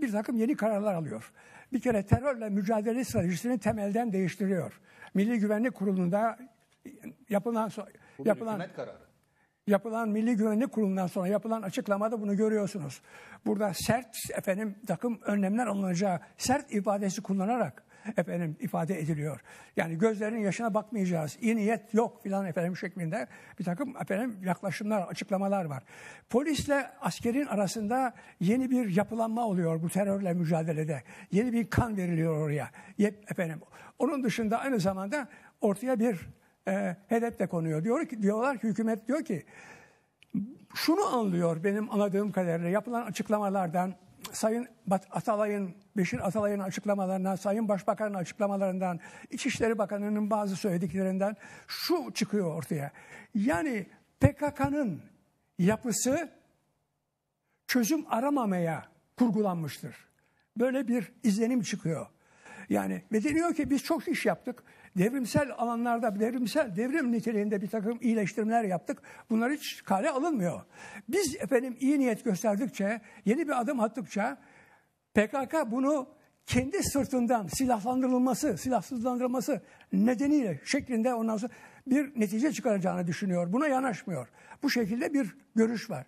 bir takım yeni kararlar alıyor. Bir kere terörle mücadele stratejisini temelden değiştiriyor. Milli Güvenlik Kurulu'nda yapılan yapılan hükümet kararı. Yapılan Milli Güvenlik Kurulu'ndan sonra yapılan açıklamada bunu görüyorsunuz. Burada sert efendim takım önlemler alınacağı sert ifadesi kullanarak efendim ifade ediliyor. Yani gözlerin yaşına bakmayacağız. İyi niyet yok filan efendim şeklinde bir takım efendim yaklaşımlar, açıklamalar var. Polisle askerin arasında yeni bir yapılanma oluyor bu terörle mücadelede. Yeni bir kan veriliyor oraya. Efendim onun dışında aynı zamanda ortaya bir e, hedef de konuyor. Diyor ki, diyorlar ki hükümet diyor ki şunu anlıyor benim anladığım kadarıyla yapılan açıklamalardan Sayın Atalay'ın, Beşir Atalay'ın açıklamalarından, Sayın Başbakan'ın açıklamalarından, İçişleri Bakanı'nın bazı söylediklerinden şu çıkıyor ortaya. Yani PKK'nın yapısı çözüm aramamaya kurgulanmıştır. Böyle bir izlenim çıkıyor. Yani ve deniyor ki biz çok iş yaptık devrimsel alanlarda devrimsel devrim niteliğinde bir takım iyileştirmeler yaptık. Bunlar hiç kale alınmıyor. Biz efendim iyi niyet gösterdikçe, yeni bir adım attıkça PKK bunu kendi sırtından silahlandırılması, silahsızlandırılması nedeniyle şeklinde ondan sonra bir netice çıkaracağını düşünüyor. Buna yanaşmıyor. Bu şekilde bir görüş var.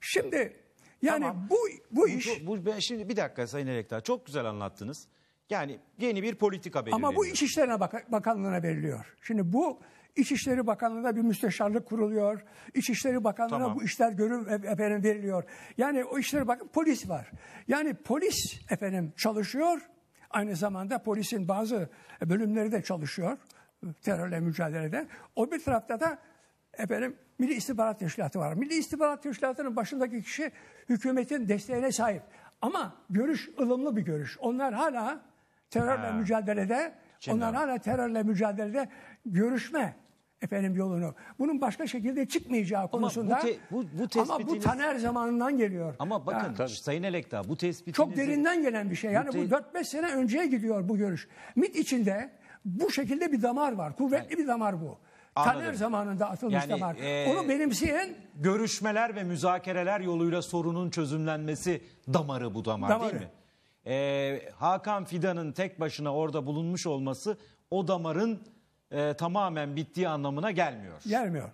Şimdi yani tamam. bu bu iş bu, bu ben şimdi bir dakika Sayın Elektar çok güzel anlattınız. Yani yeni bir politika belirleniyor. Ama bu İçişlerine Bak Bakanlığı'na veriliyor. Şimdi bu İçişleri Bakanlığı'na bir müsteşarlık kuruluyor. İçişleri Bakanlığı'na tamam. bu işler görün e, efendim veriliyor. Yani o işlere bakın polis var. Yani polis efendim çalışıyor. Aynı zamanda polisin bazı bölümleri de çalışıyor terörle mücadelede. O bir tarafta da efendim Milli İstihbarat Teşkilatı var. Milli İstihbarat Teşkilatı'nın başındaki kişi hükümetin desteğine sahip. Ama görüş ılımlı bir görüş. Onlar hala Terörle ha. mücadelede Cenab. onlar hala terörle mücadelede görüşme efendim yolunu. Bunun başka şekilde çıkmayacağı konusunda. Ama bu, te, bu, bu tespitiniz... Ama bu Taner zamanından geliyor. Ama bakın yani, Sayın Elekta bu tespitiniz... Çok derinden gelen bir şey. Yani bu, te... bu 4-5 sene önceye gidiyor bu görüş. MIT içinde bu şekilde bir damar var. Kuvvetli yani, bir damar bu. Anladım. Taner zamanında atılmış yani, damar. E, Onu benimseyen... Görüşmeler ve müzakereler yoluyla sorunun çözümlenmesi damarı bu damar damarı. değil mi? e, Hakan Fidan'ın tek başına orada bulunmuş olması o damarın e, tamamen bittiği anlamına gelmiyor. Gelmiyor.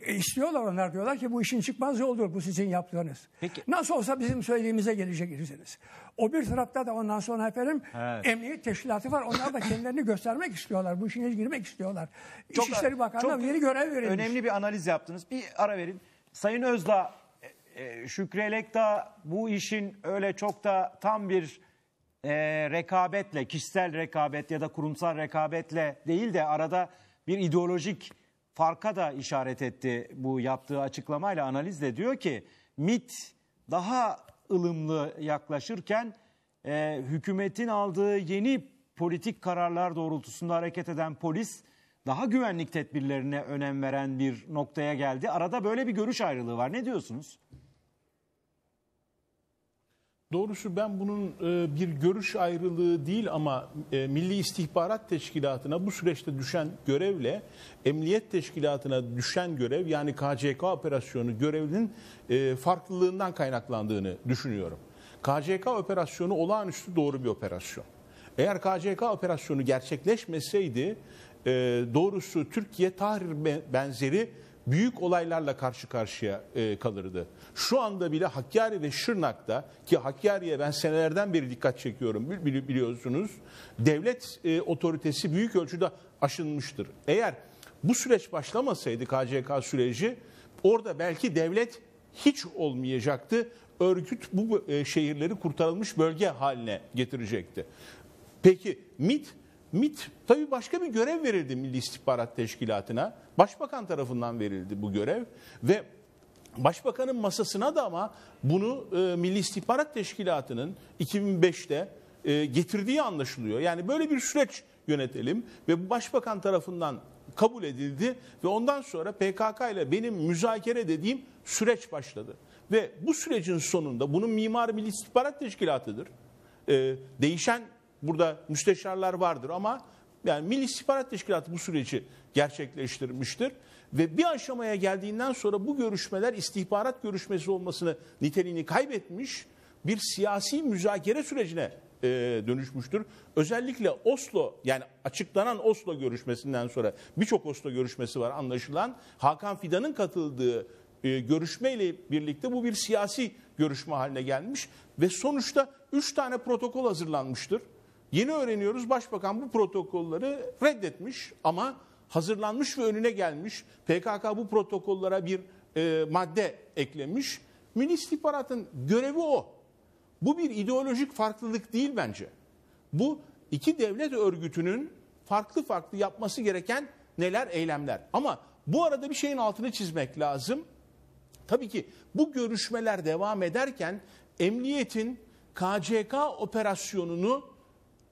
E, istiyorlar onlar diyorlar ki bu işin çıkmaz yoldur bu sizin yaptığınız. Peki. Nasıl olsa bizim söylediğimize geleceksiniz. O bir tarafta da ondan sonra efendim evet. emniyet teşkilatı var. Onlar da kendilerini göstermek istiyorlar. Bu işine girmek istiyorlar. Çok, İçişleri Bakanlığı'na yeni görev verilmiş. Önemli bir analiz yaptınız. Bir ara verin. Sayın Özdağ e, Şükrü Elekta bu işin öyle çok da tam bir e, rekabetle, kişisel rekabet ya da kurumsal rekabetle değil de arada bir ideolojik farka da işaret etti bu yaptığı açıklamayla analizle. Diyor ki MIT daha ılımlı yaklaşırken e, hükümetin aldığı yeni politik kararlar doğrultusunda hareket eden polis daha güvenlik tedbirlerine önem veren bir noktaya geldi. Arada böyle bir görüş ayrılığı var. Ne diyorsunuz? Doğrusu ben bunun e, bir görüş ayrılığı değil ama e, Milli İstihbarat Teşkilatı'na bu süreçte düşen görevle Emniyet Teşkilatı'na düşen görev yani KCK operasyonu görevinin e, farklılığından kaynaklandığını düşünüyorum. KCK operasyonu olağanüstü doğru bir operasyon. Eğer KCK operasyonu gerçekleşmeseydi doğrusu Türkiye Tahrir benzeri büyük olaylarla karşı karşıya kalırdı. Şu anda bile Hakkari ve Şırnak'ta ki Hakkari'ye ben senelerden beri dikkat çekiyorum biliyorsunuz. Devlet e, otoritesi büyük ölçüde aşınmıştır. Eğer bu süreç başlamasaydı KCK süreci orada belki devlet hiç olmayacaktı. Örgüt bu e, şehirleri kurtarılmış bölge haline getirecekti. Peki MIT MIT tabii başka bir görev verildi Milli İstihbarat Teşkilatı'na. Başbakan tarafından verildi bu görev ve Başbakanın masasına da ama bunu e, Milli İstihbarat Teşkilatı'nın 2005'te e, getirdiği anlaşılıyor. Yani böyle bir süreç yönetelim ve bu başbakan tarafından kabul edildi ve ondan sonra PKK ile benim müzakere dediğim süreç başladı. Ve bu sürecin sonunda bunun mimarı Milli İstihbarat Teşkilatı'dır. E, değişen burada müsteşarlar vardır ama yani Milli İstihbarat Teşkilatı bu süreci gerçekleştirmiştir ve bir aşamaya geldiğinden sonra bu görüşmeler istihbarat görüşmesi olmasını niteliğini kaybetmiş bir siyasi müzakere sürecine e, dönüşmüştür. Özellikle Oslo yani açıklanan Oslo görüşmesinden sonra birçok Oslo görüşmesi var anlaşılan. Hakan Fidan'ın katıldığı e, görüşmeyle birlikte bu bir siyasi görüşme haline gelmiş ve sonuçta 3 tane protokol hazırlanmıştır. Yeni öğreniyoruz başbakan bu protokolları reddetmiş ama hazırlanmış ve önüne gelmiş. PKK bu protokollara bir e, madde eklemiş. Milli istihbaratın görevi o. Bu bir ideolojik farklılık değil bence. Bu iki devlet örgütünün farklı farklı yapması gereken neler eylemler. Ama bu arada bir şeyin altını çizmek lazım. Tabii ki bu görüşmeler devam ederken emniyetin KCK operasyonunu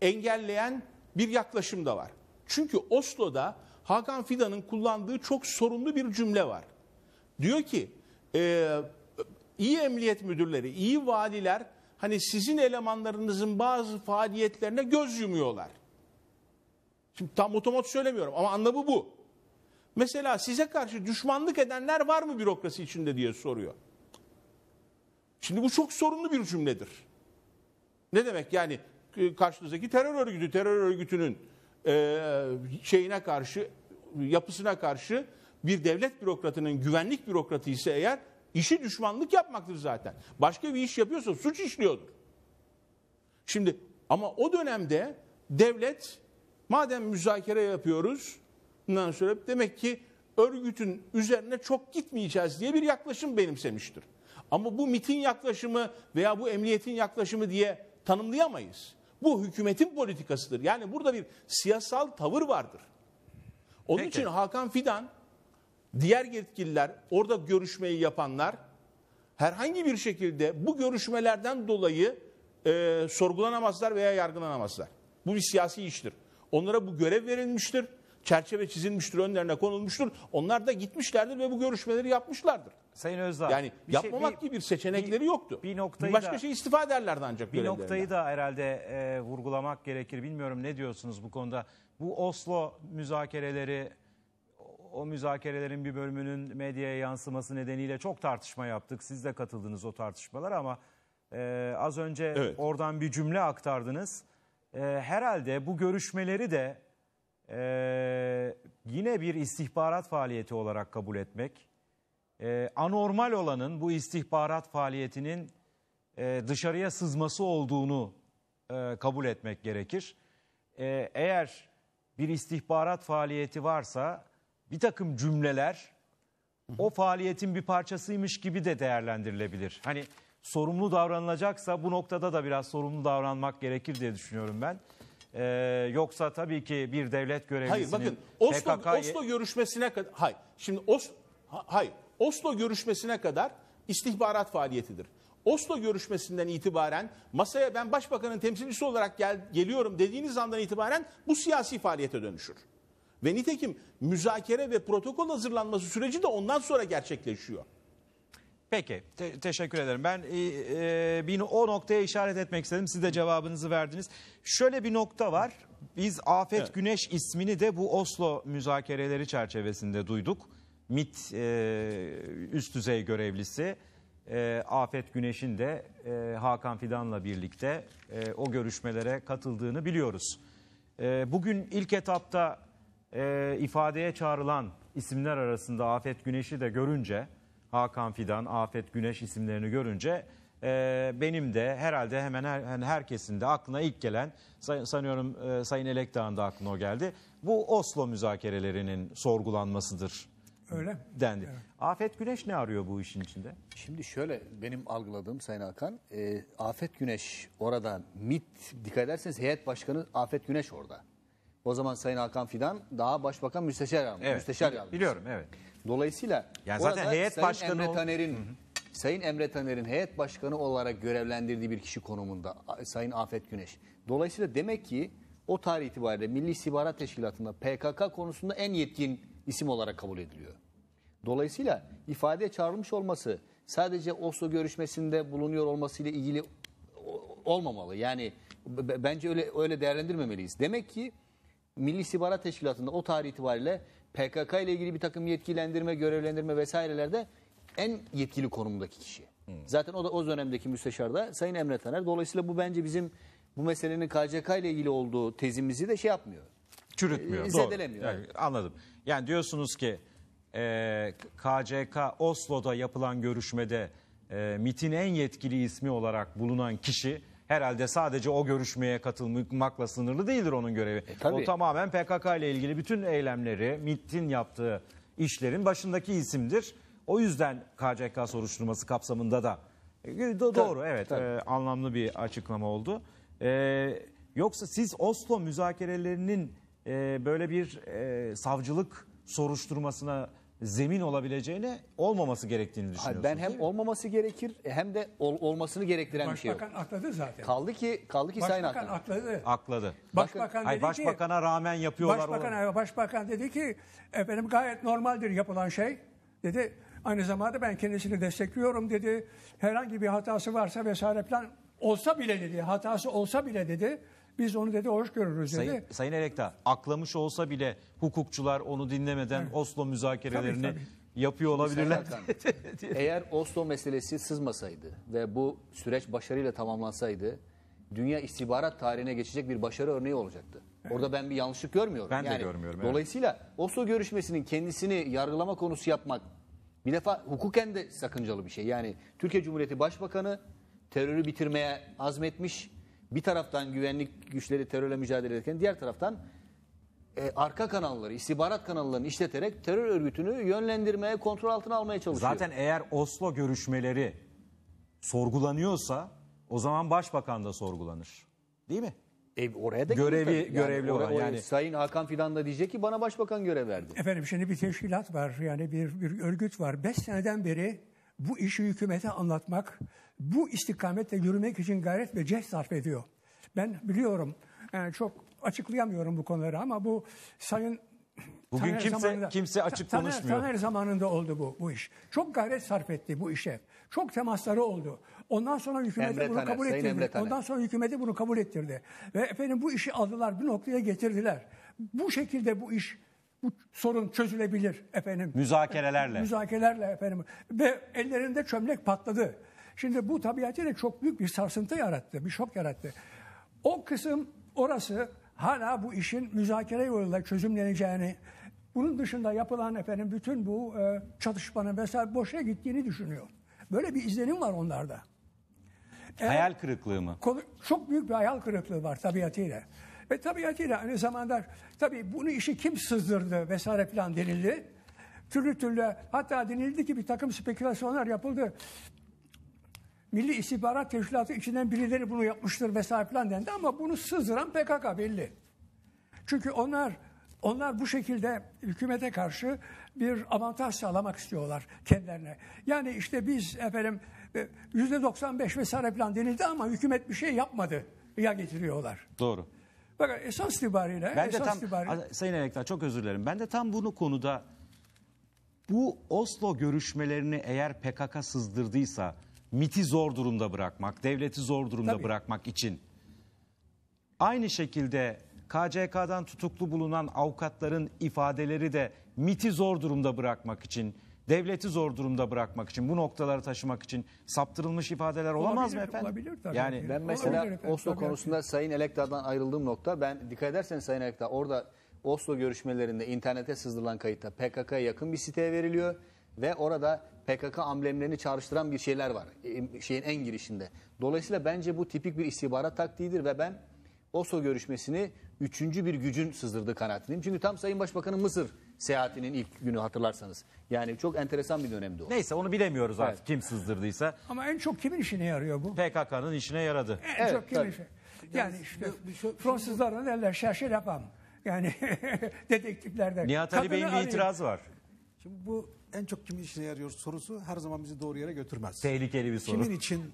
engelleyen bir yaklaşım da var. Çünkü Oslo'da Hakan Fidan'ın kullandığı çok sorunlu bir cümle var. Diyor ki e, iyi emniyet müdürleri, iyi valiler hani sizin elemanlarınızın bazı faaliyetlerine göz yumuyorlar. Şimdi tam otomat söylemiyorum ama anlamı bu. Mesela size karşı düşmanlık edenler var mı bürokrasi içinde diye soruyor. Şimdi bu çok sorunlu bir cümledir. Ne demek yani e, karşınızdaki terör örgütü, terör örgütünün e, şeyine karşı, yapısına karşı bir devlet bürokratının güvenlik bürokratı ise eğer işi düşmanlık yapmaktır zaten. Başka bir iş yapıyorsa suç işliyordur. Şimdi ama o dönemde devlet madem müzakere yapıyoruz bundan sonra demek ki örgütün üzerine çok gitmeyeceğiz diye bir yaklaşım benimsemiştir. Ama bu MIT'in yaklaşımı veya bu emniyetin yaklaşımı diye tanımlayamayız. Bu hükümetin politikasıdır. Yani burada bir siyasal tavır vardır. Onun Peki. için Hakan Fidan, diğer yetkililer, orada görüşmeyi yapanlar herhangi bir şekilde bu görüşmelerden dolayı e, sorgulanamazlar veya yargılanamazlar. Bu bir siyasi iştir. Onlara bu görev verilmiştir çerçeve çizilmiştir, önlerine konulmuştur. Onlar da gitmişlerdir ve bu görüşmeleri yapmışlardır. Sayın Özdağ. Yani bir şey- yapmamak şey, bir, gibi bir seçenekleri bir, yoktu. Bir noktayı bir başka da, şey istifa ederlerdi ancak Bir noktayı da herhalde e, vurgulamak gerekir. Bilmiyorum ne diyorsunuz bu konuda. Bu Oslo müzakereleri o müzakerelerin bir bölümünün medyaya yansıması nedeniyle çok tartışma yaptık. Siz de katıldınız o tartışmalar ama e, az önce evet. oradan bir cümle aktardınız. E, herhalde bu görüşmeleri de ee, yine bir istihbarat faaliyeti olarak kabul etmek, e, anormal olanın bu istihbarat faaliyetinin e, dışarıya sızması olduğunu e, kabul etmek gerekir. E, eğer bir istihbarat faaliyeti varsa bir takım cümleler o faaliyetin bir parçasıymış gibi de değerlendirilebilir. Hani sorumlu davranılacaksa bu noktada da biraz sorumlu davranmak gerekir diye düşünüyorum ben. Ee, yoksa tabii ki bir devlet görevlisinin Hayır bakın Oslo, PKK... Oslo görüşmesine kadar hayır şimdi Os, ha- hayır Oslo görüşmesine kadar istihbarat faaliyetidir. Oslo görüşmesinden itibaren masaya ben başbakanın temsilcisi olarak gel, geliyorum dediğiniz andan itibaren bu siyasi faaliyete dönüşür. Ve nitekim müzakere ve protokol hazırlanması süreci de ondan sonra gerçekleşiyor. Peki te- teşekkür ederim. Ben e, bir o noktaya işaret etmek istedim. Siz de cevabınızı verdiniz. Şöyle bir nokta var. Biz Afet Evet. Güneş ismini de bu Oslo müzakereleri çerçevesinde duyduk. MIT e, üst düzey görevlisi e, Afet Güneş'in de e, Hakan Fidan'la birlikte e, o görüşmelere katıldığını biliyoruz. E, bugün ilk etapta e, ifadeye çağrılan isimler arasında Afet Güneş'i de görünce Hakan Fidan, Afet Güneş isimlerini görünce e, benim de herhalde hemen her, yani herkesin de aklına ilk gelen say, sanıyorum e, Sayın Elekdağ'ın da aklına o geldi. Bu Oslo müzakerelerinin sorgulanmasıdır. Öyle. Dendi. Evet. Afet Güneş ne arıyor bu işin içinde? Şimdi şöyle benim algıladığım Sayın Hakan, e, Afet Güneş orada MIT dikkat ederseniz heyet başkanı Afet Güneş orada. O zaman Sayın Hakan Fidan daha başbakan müsteşar yardımcısı. Evet, müsteşar yardımcısı. Biliyorum evet. Dolayısıyla yani zaten heyet Sayın başkanı Emre Taner'in Sayın Emre Taner'in heyet başkanı olarak görevlendirdiği bir kişi konumunda Sayın Afet Güneş. Dolayısıyla demek ki o tarih itibariyle Milli İstihbarat Teşkilatı'nda PKK konusunda en yetkin isim olarak kabul ediliyor. Dolayısıyla ifadeye çağrılmış olması sadece Oslo görüşmesinde bulunuyor olmasıyla ilgili olmamalı. Yani bence öyle öyle değerlendirmemeliyiz. Demek ki Milli İstihbarat Teşkilatı'nda o tarih itibariyle PKK ile ilgili bir takım yetkilendirme, görevlendirme vesairelerde en yetkili konumdaki kişi. Hmm. Zaten o da o dönemdeki müsteşarda Sayın Emre Taner. Dolayısıyla bu bence bizim bu meselenin KCK ile ilgili olduğu tezimizi de şey yapmıyor. Çürütmüyor. E, zedelemiyor. Doğru. Yani, anladım. Yani diyorsunuz ki e, KCK Oslo'da yapılan görüşmede e, MIT'in en yetkili ismi olarak bulunan kişi herhalde sadece o görüşmeye katılmakla sınırlı değildir onun görevi. E, o tamamen PKK ile ilgili bütün eylemleri, MİT'in yaptığı işlerin başındaki isimdir. O yüzden KCK soruşturması kapsamında da e, do doğru tabii, evet tabii. E, anlamlı bir açıklama oldu. E, yoksa siz Oslo müzakerelerinin e, böyle bir e, savcılık soruşturmasına zemin olabileceğine olmaması gerektiğini düşünüyorsunuz. Ben hem olmaması gerekir hem de ol, olmasını gerektiren bir şey yok. Başbakan akladı zaten. Kaldı ki kaldı ki Sayın Başbakan Aklan. akladı. Akladı. Başbakan dedi ki. başbakana ki, rağmen yapıyorlar. Başbakan, başbakan dedi ki efendim gayet normaldir yapılan şey. Dedi aynı zamanda ben kendisini destekliyorum dedi. Herhangi bir hatası varsa vesaire plan olsa bile dedi hatası olsa bile dedi biz onu dedi hoş görürüz dedi. Sayın, Sayın Erekta aklamış olsa bile hukukçular onu dinlemeden evet. Oslo müzakerelerini tabii, tabii. yapıyor olabilirler. Eğer Oslo meselesi sızmasaydı ve bu süreç başarıyla tamamlansaydı dünya istihbarat tarihine geçecek bir başarı örneği olacaktı. Orada ben bir yanlışlık görmüyorum. Ben yani, de görmüyorum. Evet. Dolayısıyla Oslo görüşmesinin kendisini yargılama konusu yapmak bir defa hukuken de sakıncalı bir şey. Yani Türkiye Cumhuriyeti Başbakanı terörü bitirmeye azmetmiş bir taraftan güvenlik güçleri terörle mücadele ederken diğer taraftan e, arka kanalları, istihbarat kanallarını işleterek terör örgütünü yönlendirmeye, kontrol altına almaya çalışıyor. Zaten eğer Oslo görüşmeleri sorgulanıyorsa o zaman başbakan da sorgulanır. Değil mi? E, oraya da görevi yani görevli olan yani. Sayın Hakan Fidan da diyecek ki bana başbakan görev verdi. Efendim şimdi bir teşkilat var yani bir, bir örgüt var. Beş seneden beri bu işi hükümete anlatmak bu istikamette yürümek için gayret ve cehd sarf ediyor. Ben biliyorum yani e, çok açıklayamıyorum bu konuları ama bu Sayın Bugün Taner kimse zamanında, kimse açık Taner, konuşmuyor. Taner zamanında oldu bu bu iş. Çok gayret sarf etti bu işe. Çok temasları oldu. Ondan sonra hükümeti Emre bunu Taner, kabul ettirdi. Ondan sonra hükümeti bunu kabul ettirdi. Ve efendim bu işi aldılar, bir noktaya getirdiler. Bu şekilde bu iş bu sorun çözülebilir efendim. Müzakerelerle. Müzakerelerle efendim. Ve ellerinde çömlek patladı. Şimdi bu tabiatıyla çok büyük bir sarsıntı yarattı, bir şok yarattı. O kısım orası hala bu işin müzakere yoluyla çözümleneceğini, bunun dışında yapılan efendim bütün bu e, çatışmanın vesaire boşa gittiğini düşünüyor. Böyle bir izlenim var onlarda. Eğer, hayal kırıklığı mı? Çok büyük bir hayal kırıklığı var tabiatıyla. Ve tabiatıyla aynı zamanda tabii bunu işi kim sızdırdı vesaire falan denildi. Türlü türlü hatta denildi ki bir takım spekülasyonlar yapıldı. Milli İstihbarat Teşkilatı içinden birileri bunu yapmıştır vesaire falan dendi ama bunu sızdıran PKK belli. Çünkü onlar onlar bu şekilde hükümete karşı bir avantaj sağlamak istiyorlar kendilerine. Yani işte biz efendim e, yüzde 95 vesaire plan denildi ama hükümet bir şey yapmadı ya getiriyorlar. Doğru. Bakın esas itibariyle ben esas de tam, itibariyle... Sayın Emektar çok özür dilerim. Ben de tam bunu konuda bu Oslo görüşmelerini eğer PKK sızdırdıysa MIT'i zor durumda bırakmak, devleti zor durumda Tabii. bırakmak için. Aynı şekilde KCK'dan tutuklu bulunan avukatların ifadeleri de MIT'i zor durumda bırakmak için, devleti zor durumda bırakmak için, bu noktaları taşımak için saptırılmış ifadeler olamaz olabilir, mı efendim? Olabilir tabii. Yani ben mesela efendim, Oslo tabii konusunda Sayın Elektra'dan ayrıldığım nokta ben dikkat ederseniz Sayın Elektra orada Oslo görüşmelerinde internete sızdırılan kayıtta PKK'ya yakın bir siteye veriliyor ve orada PKK amblemlerini çağrıştıran bir şeyler var. E, şeyin en girişinde. Dolayısıyla bence bu tipik bir istihbarat taktiğidir ve ben Oslo görüşmesini üçüncü bir gücün sızdırdığı kanaatindeyim. Çünkü tam Sayın Başbakan'ın Mısır seyahatinin ilk günü hatırlarsanız. Yani çok enteresan bir dönemdi o. Neyse onu bilemiyoruz artık evet. kim sızdırdıysa. Ama en çok kimin işine yarıyor bu? PKK'nın işine yaradı. En evet, çok kimin işine? Yani işte Fransızlarla derler şaşır yapam. Yani dedektiflerden. Nihat Ali Bey'in bir itiraz var. Şimdi bu en çok kimin işine yarıyor sorusu her zaman bizi doğru yere götürmez. Tehlikeli bir soru. Kimin için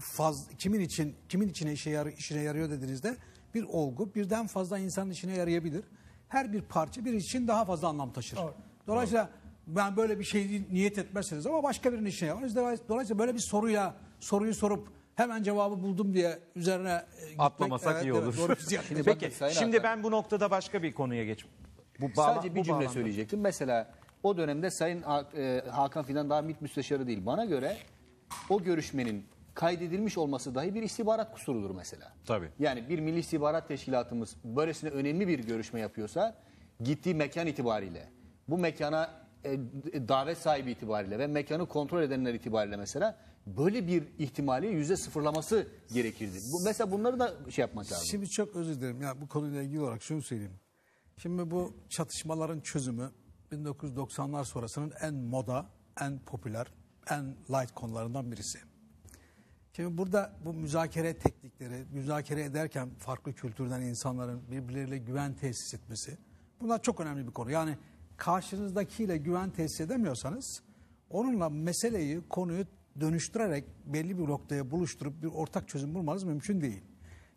faz kimin için kimin için işe yar, işine yarıyor dediğinizde bir olgu birden fazla insanın işine yarayabilir. Her bir parça bir için daha fazla anlam taşır. Doğru. Dolayısıyla ben böyle bir şey niyet etmezseniz ama başka birinin işine yarar. Dolayısıyla böyle bir soruya soruyu sorup hemen cevabı buldum diye üzerine e, gitmek, atlamasak evet, iyi olur. Evet, doğru şimdi Peki şimdi ben bu noktada başka bir konuya geçeyim. Bu bağla, Sadece bir bu cümle bağlamda. söyleyecektim. Mesela o dönemde Sayın e, Hakan Fidan daha MİT müsteşarı değil. Bana göre o görüşmenin kaydedilmiş olması dahi bir istihbarat kusurudur mesela. Tabii. Yani bir Milli İstihbarat Teşkilatımız böylesine önemli bir görüşme yapıyorsa gittiği mekan itibariyle bu mekana e, davet sahibi itibariyle ve mekanı kontrol edenler itibariyle mesela böyle bir ihtimali yüzde sıfırlaması gerekirdi. Bu, mesela bunları da şey yapmak lazım. Şimdi çok özür dilerim. Ya bu konuyla ilgili olarak şunu söyleyeyim. Şimdi bu çatışmaların çözümü 1990'lar sonrasının en moda, en popüler, en light konularından birisi. Şimdi burada bu müzakere teknikleri, müzakere ederken farklı kültürden insanların birbirleriyle güven tesis etmesi. Bunlar çok önemli bir konu. Yani karşınızdakiyle güven tesis edemiyorsanız onunla meseleyi, konuyu dönüştürerek belli bir noktaya buluşturup bir ortak çözüm bulmanız mümkün değil.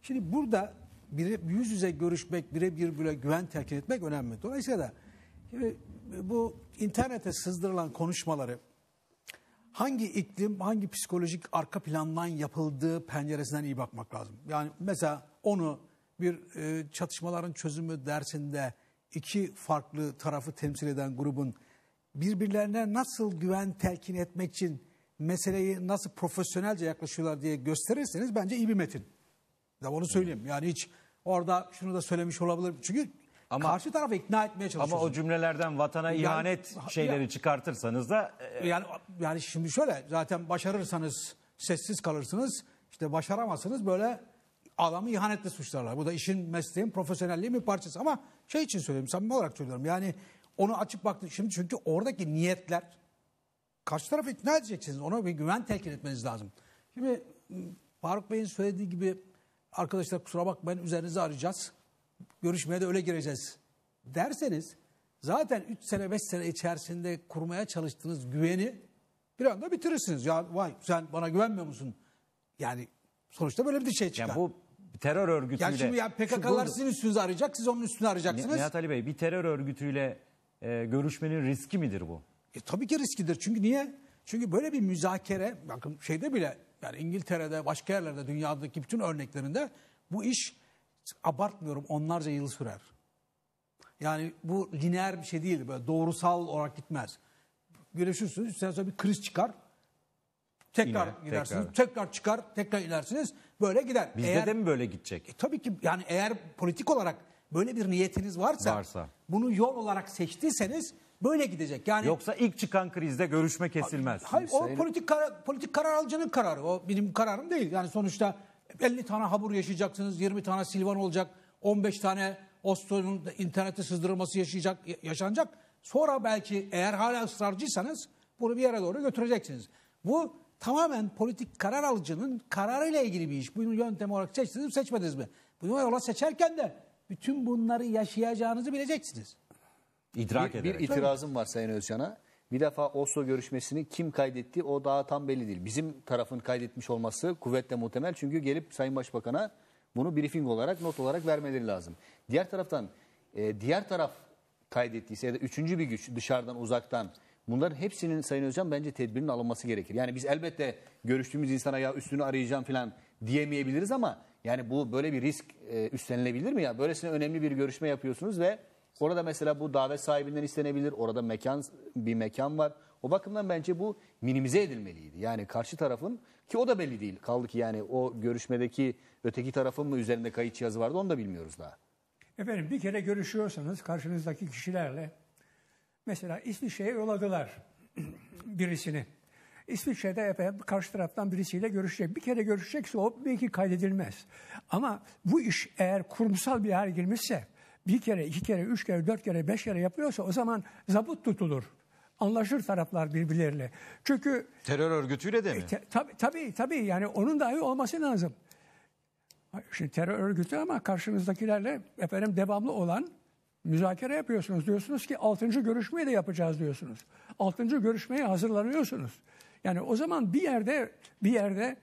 Şimdi burada biri yüz yüze görüşmek, birebir bile güven telkin etmek önemli. Dolayısıyla da şimdi bu internete sızdırılan konuşmaları hangi iklim, hangi psikolojik arka plandan yapıldığı penceresinden iyi bakmak lazım. Yani mesela onu bir e, çatışmaların çözümü dersinde iki farklı tarafı temsil eden grubun birbirlerine nasıl güven telkin etmek için meseleyi nasıl profesyonelce yaklaşıyorlar diye gösterirseniz bence iyi bir metin. Ya onu söyleyeyim. Yani hiç orada şunu da söylemiş olabilirim Çünkü ama, karşı tarafı ikna etmeye çalışıyorsunuz. Ama o cümlelerden vatana yani, ihanet şeyleri ya, çıkartırsanız da... E, e, yani, yani şimdi şöyle zaten başarırsanız sessiz kalırsınız. İşte başaramazsınız böyle adamı ihanetle suçlarlar. Bu da işin mesleğin profesyonelliği bir parçası. Ama şey için söylüyorum samimi olarak söylüyorum. Yani onu açık baktım. Şimdi çünkü oradaki niyetler karşı tarafı ikna edeceksiniz. Ona bir güven telkin etmeniz lazım. Şimdi Faruk Bey'in söylediği gibi arkadaşlar kusura bakmayın üzerinize arayacağız görüşmeye de öyle gireceğiz derseniz zaten 3 sene 5 sene içerisinde kurmaya çalıştığınız güveni bir anda bitirirsiniz. Ya vay sen bana güvenmiyor musun? Yani sonuçta böyle bir şey çıkar. Yani bu terör örgütüyle... Yani şimdi ya PKK'lar sizin üstünüzü arayacak, siz onun üstünü arayacaksınız. Nihat Ali Bey bir terör örgütüyle e, görüşmenin riski midir bu? E, tabii ki riskidir. Çünkü niye? Çünkü böyle bir müzakere, bakın şeyde bile yani İngiltere'de, başka yerlerde, dünyadaki bütün örneklerinde bu iş abartmıyorum onlarca yıl sürer. Yani bu lineer bir şey değil. Böyle doğrusal olarak gitmez. Güreşirsiniz. Üç sene sonra bir kriz çıkar. Tekrar İner, gidersiniz. Tekrar. tekrar çıkar. Tekrar ilersiniz. Böyle gider. Bizde eğer, de mi böyle gidecek? E, tabii ki yani eğer politik olarak böyle bir niyetiniz varsa, varsa bunu yol olarak seçtiyseniz böyle gidecek. Yani Yoksa ilk çıkan krizde görüşme kesilmez. Hayır o politik karar, politik karar alıcının kararı. O benim kararım değil. Yani sonuçta 50 tane hamur yaşayacaksınız, 20 tane silvan olacak, 15 tane Osto'nun internete sızdırılması yaşayacak, yaşanacak. Sonra belki eğer hala ısrarcıysanız bunu bir yere doğru götüreceksiniz. Bu tamamen politik karar alıcının kararıyla ilgili bir iş. Bunu yöntem olarak seçtiniz mi seçmediniz mi? Bunu yola seçerken de bütün bunları yaşayacağınızı bileceksiniz. İdrak bir, ederek. Bir itirazım var Sayın Özcan'a. Bir defa Oslo görüşmesini kim kaydetti o daha tam belli değil. Bizim tarafın kaydetmiş olması kuvvetle muhtemel. Çünkü gelip Sayın Başbakan'a bunu briefing olarak, not olarak vermeleri lazım. Diğer taraftan e, diğer taraf kaydettiyse ya da üçüncü bir güç dışarıdan, uzaktan bunların hepsinin Sayın Özcan bence tedbirinin alınması gerekir. Yani biz elbette görüştüğümüz insana ya üstünü arayacağım falan diyemeyebiliriz ama yani bu böyle bir risk e, üstlenilebilir mi ya? Böylesine önemli bir görüşme yapıyorsunuz ve Orada mesela bu davet sahibinden istenebilir. Orada mekan bir mekan var. O bakımdan bence bu minimize edilmeliydi. Yani karşı tarafın ki o da belli değil. Kaldı ki yani o görüşmedeki öteki tarafın mı üzerinde kayıt cihazı vardı onu da bilmiyoruz daha. Efendim bir kere görüşüyorsanız karşınızdaki kişilerle mesela İsviçre'ye yolladılar birisini. İsviçre'de efendim karşı taraftan birisiyle görüşecek. Bir kere görüşecekse o belki kaydedilmez. Ama bu iş eğer kurumsal bir yer girmişse bir kere, iki kere, üç kere, dört kere, beş kere yapıyorsa o zaman zabut tutulur. Anlaşır taraflar birbirleriyle. Çünkü... Terör örgütüyle de mi? E, te, tabii, tabii, tabii. Yani onun dahi olması lazım. Şimdi terör örgütü ama karşınızdakilerle efendim devamlı olan müzakere yapıyorsunuz. Diyorsunuz ki altıncı görüşmeyi de yapacağız diyorsunuz. Altıncı görüşmeye hazırlanıyorsunuz. Yani o zaman bir yerde bir yerde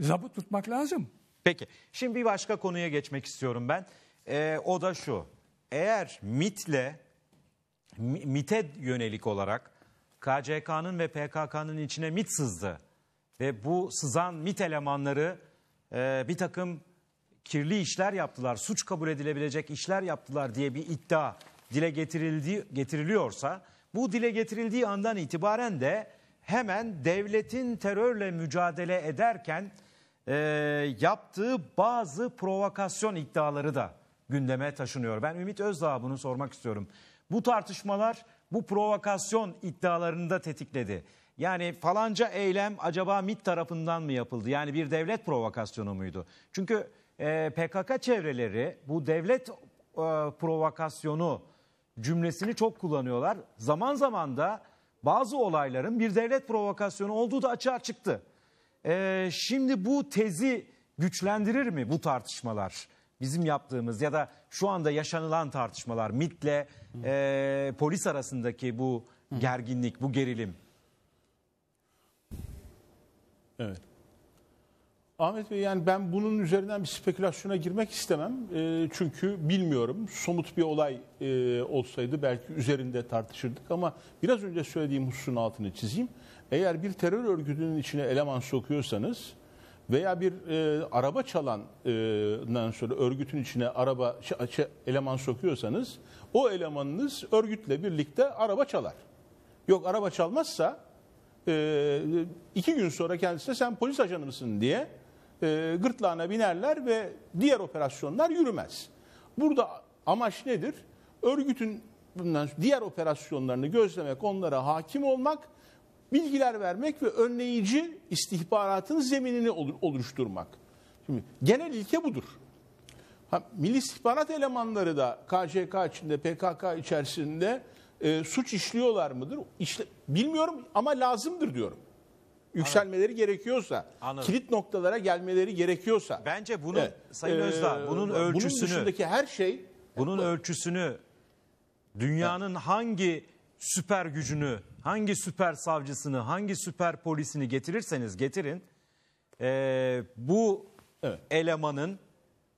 zabıt tutmak lazım. Peki şimdi bir başka konuya geçmek istiyorum ben. E, o da şu. Eğer MIT'le MIT'e yönelik olarak KCK'nın ve PKK'nın içine MIT sızdı ve bu sızan MIT elemanları e, bir takım kirli işler yaptılar, suç kabul edilebilecek işler yaptılar diye bir iddia dile getirildi, getiriliyorsa bu dile getirildiği andan itibaren de hemen devletin terörle mücadele ederken e, yaptığı bazı provokasyon iddiaları da gündeme taşınıyor. Ben Ümit Özdağ'a bunu sormak istiyorum. Bu tartışmalar bu provokasyon iddialarını da tetikledi. Yani falanca eylem acaba Mit tarafından mı yapıldı? Yani bir devlet provokasyonu muydu? Çünkü e, PKK çevreleri bu devlet e, provokasyonu cümlesini çok kullanıyorlar. Zaman zaman da bazı olayların bir devlet provokasyonu olduğu da açığa çıktı. E, şimdi bu tezi güçlendirir mi bu tartışmalar? bizim yaptığımız ya da şu anda yaşanılan tartışmalar MIT'le e, polis arasındaki bu gerginlik, bu gerilim. Evet. Ahmet Bey yani ben bunun üzerinden bir spekülasyona girmek istemem. E, çünkü bilmiyorum. Somut bir olay e, olsaydı belki üzerinde tartışırdık ama biraz önce söylediğim hususun altını çizeyim. Eğer bir terör örgütünün içine eleman sokuyorsanız veya bir e, araba çalan sonra örgütün içine araba eleman sokuyorsanız o elemanınız örgütle birlikte araba çalar. Yok araba çalmazsa e, iki gün sonra kendisine sen polis ajanı mısın diye e, gırtlağına binerler ve diğer operasyonlar yürümez. Burada amaç nedir? Örgütün bundan diğer operasyonlarını gözlemek, onlara hakim olmak bilgiler vermek ve önleyici istihbaratın zeminini oluşturmak. Şimdi genel ilke budur. Ha, milli istihbarat elemanları da KCK içinde, PKK içerisinde e, suç işliyorlar mıdır? İşle, bilmiyorum ama lazımdır diyorum. Yükselmeleri Anladım. gerekiyorsa, Anladım. kilit noktalara gelmeleri gerekiyorsa. Bence bunun evet, Sayın e, bunun ölçüsünü. Bunun dışındaki her şey. Bunun ölçüsünü dünyanın evet. hangi süper gücünü, hangi süper savcısını, hangi süper polisini getirirseniz getirin. E, bu evet. elemanın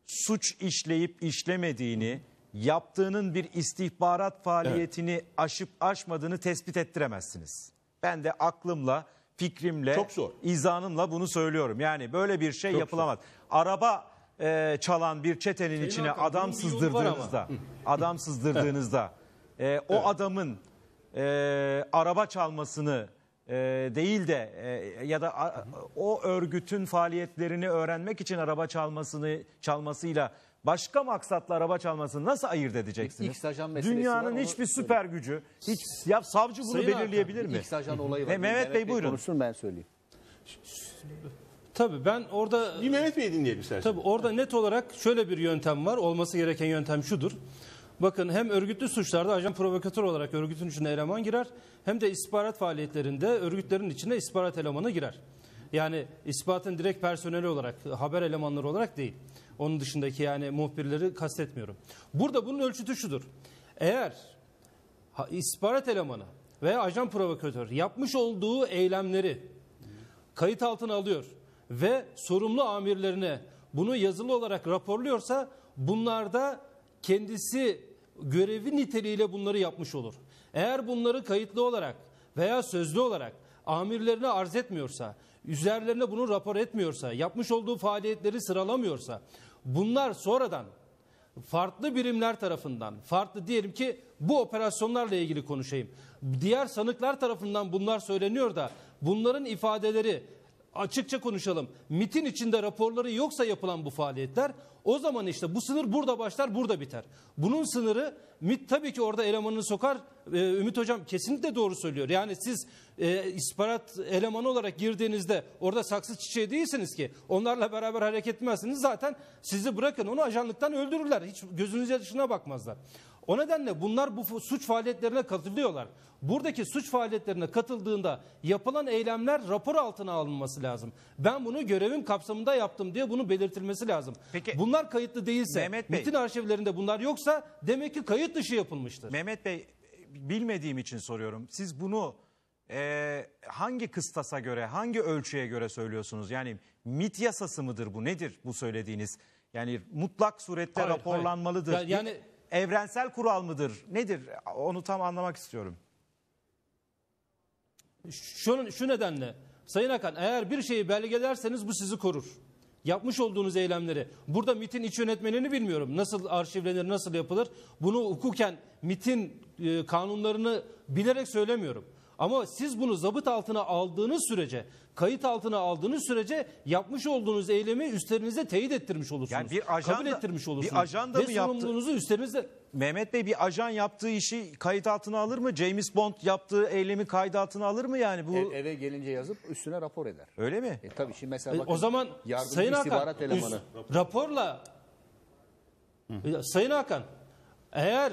suç işleyip işlemediğini, yaptığının bir istihbarat faaliyetini evet. aşıp aşmadığını tespit ettiremezsiniz. Ben de aklımla, fikrimle, Çok zor. izanımla bunu söylüyorum. Yani böyle bir şey Çok yapılamaz. Zor. Araba e, çalan bir çetenin Şeyin içine adam sızdırdığınızda, adam sızdırdığınızda, e, o evet. adamın e, araba çalmasını e, değil de e, ya da a, o örgütün faaliyetlerini öğrenmek için araba çalmasını çalmasıyla başka maksatla araba çalmasını nasıl ayırt edeceksiniz? İlk ajan meselesi Dünyanın var, onu hiçbir süper gücü, hiç ya savcı bunu Sayın belirleyebilir Hakan, mi? İlk ajan olayı var. Mehmet, Mehmet Bey, Bey buyurun. Konuşsun ben söyleyeyim. Tabii ben orada... Bir Mehmet Bey'i dinleyelim isterseniz. Tabii orada net olarak şöyle bir yöntem var. Olması gereken yöntem şudur. Bakın hem örgütlü suçlarda ajan provokatör olarak örgütün içine eleman girer hem de istihbarat faaliyetlerinde örgütlerin içine istihbarat elemanı girer. Yani ispatın direkt personeli olarak, haber elemanları olarak değil. Onun dışındaki yani muhbirleri kastetmiyorum. Burada bunun ölçütü şudur. Eğer istihbarat elemanı veya ajan provokatör yapmış olduğu eylemleri kayıt altına alıyor ve sorumlu amirlerine bunu yazılı olarak raporluyorsa bunlarda kendisi görevi niteliğiyle bunları yapmış olur. Eğer bunları kayıtlı olarak veya sözlü olarak amirlerine arz etmiyorsa, üzerlerine bunu rapor etmiyorsa, yapmış olduğu faaliyetleri sıralamıyorsa, bunlar sonradan farklı birimler tarafından, farklı diyelim ki bu operasyonlarla ilgili konuşayım. Diğer sanıklar tarafından bunlar söyleniyor da bunların ifadeleri açıkça konuşalım. MIT'in içinde raporları yoksa yapılan bu faaliyetler o zaman işte bu sınır burada başlar burada biter. Bunun sınırı MIT tabii ki orada elemanını sokar. Ee, Ümit Hocam kesinlikle doğru söylüyor. Yani siz e, istihbarat elemanı olarak girdiğinizde orada saksı çiçeği değilsiniz ki. Onlarla beraber hareket etmezsiniz. Zaten sizi bırakın onu ajanlıktan öldürürler. Hiç gözünüz yaşına bakmazlar. O nedenle bunlar bu suç faaliyetlerine katılıyorlar. Buradaki suç faaliyetlerine katıldığında yapılan eylemler rapor altına alınması lazım. Ben bunu görevim kapsamında yaptım diye bunu belirtilmesi lazım. Peki, bunlar kayıtlı değilse, metin arşivlerinde bunlar yoksa demek ki kayıt dışı yapılmıştır. Mehmet Bey bilmediğim için soruyorum. Siz bunu e, hangi kıstasa göre, hangi ölçüye göre söylüyorsunuz? Yani MIT yasası mıdır bu? Nedir bu söylediğiniz? Yani mutlak surette hayır, raporlanmalıdır. Hayır. Yani evrensel kural mıdır? Nedir? Onu tam anlamak istiyorum. Şu, şu nedenle Sayın Hakan eğer bir şeyi belgelerseniz bu sizi korur. Yapmış olduğunuz eylemleri. Burada MIT'in iç yönetmenini bilmiyorum. Nasıl arşivlenir, nasıl yapılır? Bunu hukuken MIT'in e, kanunlarını bilerek söylemiyorum. Ama siz bunu zabıt altına aldığınız sürece, kayıt altına aldığınız sürece yapmış olduğunuz eylemi üstlerinize teyit ettirmiş olursunuz. Yani bir ajanda, kabul ettirmiş olursunuz. Bir ajanda Ve mı sorumluluğunuzu yaptı? üstlerinize... Mehmet Bey bir ajan yaptığı işi kayıt altına alır mı? James Bond yaptığı eylemi kayıt altına alır mı yani? bu? E, eve gelince yazıp üstüne rapor eder. Öyle mi? E, tabii şimdi mesela bakın, e, o zaman Sayın Hakan üst, raporla Hı. Sayın Hakan eğer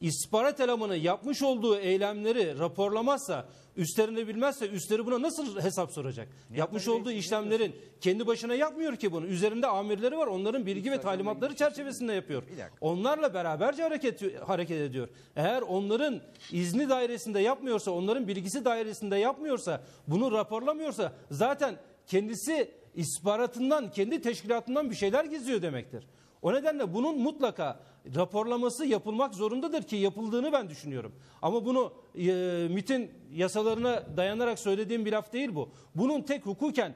istihbarat elemanı yapmış olduğu eylemleri raporlamazsa, üstlerini bilmezse üstleri buna nasıl hesap soracak? Ne yapmış olduğu işlemlerin kendi başına yapmıyor ki bunu. Üzerinde amirleri var. Onların bilgi ve talimatları çerçevesinde yapıyor. Onlarla beraberce hareket hareket ediyor. Eğer onların izni dairesinde yapmıyorsa, onların bilgisi dairesinde yapmıyorsa, bunu raporlamıyorsa zaten kendisi istihbaratından, kendi teşkilatından bir şeyler gizliyor demektir. O nedenle bunun mutlaka raporlaması yapılmak zorundadır ki yapıldığını ben düşünüyorum. Ama bunu e, MIT'in yasalarına dayanarak söylediğim bir laf değil bu. Bunun tek hukuken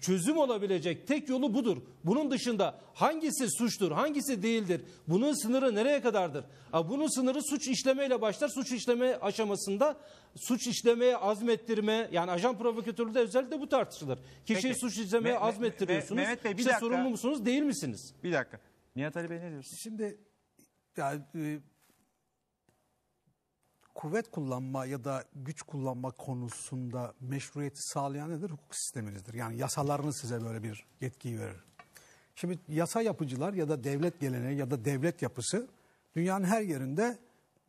çözüm olabilecek tek yolu budur. Bunun dışında hangisi suçtur, hangisi değildir? Bunun sınırı nereye kadardır? Bunun sınırı suç işlemeyle başlar. Suç işleme aşamasında suç işlemeye azmettirme yani ajan provokatörü de özellikle bu tartışılır. Kişiyi Peki. suç işlemeye Me azmettiriyorsunuz. Me Mehmet Bey, bir Siz dakika. sorumlu musunuz, değil misiniz? Bir dakika. Nihat Ali Bey ne diyorsun? Şimdi yani, e, kuvvet kullanma ya da güç kullanma konusunda meşruiyeti sağlayan nedir? Hukuk sisteminizdir. Yani yasalarını size böyle bir yetkiyi verir. Şimdi yasa yapıcılar ya da devlet geleneği ya da devlet yapısı dünyanın her yerinde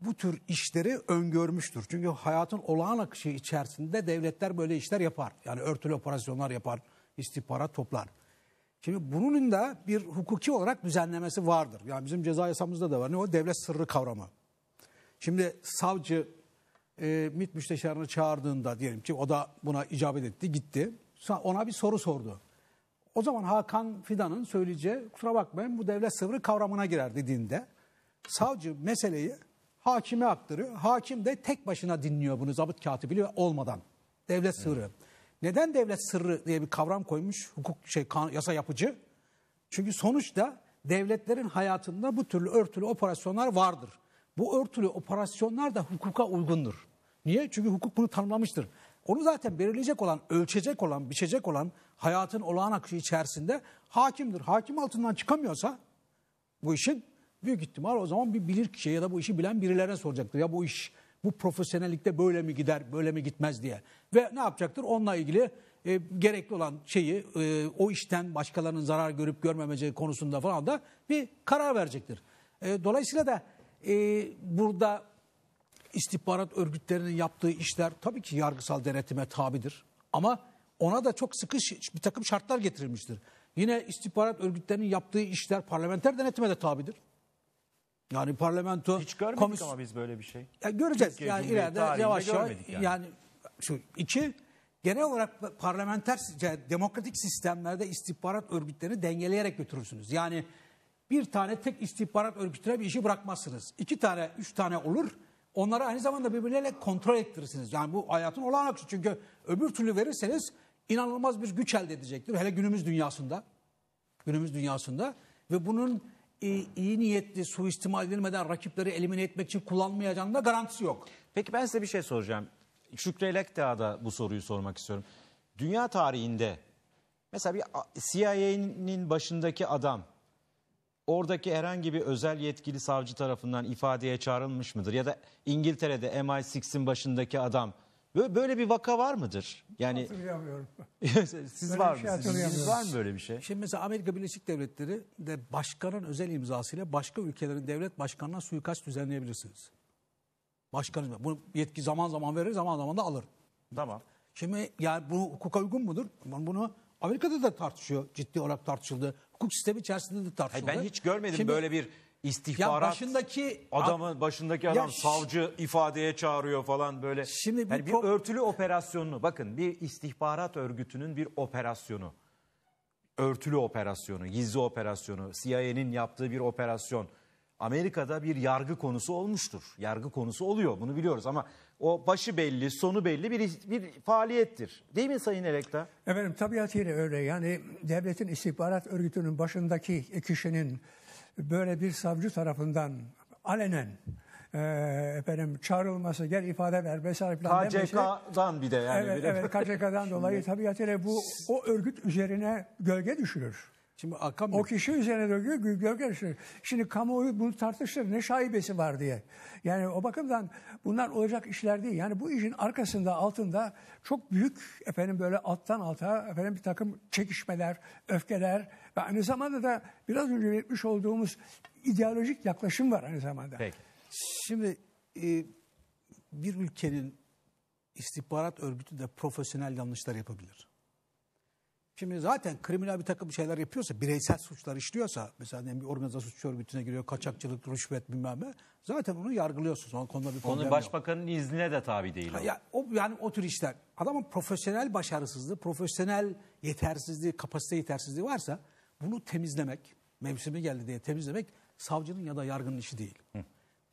bu tür işleri öngörmüştür. Çünkü hayatın olağan akışı içerisinde devletler böyle işler yapar. Yani örtülü operasyonlar yapar, istihbarat toplar. Şimdi bunun da bir hukuki olarak düzenlemesi vardır. Yani bizim ceza yasamızda da var. Ne o? Devlet sırrı kavramı. Şimdi savcı e, MİT müsteşarını çağırdığında diyelim ki o da buna icabet etti gitti. Ona bir soru sordu. O zaman Hakan Fidan'ın söyleyeceği kusura bakmayın bu devlet sırrı kavramına girer dediğinde savcı meseleyi hakime aktarıyor. Hakim de tek başına dinliyor bunu zabıt katibi olmadan. Devlet sırrı. Evet. Neden devlet sırrı diye bir kavram koymuş hukuk şey kan, yasa yapıcı? Çünkü sonuçta devletlerin hayatında bu türlü örtülü operasyonlar vardır. Bu örtülü operasyonlar da hukuka uygundur. Niye? Çünkü hukuk bunu tanımlamıştır. Onu zaten belirleyecek olan, ölçecek olan, biçecek olan hayatın olağan akışı içerisinde hakimdir. Hakim altından çıkamıyorsa bu işin büyük ihtimal o zaman bir bilir kişiye ya da bu işi bilen birilerine soracaktır. Ya bu iş bu profesyonellikte böyle mi gider, böyle mi gitmez diye. Ve ne yapacaktır? Onunla ilgili e, gerekli olan şeyi e, o işten başkalarının zarar görüp görmemeceği konusunda falan da bir karar verecektir. E, dolayısıyla da e, burada istihbarat örgütlerinin yaptığı işler tabii ki yargısal denetime tabidir. Ama ona da çok sıkı bir takım şartlar getirilmiştir. Yine istihbarat örgütlerinin yaptığı işler parlamenter denetime de tabidir. Yani parlamento hiç görmedik komis- ama biz böyle bir şey. Ya göreceğiz Türkiye yani Cumhuriyeti ileride yavaş yavaş yani. yani. şu iki genel olarak parlamenter demokratik sistemlerde istihbarat örgütlerini dengeleyerek götürürsünüz. Yani bir tane tek istihbarat örgütüne bir işi bırakmazsınız. İki tane, üç tane olur. Onları aynı zamanda birbirleriyle kontrol ettirirsiniz. Yani bu hayatın olağan akışı. Çünkü öbür türlü verirseniz inanılmaz bir güç elde edecektir. Hele günümüz dünyasında. Günümüz dünyasında. Ve bunun e, iyi, niyetli suistimal edilmeden rakipleri elimine etmek için kullanmayacağının da garantisi yok. Peki ben size bir şey soracağım. Şükrü Elekdağ'a da bu soruyu sormak istiyorum. Dünya tarihinde mesela bir CIA'nin başındaki adam oradaki herhangi bir özel yetkili savcı tarafından ifadeye çağrılmış mıdır? Ya da İngiltere'de MI6'in başındaki adam Bö- Böyle bir vaka var mıdır? Yani siz var şey mı? Siz var mı böyle bir şey? Şimdi mesela Amerika Birleşik Devletleri de başkanın özel imzasıyla başka ülkelerin devlet başkanına suikast düzenleyebilirsiniz. Başkanın bu yetki zaman zaman verir, zaman zaman da alır. Tamam. Şimdi yani bu hukuka uygun mudur? Bunu- Bunu Amerika'da da tartışıyor. Ciddi olarak tartışıldı. Hukuk sistemi içerisinde de tartışıldı. Hayır, ben hiç görmedim Şimdi- böyle bir istihbarat ya başındaki adamın başındaki adam ya savcı ifadeye çağırıyor falan böyle. Şimdi bir, yani bir örtülü operasyonu, bakın bir istihbarat örgütünün bir operasyonu. Örtülü operasyonu, gizli operasyonu, CIA'nin yaptığı bir operasyon. Amerika'da bir yargı konusu olmuştur. Yargı konusu oluyor bunu biliyoruz ama o başı belli, sonu belli bir, bir faaliyettir. Değil mi Sayın Elekta? Efendim tabiatıyla öyle yani devletin istihbarat örgütünün başındaki kişinin böyle bir savcı tarafından alenen e, efendim çağrılması, gel ifade ver vesaire falan KCK'dan demesi, bir de yani. Evet, evet KCK'dan dolayı tabiatıyla bu o örgüt üzerine gölge düşürür. Şimdi akam o kişi üzerine döküyor, gölge düşürür. Şimdi kamuoyu bunu tartışır, ne şaibesi var diye. Yani o bakımdan bunlar olacak işler değil. Yani bu işin arkasında, altında çok büyük efendim böyle alttan alta efendim bir takım çekişmeler, öfkeler, ve aynı zamanda da biraz önce belirtmiş olduğumuz ideolojik yaklaşım var aynı zamanda. Peki. Şimdi e, bir ülkenin istihbarat örgütü de profesyonel yanlışlar yapabilir. Şimdi zaten kriminal bir takım şeyler yapıyorsa, bireysel suçlar işliyorsa, mesela yani bir organize suç örgütüne giriyor, kaçakçılık, rüşvet bilmem ne, zaten onu yargılıyorsunuz. O konuda bir Onun başbakanın yok. iznine de tabi değil. Ha, o. Ya, o, yani o tür işler. Adamın profesyonel başarısızlığı, profesyonel yetersizliği, kapasite yetersizliği varsa bunu temizlemek, mevsimi geldi diye temizlemek savcının ya da yargının işi değil.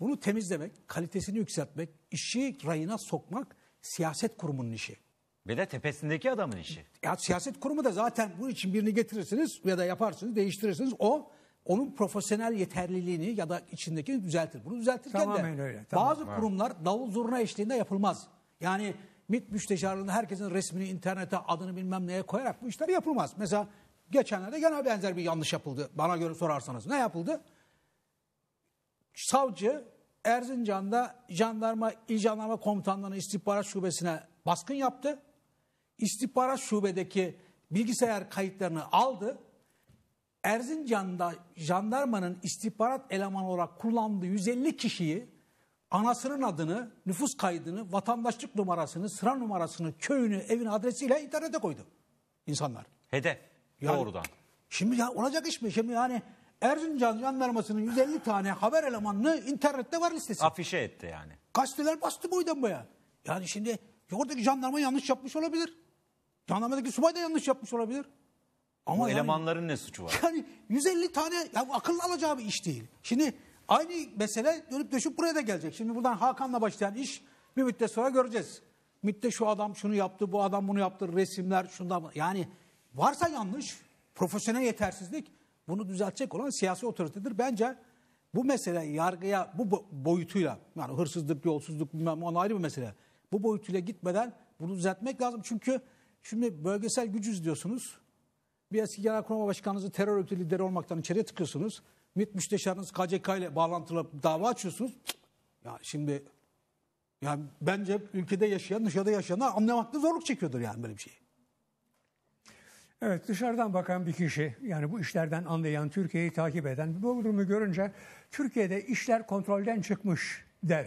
Bunu temizlemek, kalitesini yükseltmek, işi rayına sokmak siyaset kurumunun işi. Ve de tepesindeki adamın işi. Ya siyaset kurumu da zaten bunun için birini getirirsiniz ya da yaparsınız, değiştirirsiniz. O onun profesyonel yeterliliğini ya da içindekini düzeltir. Bunu düzeltirken Tamamen de öyle, tamam, bazı var. kurumlar davul zurna eşliğinde yapılmaz. Yani MİT müsteşarlığında herkesin resmini internete adını bilmem neye koyarak bu işler yapılmaz. Mesela Geçenlerde gene benzer bir yanlış yapıldı. Bana göre sorarsanız ne yapıldı? Savcı Erzincan'da jandarma, il jandarma komutanlığının istihbarat şubesine baskın yaptı. İstihbarat şubedeki bilgisayar kayıtlarını aldı. Erzincan'da jandarmanın istihbarat elemanı olarak kullandığı 150 kişiyi anasının adını, nüfus kaydını, vatandaşlık numarasını, sıra numarasını, köyünü, evin adresiyle internete koydu insanlar. Hedef. Yani, Doğrudan. Şimdi ya olacak iş mi? Şimdi yani Erzincan jandarmasının 150 tane haber elemanını internette var listesi. Afişe etti yani. Gazeteler bastı boydan boya. Yani şimdi oradaki jandarma yanlış yapmış olabilir. Jandarmadaki subay da yanlış yapmış olabilir. Ama yani, elemanların ne suçu var? Yani 150 tane ya akıllı alacağı bir iş değil. Şimdi aynı mesele dönüp dönüp buraya da gelecek. Şimdi buradan Hakan'la başlayan iş bir müddet sonra göreceğiz. MİT'te şu adam şunu yaptı, bu adam bunu yaptı, resimler şundan. Yani Varsa yanlış, profesyonel yetersizlik bunu düzeltecek olan siyasi otoritedir. Bence bu mesele yargıya bu boyutuyla yani hırsızlık, yolsuzluk bilmem o ayrı bir mesele. Bu boyutuyla gitmeden bunu düzeltmek lazım. Çünkü şimdi bölgesel gücüz diyorsunuz. Bir eski genelkurmay başkanınızı terör örgütü lideri olmaktan içeriye tıkıyorsunuz. MİT müsteşarınız KCK ile bağlantılı dava açıyorsunuz. Ya şimdi yani bence ülkede yaşayan dışarıda yaşayanlar anlamakta zorluk çekiyordur yani böyle bir şeyi. Evet dışarıdan bakan bir kişi yani bu işlerden anlayan, Türkiye'yi takip eden bu durumu görünce Türkiye'de işler kontrolden çıkmış der.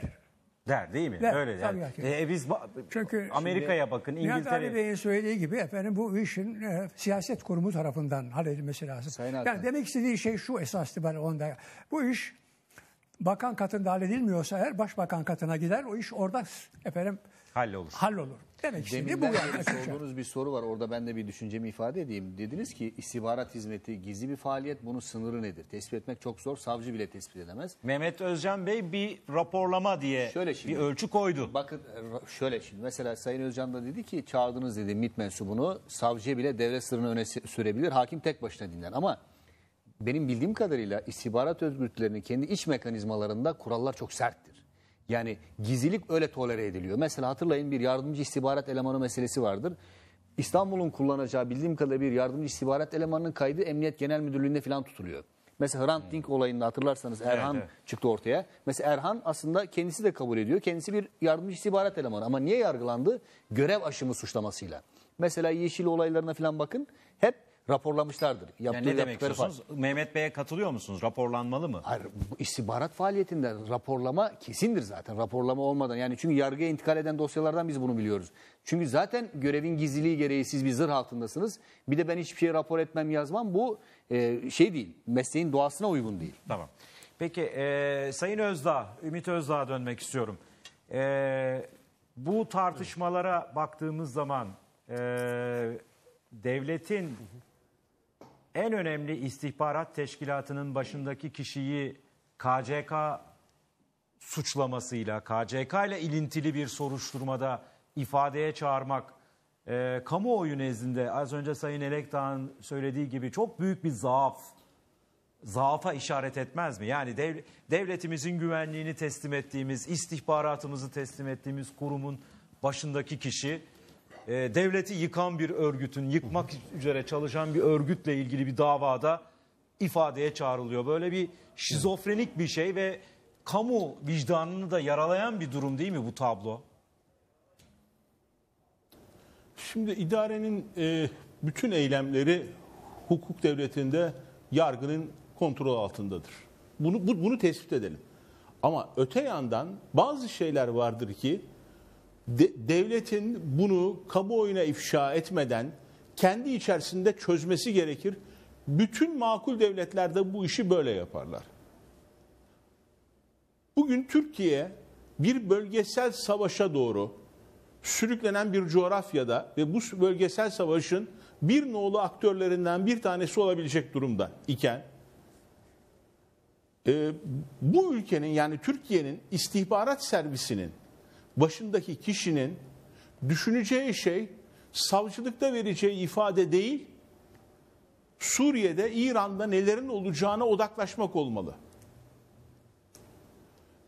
Der değil mi? Der, Öyle der. Yani. E, biz Çünkü Amerika'ya bakın, İngiltere'ye Nihat Ali Bey'in söylediği gibi efendim bu işin e, siyaset kurumu tarafından halledilmesi lazım. Sayın yani Hakan. demek istediği şey şu esastı ben onda. Bu iş bakan katında halledilmiyorsa eğer başbakan katına gider o iş orada efendim hallolur. Hallolur. Demek istediği bu yani. sorduğunuz bir soru var. Orada ben de bir düşüncemi ifade edeyim. Dediniz ki istihbarat hizmeti gizli bir faaliyet. Bunun sınırı nedir? Tespit etmek çok zor. Savcı bile tespit edemez. Mehmet Özcan Bey bir raporlama diye Şöyle şimdi, bir ölçü koydu. Bakın şöyle şimdi mesela Sayın Özcan da dedi ki çağırdınız dedi MİT mensubunu savcıya bile devre sırrını öne sürebilir. Hakim tek başına dinler ama benim bildiğim kadarıyla istihbarat özgürlüklerinin kendi iç mekanizmalarında kurallar çok serttir. Yani gizlilik öyle tolere ediliyor. Mesela hatırlayın bir yardımcı istihbarat elemanı meselesi vardır. İstanbul'un kullanacağı bildiğim kadarıyla bir yardımcı istihbarat elemanının kaydı Emniyet Genel Müdürlüğü'nde falan tutuluyor. Mesela Hrant Dink olayında hatırlarsanız Erhan evet, evet. çıktı ortaya. Mesela Erhan aslında kendisi de kabul ediyor. Kendisi bir yardımcı istihbarat elemanı ama niye yargılandı? Görev aşımı suçlamasıyla. Mesela Yeşil olaylarına falan bakın. Hep raporlamışlardır. Yaptığı Yani ne demek yaptıkları istiyorsunuz? Mehmet Bey'e katılıyor musunuz? Raporlanmalı mı? Hayır, bu istihbarat faaliyetinden raporlama kesindir zaten. Raporlama olmadan yani çünkü yargıya intikal eden dosyalardan biz bunu biliyoruz. Çünkü zaten görevin gizliliği gereği siz bir zırh altındasınız. Bir de ben hiçbir şey rapor etmem yazmam bu e, şey değil. Mesleğin doğasına uygun değil. Tamam. Peki e, Sayın Özdağ, Ümit Özdağ'a dönmek istiyorum. E, bu tartışmalara baktığımız zaman e, devletin en önemli istihbarat teşkilatının başındaki kişiyi KCK suçlamasıyla, KCK ile ilintili bir soruşturmada ifadeye çağırmak e, kamuoyu nezdinde az önce Sayın Elekdağ'ın söylediği gibi çok büyük bir zaaf, zaafa işaret etmez mi? Yani dev, devletimizin güvenliğini teslim ettiğimiz, istihbaratımızı teslim ettiğimiz kurumun başındaki kişi e, devleti yıkan bir örgütün, yıkmak üzere çalışan bir örgütle ilgili bir davada ifadeye çağrılıyor. Böyle bir şizofrenik bir şey ve kamu vicdanını da yaralayan bir durum değil mi bu tablo? Şimdi idarenin e, bütün eylemleri hukuk devletinde yargının kontrol altındadır. Bunu bu, bunu tespit edelim. Ama öte yandan bazı şeyler vardır ki de, devletin bunu kamuoyuna ifşa etmeden kendi içerisinde çözmesi gerekir. Bütün makul devletlerde bu işi böyle yaparlar. Bugün Türkiye bir bölgesel savaşa doğru sürüklenen bir coğrafyada ve bu bölgesel savaşın bir nolu aktörlerinden bir tanesi olabilecek durumda iken e, bu ülkenin yani Türkiye'nin istihbarat servisinin başındaki kişinin düşüneceği şey savcılıkta vereceği ifade değil, Suriye'de, İran'da nelerin olacağına odaklaşmak olmalı.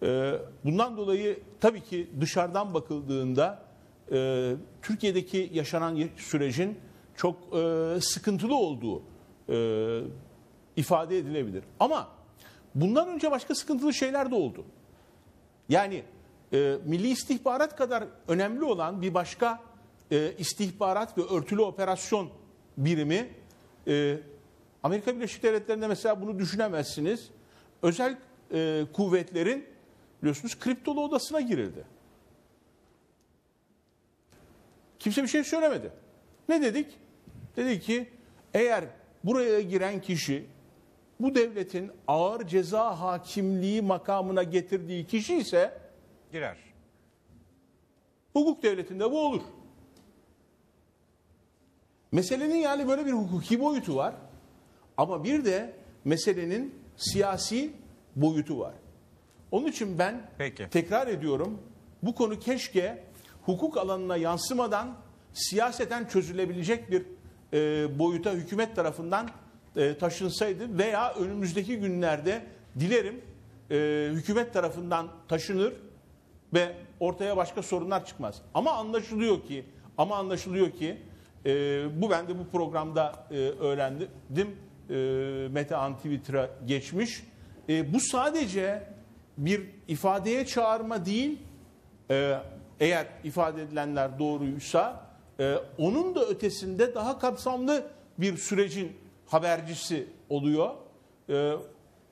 Ee, bundan dolayı tabii ki dışarıdan bakıldığında e, Türkiye'deki yaşanan sürecin çok e, sıkıntılı olduğu e, ifade edilebilir. Ama bundan önce başka sıkıntılı şeyler de oldu. Yani e, milli istihbarat kadar önemli olan bir başka e, istihbarat ve örtülü operasyon birimi e, Amerika Birleşik Devletleri'nde mesela bunu düşünemezsiniz. Özel e, kuvvetlerin biliyorsunuz kriptolu odasına girildi. Kimse bir şey söylemedi. Ne dedik? Dedi ki eğer buraya giren kişi bu devletin ağır ceza hakimliği makamına getirdiği kişi ise girer. Hukuk devletinde bu olur. Meselenin yani böyle bir hukuki boyutu var. Ama bir de meselenin siyasi boyutu var. Onun için ben Peki. tekrar ediyorum. Bu konu keşke hukuk alanına yansımadan siyaseten çözülebilecek bir e, boyuta hükümet tarafından e, taşınsaydı veya önümüzdeki günlerde dilerim e, hükümet tarafından taşınır ve ortaya başka sorunlar çıkmaz. Ama anlaşılıyor ki ama anlaşılıyor ki e, bu ben de bu programda e, öğrendim. E, Mete Antivitra geçmiş. E, bu sadece bir ifadeye çağırma değil. E, eğer ifade edilenler doğruysa e, onun da ötesinde daha kapsamlı bir sürecin habercisi oluyor. E,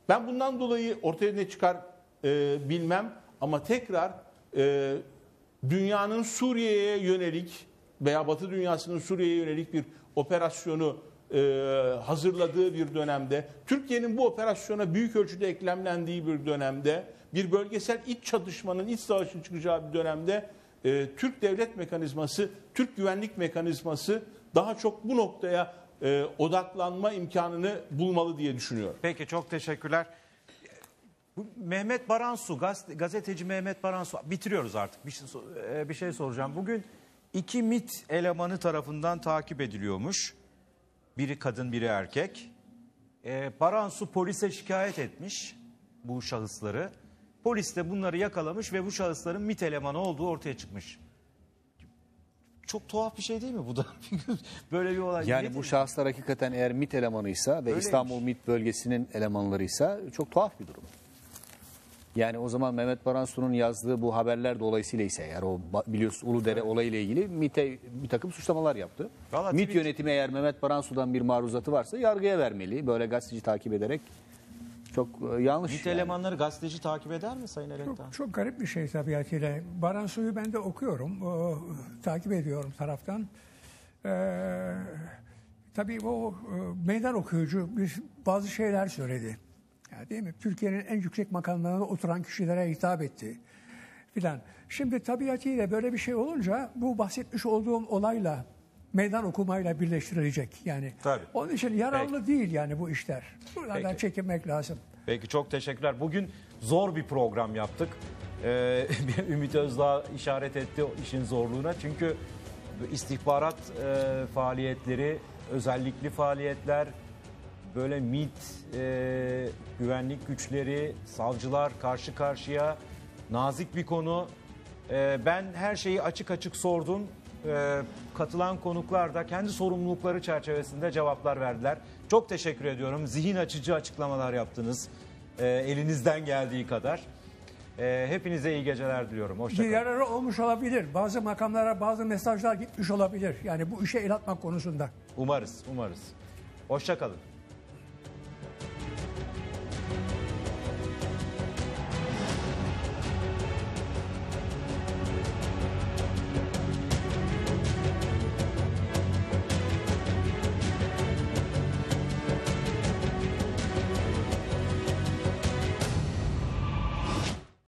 ben bundan dolayı ortaya ne çıkar e, bilmem ama tekrar e, dünyanın Suriye'ye yönelik veya Batı dünyasının Suriye'ye yönelik bir operasyonu e, hazırladığı bir dönemde, Türkiye'nin bu operasyona büyük ölçüde eklemlendiği bir dönemde, bir bölgesel iç çatışmanın, iç savaşın çıkacağı bir dönemde e, Türk devlet mekanizması, Türk güvenlik mekanizması daha çok bu noktaya e, odaklanma imkanını bulmalı diye düşünüyorum. Peki çok teşekkürler. Bu Mehmet Baransu, gazete, gazeteci Mehmet Baransu. Bitiriyoruz artık. Bir şey, e, bir şey soracağım. Bugün iki MIT elemanı tarafından takip ediliyormuş. Biri kadın, biri erkek. E, Baransu polise şikayet etmiş bu şahısları. Polis de bunları yakalamış ve bu şahısların MIT elemanı olduğu ortaya çıkmış. Çok tuhaf bir şey değil mi bu da? Böyle bir olay. Yani bu değil şahıslar hakikaten eğer MIT elemanıysa ve Öyleymiş. İstanbul MIT bölgesinin elemanlarıysa çok tuhaf bir durum. Yani o zaman Mehmet Baransu'nun yazdığı bu haberler dolayısıyla ise eğer o biliyorsunuz Uludere evet. olayıyla ilgili Mite bir takım suçlamalar yaptı. Vallahi MİT yönetimi eğer Mehmet Baransu'dan bir maruzatı varsa yargıya vermeli. Böyle gazeteci takip ederek çok e, yanlış. MİT yani. elemanları gazeteci takip eder mi Sayın Elektan? Çok, çok garip bir şey tabiatıyla. Baransu'yu ben de okuyorum. O, takip ediyorum taraftan. Ee, tabii o e, meydan okuyucu bir, bazı şeyler söyledi ya değil mi? Türkiye'nin en yüksek makamlarına oturan kişilere hitap etti filan. Şimdi tabiatıyla böyle bir şey olunca bu bahsetmiş olduğum olayla meydan okumayla birleştirilecek. Yani Tabii. onun için yararlı Peki. değil yani bu işler. Buradan Peki. çekinmek lazım. Peki çok teşekkürler. Bugün zor bir program yaptık. Ee, Ümit Özdağ işaret etti işin zorluğuna. Çünkü istihbarat e, faaliyetleri, özellikli faaliyetler, böyle MIT, e, güvenlik güçleri, savcılar karşı karşıya nazik bir konu. E, ben her şeyi açık açık sordum. E, katılan konuklar da kendi sorumlulukları çerçevesinde cevaplar verdiler. Çok teşekkür ediyorum. Zihin açıcı açıklamalar yaptınız. E, elinizden geldiği kadar. E, hepinize iyi geceler diliyorum. Hoşçakalın. Bir yararı olmuş olabilir. Bazı makamlara bazı mesajlar gitmiş olabilir. Yani bu işe el atmak konusunda. Umarız, umarız. Hoşçakalın.